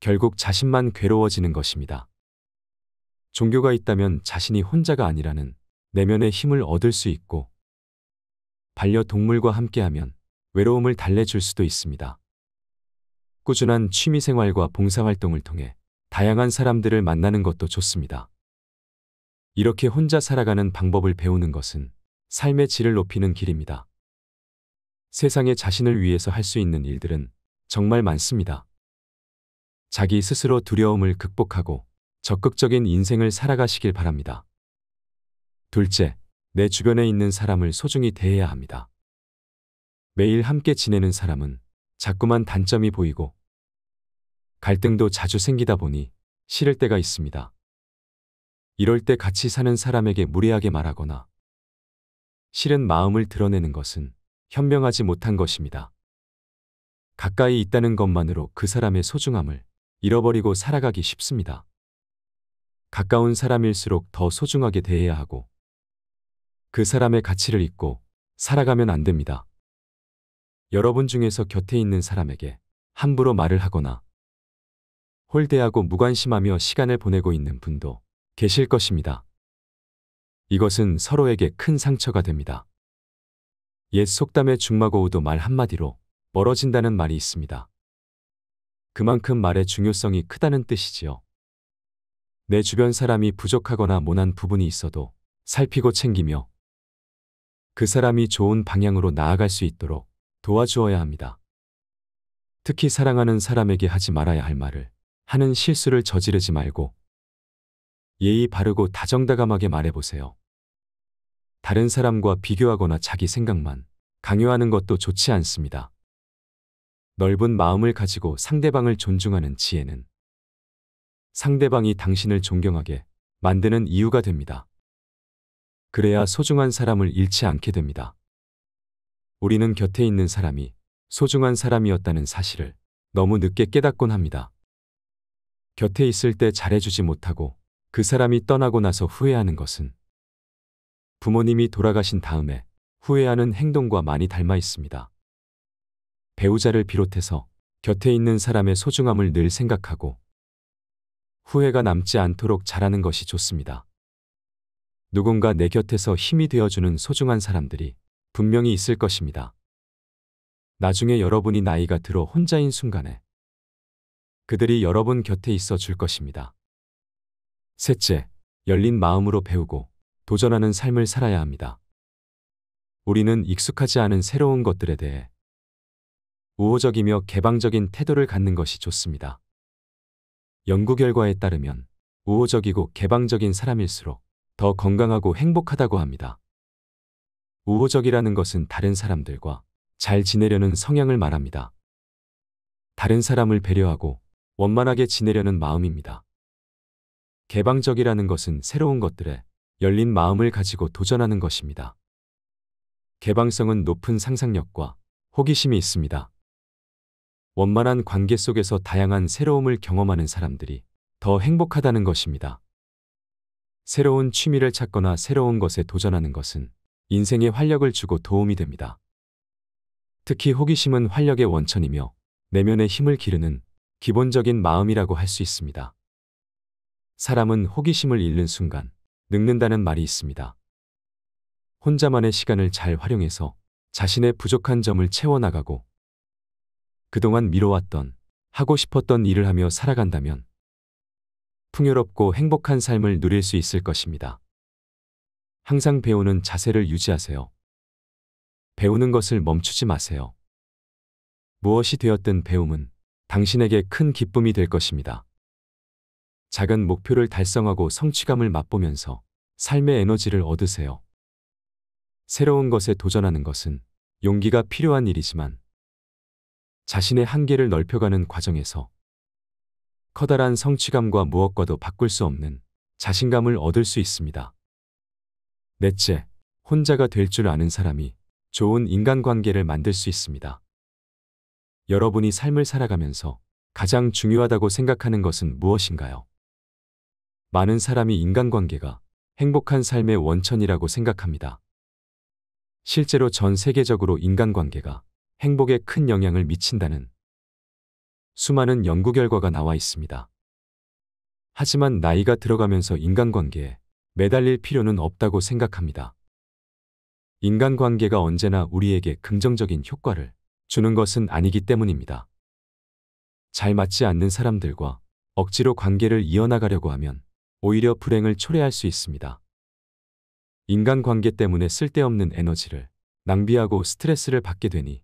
결국 자신만 괴로워지는 것입니다. 종교가 있다면 자신이 혼자가 아니라는 내면의 힘을 얻을 수 있고 반려동물과 함께하면 외로움을 달래줄 수도 있습니다. 꾸준한 취미생활과 봉사활동을 통해 다양한 사람들을 만나는 것도 좋습니다. 이렇게 혼자 살아가는 방법을 배우는 것은 삶의 질을 높이는 길입니다. 세상에 자신을 위해서 할 수 있는 일들은 정말 많습니다. 자기 스스로 두려움을 극복하고 적극적인 인생을 살아가시길 바랍니다. 둘째, 내 주변에 있는 사람을 소중히 대해야 합니다. 매일 함께 지내는 사람은 자꾸만 단점이 보이고 갈등도 자주 생기다 보니 싫을 때가 있습니다. 이럴 때 같이 사는 사람에게 무례하게 말하거나 싫은 마음을 드러내는 것은 현명하지 못한 것입니다. 가까이 있다는 것만으로 그 사람의 소중함을 잃어버리고 살아가기 쉽습니다. 가까운 사람일수록 더 소중하게 대해야 하고 그 사람의 가치를 잊고 살아가면 안 됩니다. 여러분 중에서 곁에 있는 사람에게 함부로 말을 하거나 홀대하고 무관심하며 시간을 보내고 있는 분도 계실 것입니다. 이것은 서로에게 큰 상처가 됩니다. 옛 속담의 중마고우도 말 한마디로 멀어진다는 말이 있습니다. 그만큼 말의 중요성이 크다는 뜻이지요. 내 주변 사람이 부족하거나 모난 부분이 있어도 살피고 챙기며 그 사람이 좋은 방향으로 나아갈 수 있도록 도와주어야 합니다. 특히 사랑하는 사람에게 하지 말아야 할 말을 하는 실수를 저지르지 말고 예의 바르고 다정다감하게 말해보세요. 다른 사람과 비교하거나 자기 생각만 강요하는 것도 좋지 않습니다. 넓은 마음을 가지고 상대방을 존중하는 지혜는 상대방이 당신을 존경하게 만드는 이유가 됩니다. 그래야 소중한 사람을 잃지 않게 됩니다. 우리는 곁에 있는 사람이 소중한 사람이었다는 사실을 너무 늦게 깨닫곤 합니다. 곁에 있을 때 잘해주지 못하고 그 사람이 떠나고 나서 후회하는 것은 부모님이 돌아가신 다음에 후회하는 행동과 많이 닮아 있습니다. 배우자를 비롯해서 곁에 있는 사람의 소중함을 늘 생각하고 후회가 남지 않도록 잘하는 것이 좋습니다. 누군가 내 곁에서 힘이 되어주는 소중한 사람들이 분명히 있을 것입니다. 나중에 여러분이 나이가 들어 혼자인 순간에 그들이 여러분 곁에 있어 줄 것입니다. 셋째, 열린 마음으로 배우고 도전하는 삶을 살아야 합니다. 우리는 익숙하지 않은 새로운 것들에 대해 우호적이며 개방적인 태도를 갖는 것이 좋습니다. 연구 결과에 따르면 우호적이고 개방적인 사람일수록 더 건강하고 행복하다고 합니다. 우호적이라는 것은 다른 사람들과 잘 지내려는 성향을 말합니다. 다른 사람을 배려하고 원만하게 지내려는 마음입니다. 개방적이라는 것은 새로운 것들에 열린 마음을 가지고 도전하는 것입니다. 개방성은 높은 상상력과 호기심이 있습니다. 원만한 관계 속에서 다양한 새로움을 경험하는 사람들이 더 행복하다는 것입니다. 새로운 취미를 찾거나 새로운 것에 도전하는 것은 인생에 활력을 주고 도움이 됩니다. 특히 호기심은 활력의 원천이며 내면의 힘을 기르는 기본적인 마음이라고 할 수 있습니다. 사람은 호기심을 잃는 순간 늙는다는 말이 있습니다. 혼자만의 시간을 잘 활용해서 자신의 부족한 점을 채워나가고 그동안 미뤄왔던 하고 싶었던 일을 하며 살아간다면 풍요롭고 행복한 삶을 누릴 수 있을 것입니다. 항상 배우는 자세를 유지하세요. 배우는 것을 멈추지 마세요. 무엇이 되었든 배움은 당신에게 큰 기쁨이 될 것입니다. 작은 목표를 달성하고 성취감을 맛보면서 삶의 에너지를 얻으세요. 새로운 것에 도전하는 것은 용기가 필요한 일이지만 자신의 한계를 넓혀가는 과정에서 커다란 성취감과 무엇과도 바꿀 수 없는 자신감을 얻을 수 있습니다. 넷째, 혼자가 될 줄 아는 사람이 좋은 인간관계를 만들 수 있습니다. 여러분이 삶을 살아가면서 가장 중요하다고 생각하는 것은 무엇인가요? 많은 사람이 인간관계가 행복한 삶의 원천이라고 생각합니다. 실제로 전 세계적으로 인간관계가 행복에 큰 영향을 미친다는 수많은 연구 결과가 나와 있습니다. 하지만 나이가 들어가면서 인간관계에 매달릴 필요는 없다고 생각합니다. 인간관계가 언제나 우리에게 긍정적인 효과를 주는 것은 아니기 때문입니다. 잘 맞지 않는 사람들과 억지로 관계를 이어나가려고 하면 오히려 불행을 초래할 수 있습니다. 인간관계 때문에 쓸데없는 에너지를 낭비하고 스트레스를 받게 되니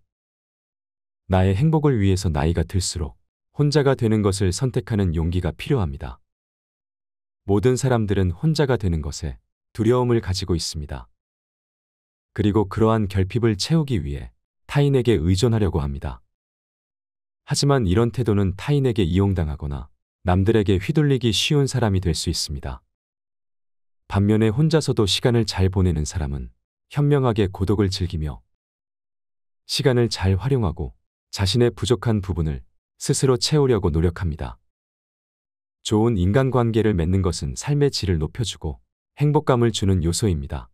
나의 행복을 위해서 나이가 들수록 혼자가 되는 것을 선택하는 용기가 필요합니다. 모든 사람들은 혼자가 되는 것에 두려움을 가지고 있습니다. 그리고 그러한 결핍을 채우기 위해 타인에게 의존하려고 합니다. 하지만 이런 태도는 타인에게 이용당하거나 남들에게 휘둘리기 쉬운 사람이 될 수 있습니다. 반면에 혼자서도 시간을 잘 보내는 사람은 현명하게 고독을 즐기며 시간을 잘 활용하고 자신의 부족한 부분을 스스로 채우려고 노력합니다. 좋은 인간관계를 맺는 것은 삶의 질을 높여주고 행복감을 주는 요소입니다.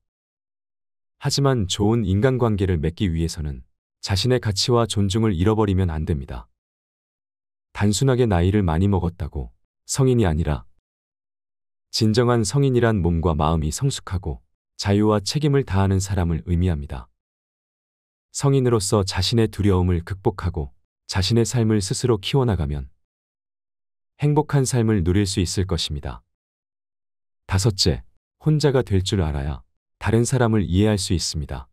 하지만 좋은 인간관계를 맺기 위해서는 자신의 가치와 존중을 잃어버리면 안 됩니다. 단순하게 나이를 많이 먹었다고 성인이 아니라 진정한 성인이란 몸과 마음이 성숙하고 자유와 책임을 다하는 사람을 의미합니다. 성인으로서 자신의 두려움을 극복하고 자신의 삶을 스스로 키워나가면 행복한 삶을 누릴 수 있을 것입니다. 다섯째, 혼자가 될 줄 알아야 다른 사람을 이해할 수 있습니다.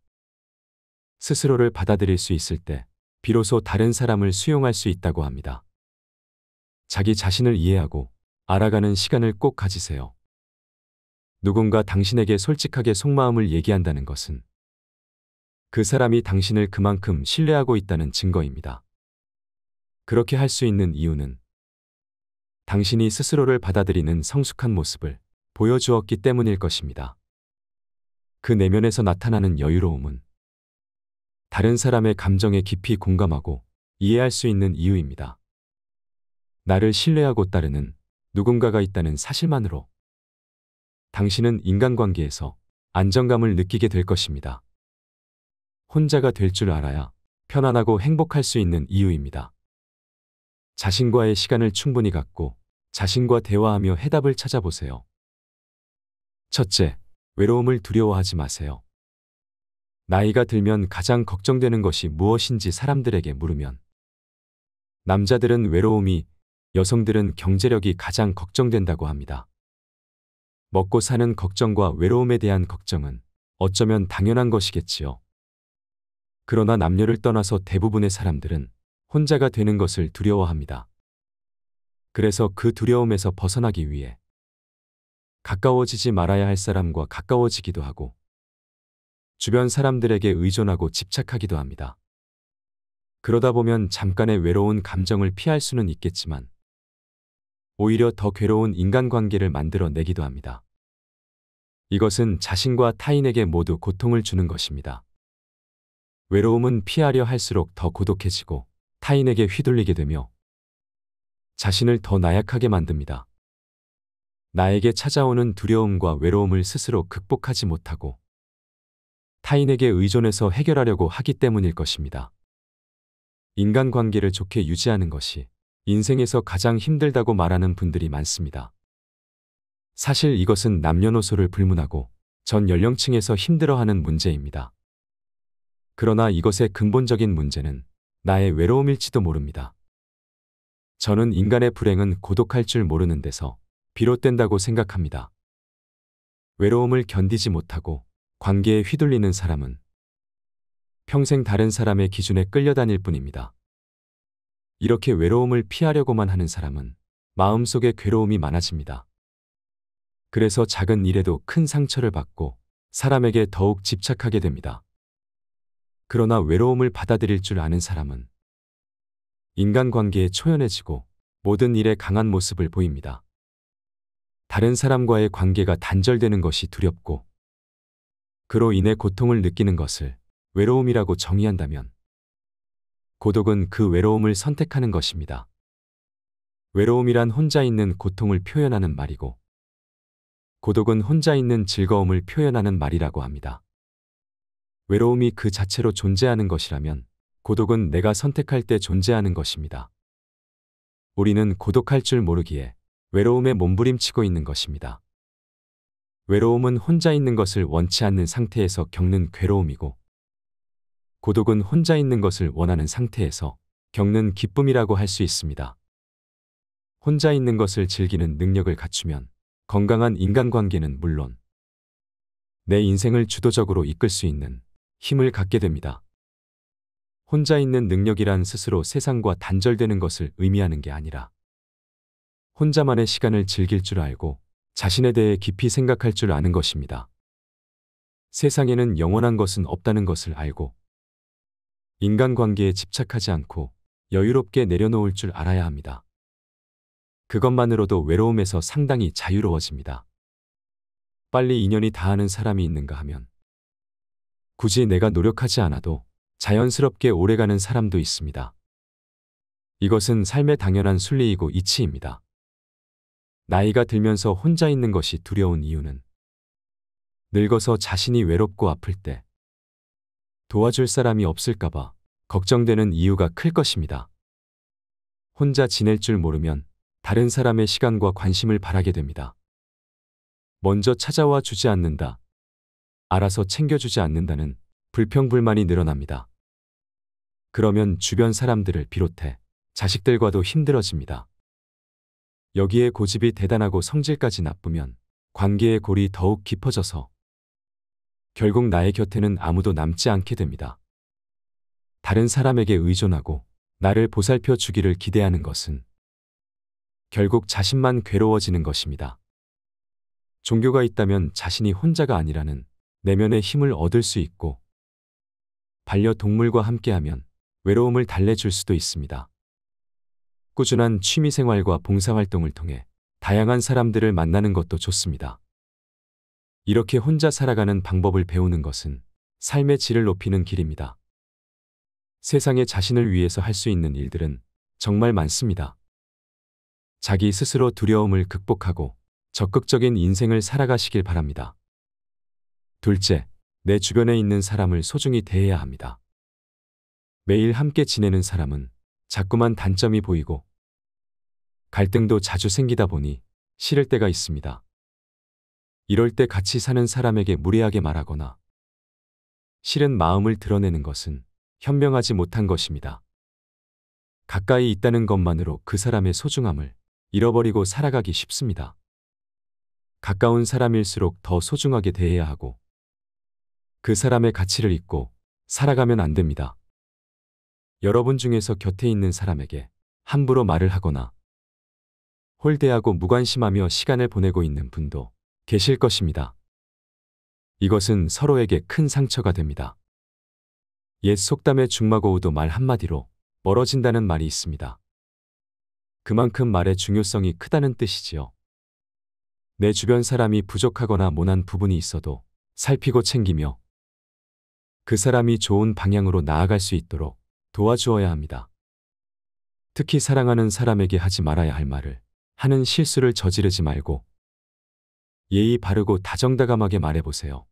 스스로를 받아들일 수 있을 때 비로소 다른 사람을 수용할 수 있다고 합니다. 자기 자신을 이해하고 알아가는 시간을 꼭 가지세요. 누군가 당신에게 솔직하게 속마음을 얘기한다는 것은 그 사람이 당신을 그만큼 신뢰하고 있다는 증거입니다. 그렇게 할 수 있는 이유는 당신이 스스로를 받아들이는 성숙한 모습을 보여주었기 때문일 것입니다. 그 내면에서 나타나는 여유로움은 다른 사람의 감정에 깊이 공감하고 이해할 수 있는 이유입니다. 나를 신뢰하고 따르는 누군가가 있다는 사실만으로 당신은 인간관계에서 안정감을 느끼게 될 것입니다. 혼자가 될 줄 알아야 편안하고 행복할 수 있는 이유입니다. 자신과의 시간을 충분히 갖고 자신과 대화하며 해답을 찾아보세요. 첫째, 외로움을 두려워하지 마세요. 나이가 들면 가장 걱정되는 것이 무엇인지 사람들에게 물으면 남자들은 외로움이, 여성들은 경제력이 가장 걱정된다고 합니다. 먹고 사는 걱정과 외로움에 대한 걱정은 어쩌면 당연한 것이겠지요. 그러나 남녀를 떠나서 대부분의 사람들은 혼자가 되는 것을 두려워합니다. 그래서 그 두려움에서 벗어나기 위해 가까워지지 말아야 할 사람과 가까워지기도 하고 주변 사람들에게 의존하고 집착하기도 합니다. 그러다 보면 잠깐의 외로운 감정을 피할 수는 있겠지만 오히려 더 괴로운 인간관계를 만들어내기도 합니다. 이것은 자신과 타인에게 모두 고통을 주는 것입니다. 외로움은 피하려 할수록 더 고독해지고 타인에게 휘둘리게 되며 자신을 더 나약하게 만듭니다. 나에게 찾아오는 두려움과 외로움을 스스로 극복하지 못하고 타인에게 의존해서 해결하려고 하기 때문일 것입니다. 인간관계를 좋게 유지하는 것이 인생에서 가장 힘들다고 말하는 분들이 많습니다. 사실 이것은 남녀노소를 불문하고 전 연령층에서 힘들어하는 문제입니다. 그러나 이것의 근본적인 문제는 나의 외로움일지도 모릅니다. 저는 인간의 불행은 고독할 줄 모르는 데서 비롯된다고 생각합니다. 외로움을 견디지 못하고 관계에 휘둘리는 사람은 평생 다른 사람의 기준에 끌려다닐 뿐입니다. 이렇게 외로움을 피하려고만 하는 사람은 마음속에 괴로움이 많아집니다. 그래서 작은 일에도 큰 상처를 받고 사람에게 더욱 집착하게 됩니다. 그러나 외로움을 받아들일 줄 아는 사람은 인간관계에 초연해지고 모든 일에 강한 모습을 보입니다. 다른 사람과의 관계가 단절되는 것이 두렵고 그로 인해 고통을 느끼는 것을 외로움이라고 정의한다면 고독은 그 외로움을 선택하는 것입니다. 외로움이란 혼자 있는 고통을 표현하는 말이고 고독은 혼자 있는 즐거움을 표현하는 말이라고 합니다. 외로움이 그 자체로 존재하는 것이라면 고독은 내가 선택할 때 존재하는 것입니다. 우리는 고독할 줄 모르기에 외로움에 몸부림치고 있는 것입니다. 외로움은 혼자 있는 것을 원치 않는 상태에서 겪는 괴로움이고 고독은 혼자 있는 것을 원하는 상태에서 겪는 기쁨이라고 할 수 있습니다. 혼자 있는 것을 즐기는 능력을 갖추면 건강한 인간관계는 물론 내 인생을 주도적으로 이끌 수 있는 힘을 갖게 됩니다. 혼자 있는 능력이란 스스로 세상과 단절되는 것을 의미하는 게 아니라 혼자만의 시간을 즐길 줄 알고 자신에 대해 깊이 생각할 줄 아는 것입니다. 세상에는 영원한 것은 없다는 것을 알고 인간관계에 집착하지 않고 여유롭게 내려놓을 줄 알아야 합니다. 그것만으로도 외로움에서 상당히 자유로워집니다. 빨리 인연이 다하는 사람이 있는가 하면 굳이 내가 노력하지 않아도 자연스럽게 오래가는 사람도 있습니다. 이것은 삶의 당연한 순리이고 이치입니다. 나이가 들면서 혼자 있는 것이 두려운 이유는 늙어서 자신이 외롭고 아플 때 도와줄 사람이 없을까봐 걱정되는 이유가 클 것입니다. 혼자 지낼 줄 모르면 다른 사람의 시간과 관심을 바라게 됩니다. 먼저 찾아와 주지 않는다. 알아서 챙겨주지 않는다는 불평불만이 늘어납니다. 그러면 주변 사람들을 비롯해 자식들과도 힘들어집니다. 여기에 고집이 대단하고 성질까지 나쁘면 관계의 골이 더욱 깊어져서 결국 나의 곁에는 아무도 남지 않게 됩니다. 다른 사람에게 의존하고 나를 보살펴 주기를 기대하는 것은 결국 자신만 괴로워지는 것입니다. 종교가 있다면 자신이 혼자가 아니라는 내면의 힘을 얻을 수 있고 반려동물과 함께하면 외로움을 달래줄 수도 있습니다. 꾸준한 취미생활과 봉사활동을 통해 다양한 사람들을 만나는 것도 좋습니다. 이렇게 혼자 살아가는 방법을 배우는 것은 삶의 질을 높이는 길입니다. 세상에 자신을 위해서 할 수 있는 일들은 정말 많습니다. 자기 스스로 두려움을 극복하고 적극적인 인생을 살아가시길 바랍니다. 둘째, 내 주변에 있는 사람을 소중히 대해야 합니다. 매일 함께 지내는 사람은 자꾸만 단점이 보이고 갈등도 자주 생기다 보니 싫을 때가 있습니다. 이럴 때 같이 사는 사람에게 무례하게 말하거나 싫은 마음을 드러내는 것은 현명하지 못한 것입니다. 가까이 있다는 것만으로 그 사람의 소중함을 잃어버리고 살아가기 쉽습니다. 가까운 사람일수록 더 소중하게 대해야 하고 그 사람의 가치를 잊고 살아가면 안 됩니다. 여러분 중에서 곁에 있는 사람에게 함부로 말을 하거나 홀대하고 무관심하며 시간을 보내고 있는 분도 계실 것입니다. 이것은 서로에게 큰 상처가 됩니다. 옛 속담의 중마고우도 말 한마디로 멀어진다는 말이 있습니다. 그만큼 말의 중요성이 크다는 뜻이지요. 내 주변 사람이 부족하거나 모난 부분이 있어도 살피고 챙기며 그 사람이 좋은 방향으로 나아갈 수 있도록 도와주어야 합니다. 특히 사랑하는 사람에게 하지 말아야 할 말을 하는 실수를 저지르지 말고 예의 바르고 다정다감하게 말해보세요.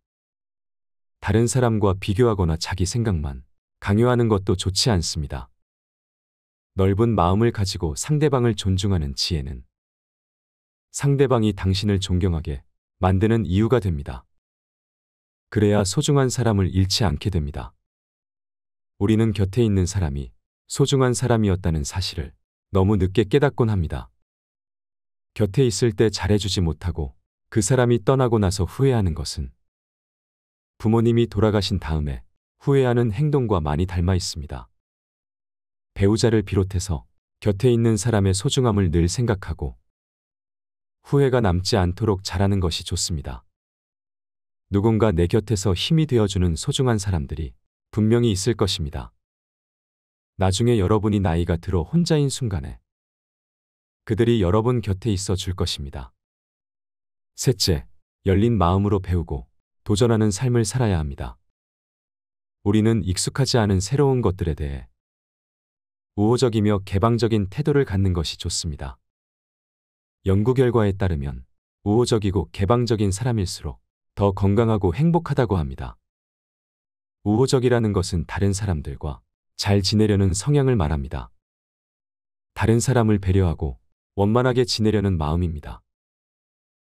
다른 사람과 비교하거나 자기 생각만 강요하는 것도 좋지 않습니다. 넓은 마음을 가지고 상대방을 존중하는 지혜는 상대방이 당신을 존경하게 만드는 이유가 됩니다. 그래야 소중한 사람을 잃지 않게 됩니다. 우리는 곁에 있는 사람이 소중한 사람이었다는 사실을 너무 늦게 깨닫곤 합니다. 곁에 있을 때 잘해주지 못하고 그 사람이 떠나고 나서 후회하는 것은 부모님이 돌아가신 다음에 후회하는 행동과 많이 닮아 있습니다. 배우자를 비롯해서 곁에 있는 사람의 소중함을 늘 생각하고 후회가 남지 않도록 잘하는 것이 좋습니다. 누군가 내 곁에서 힘이 되어주는 소중한 사람들이 분명히 있을 것입니다. 나중에 여러분이 나이가 들어 혼자인 순간에 그들이 여러분 곁에 있어 줄 것입니다. 셋째, 열린 마음으로 배우고 도전하는 삶을 살아야 합니다. 우리는 익숙하지 않은 새로운 것들에 대해 우호적이며 개방적인 태도를 갖는 것이 좋습니다. 연구 결과에 따르면 우호적이고 개방적인 사람일수록 더 건강하고 행복하다고 합니다. 우호적이라는 것은 다른 사람들과 잘 지내려는 성향을 말합니다. 다른 사람을 배려하고 원만하게 지내려는 마음입니다.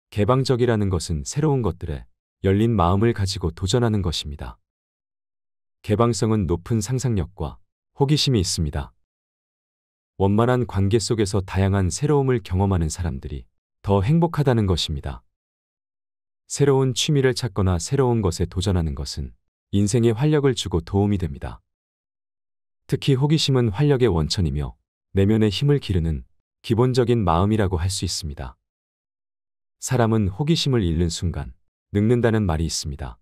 개방적이라는 것은 새로운 것들에 열린 마음을 가지고 도전하는 것입니다. 개방성은 높은 상상력과 호기심이 있습니다. 원만한 관계 속에서 다양한 새로움을 경험하는 사람들이 더 행복하다는 것입니다. 새로운 취미를 찾거나 새로운 것에 도전하는 것은 인생에 활력을 주고 도움이 됩니다. 특히 호기심은 활력의 원천이며 내면의 힘을 기르는 기본적인 마음이라고 할 수 있습니다. 사람은 호기심을 잃는 순간 늙는다는 말이 있습니다.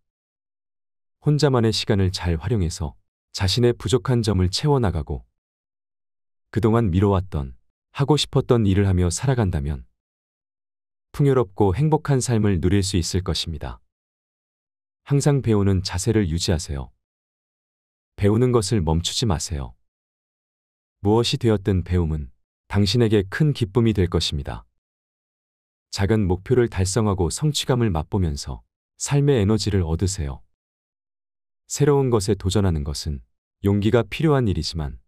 혼자만의 시간을 잘 활용해서 자신의 부족한 점을 채워나가고 그동안 미뤄왔던 하고 싶었던 일을 하며 살아간다면 풍요롭고 행복한 삶을 누릴 수 있을 것입니다. 항상 배우는 자세를 유지하세요. 배우는 것을 멈추지 마세요. 무엇이 되었든 배움은 당신에게 큰 기쁨이 될 것입니다. 작은 목표를 달성하고 성취감을 맛보면서 삶의 에너지를 얻으세요. 새로운 것에 도전하는 것은 용기가 필요한 일이지만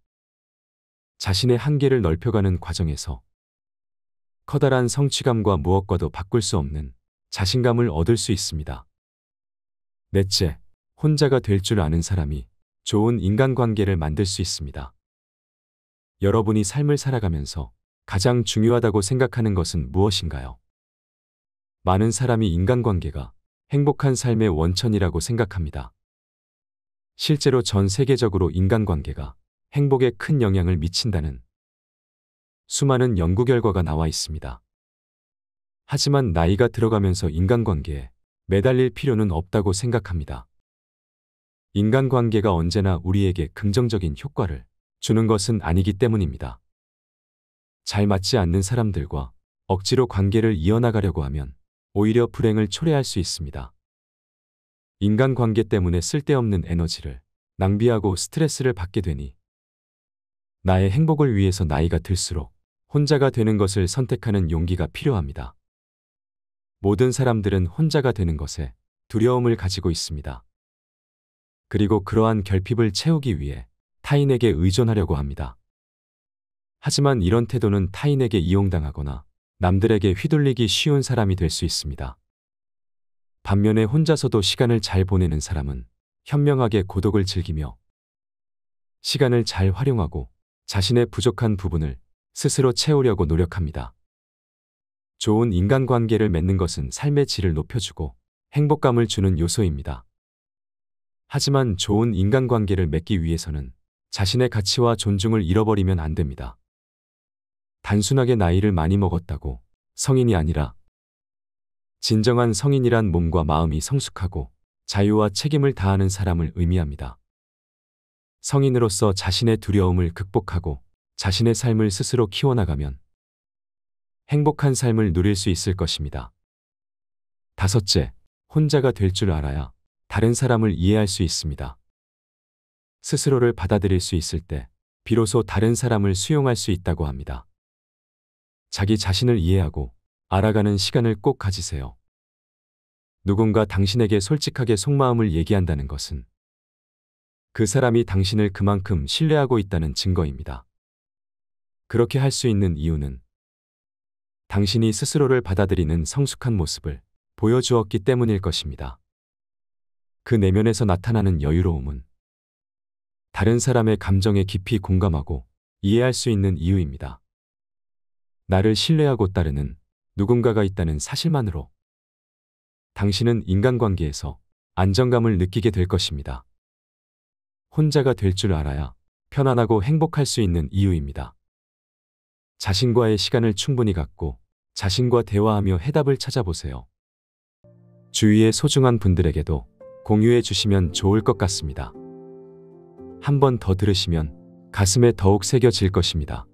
자신의 한계를 넓혀가는 과정에서 커다란 성취감과 무엇과도 바꿀 수 없는 자신감을 얻을 수 있습니다. 넷째, 혼자가 될 줄 아는 사람이 좋은 인간관계를 만들 수 있습니다. 여러분이 삶을 살아가면서 가장 중요하다고 생각하는 것은 무엇인가요? 많은 사람이 인간관계가 행복한 삶의 원천이라고 생각합니다. 실제로 전 세계적으로 인간관계가 행복에 큰 영향을 미친다는 수많은 연구 결과가 나와 있습니다. 하지만 나이가 들어가면서 인간관계에 매달릴 필요는 없다고 생각합니다. 인간관계가 언제나 우리에게 긍정적인 효과를 주는 것은 아니기 때문입니다. 잘 맞지 않는 사람들과 억지로 관계를 이어나가려고 하면 오히려 불행을 초래할 수 있습니다. 인간관계 때문에 쓸데없는 에너지를 낭비하고 스트레스를 받게 되니 나의 행복을 위해서 나이가 들수록 혼자가 되는 것을 선택하는 용기가 필요합니다. 모든 사람들은 혼자가 되는 것에 두려움을 가지고 있습니다. 그리고 그러한 결핍을 채우기 위해 타인에게 의존하려고 합니다. 하지만 이런 태도는 타인에게 이용당하거나 남들에게 휘둘리기 쉬운 사람이 될 수 있습니다. 반면에 혼자서도 시간을 잘 보내는 사람은 현명하게 고독을 즐기며 시간을 잘 활용하고 자신의 부족한 부분을 스스로 채우려고 노력합니다. 좋은 인간관계를 맺는 것은 삶의 질을 높여주고 행복감을 주는 요소입니다. 하지만 좋은 인간관계를 맺기 위해서는 자신의 가치와 존중을 잃어버리면 안 됩니다. 단순하게 나이를 많이 먹었다고 성인이 아니라 진정한 성인이란 몸과 마음이 성숙하고 자유와 책임을 다하는 사람을 의미합니다. 성인으로서 자신의 두려움을 극복하고 자신의 삶을 스스로 키워나가면 행복한 삶을 누릴 수 있을 것입니다. 다섯째, 혼자가 될 줄 알아야 다른 사람을 이해할 수 있습니다. 스스로를 받아들일 수 있을 때 비로소 다른 사람을 수용할 수 있다고 합니다. 자기 자신을 이해하고 알아가는 시간을 꼭 가지세요. 누군가 당신에게 솔직하게 속마음을 얘기한다는 것은 그 사람이 당신을 그만큼 신뢰하고 있다는 증거입니다. 그렇게 할 수 있는 이유는 당신이 스스로를 받아들이는 성숙한 모습을 보여주었기 때문일 것입니다. 그 내면에서 나타나는 여유로움은 다른 사람의 감정에 깊이 공감하고 이해할 수 있는 이유입니다. 나를 신뢰하고 따르는 누군가가 있다는 사실만으로 당신은 인간관계에서 안정감을 느끼게 될 것입니다. 혼자가 될 줄 알아야 편안하고 행복할 수 있는 이유입니다. 자신과의 시간을 충분히 갖고 자신과 대화하며 해답을 찾아보세요. 주위의 소중한 분들에게도 공유해 주시면 좋을 것 같습니다. 한 번 더 들으시면 가슴에 더욱 새겨질 것입니다.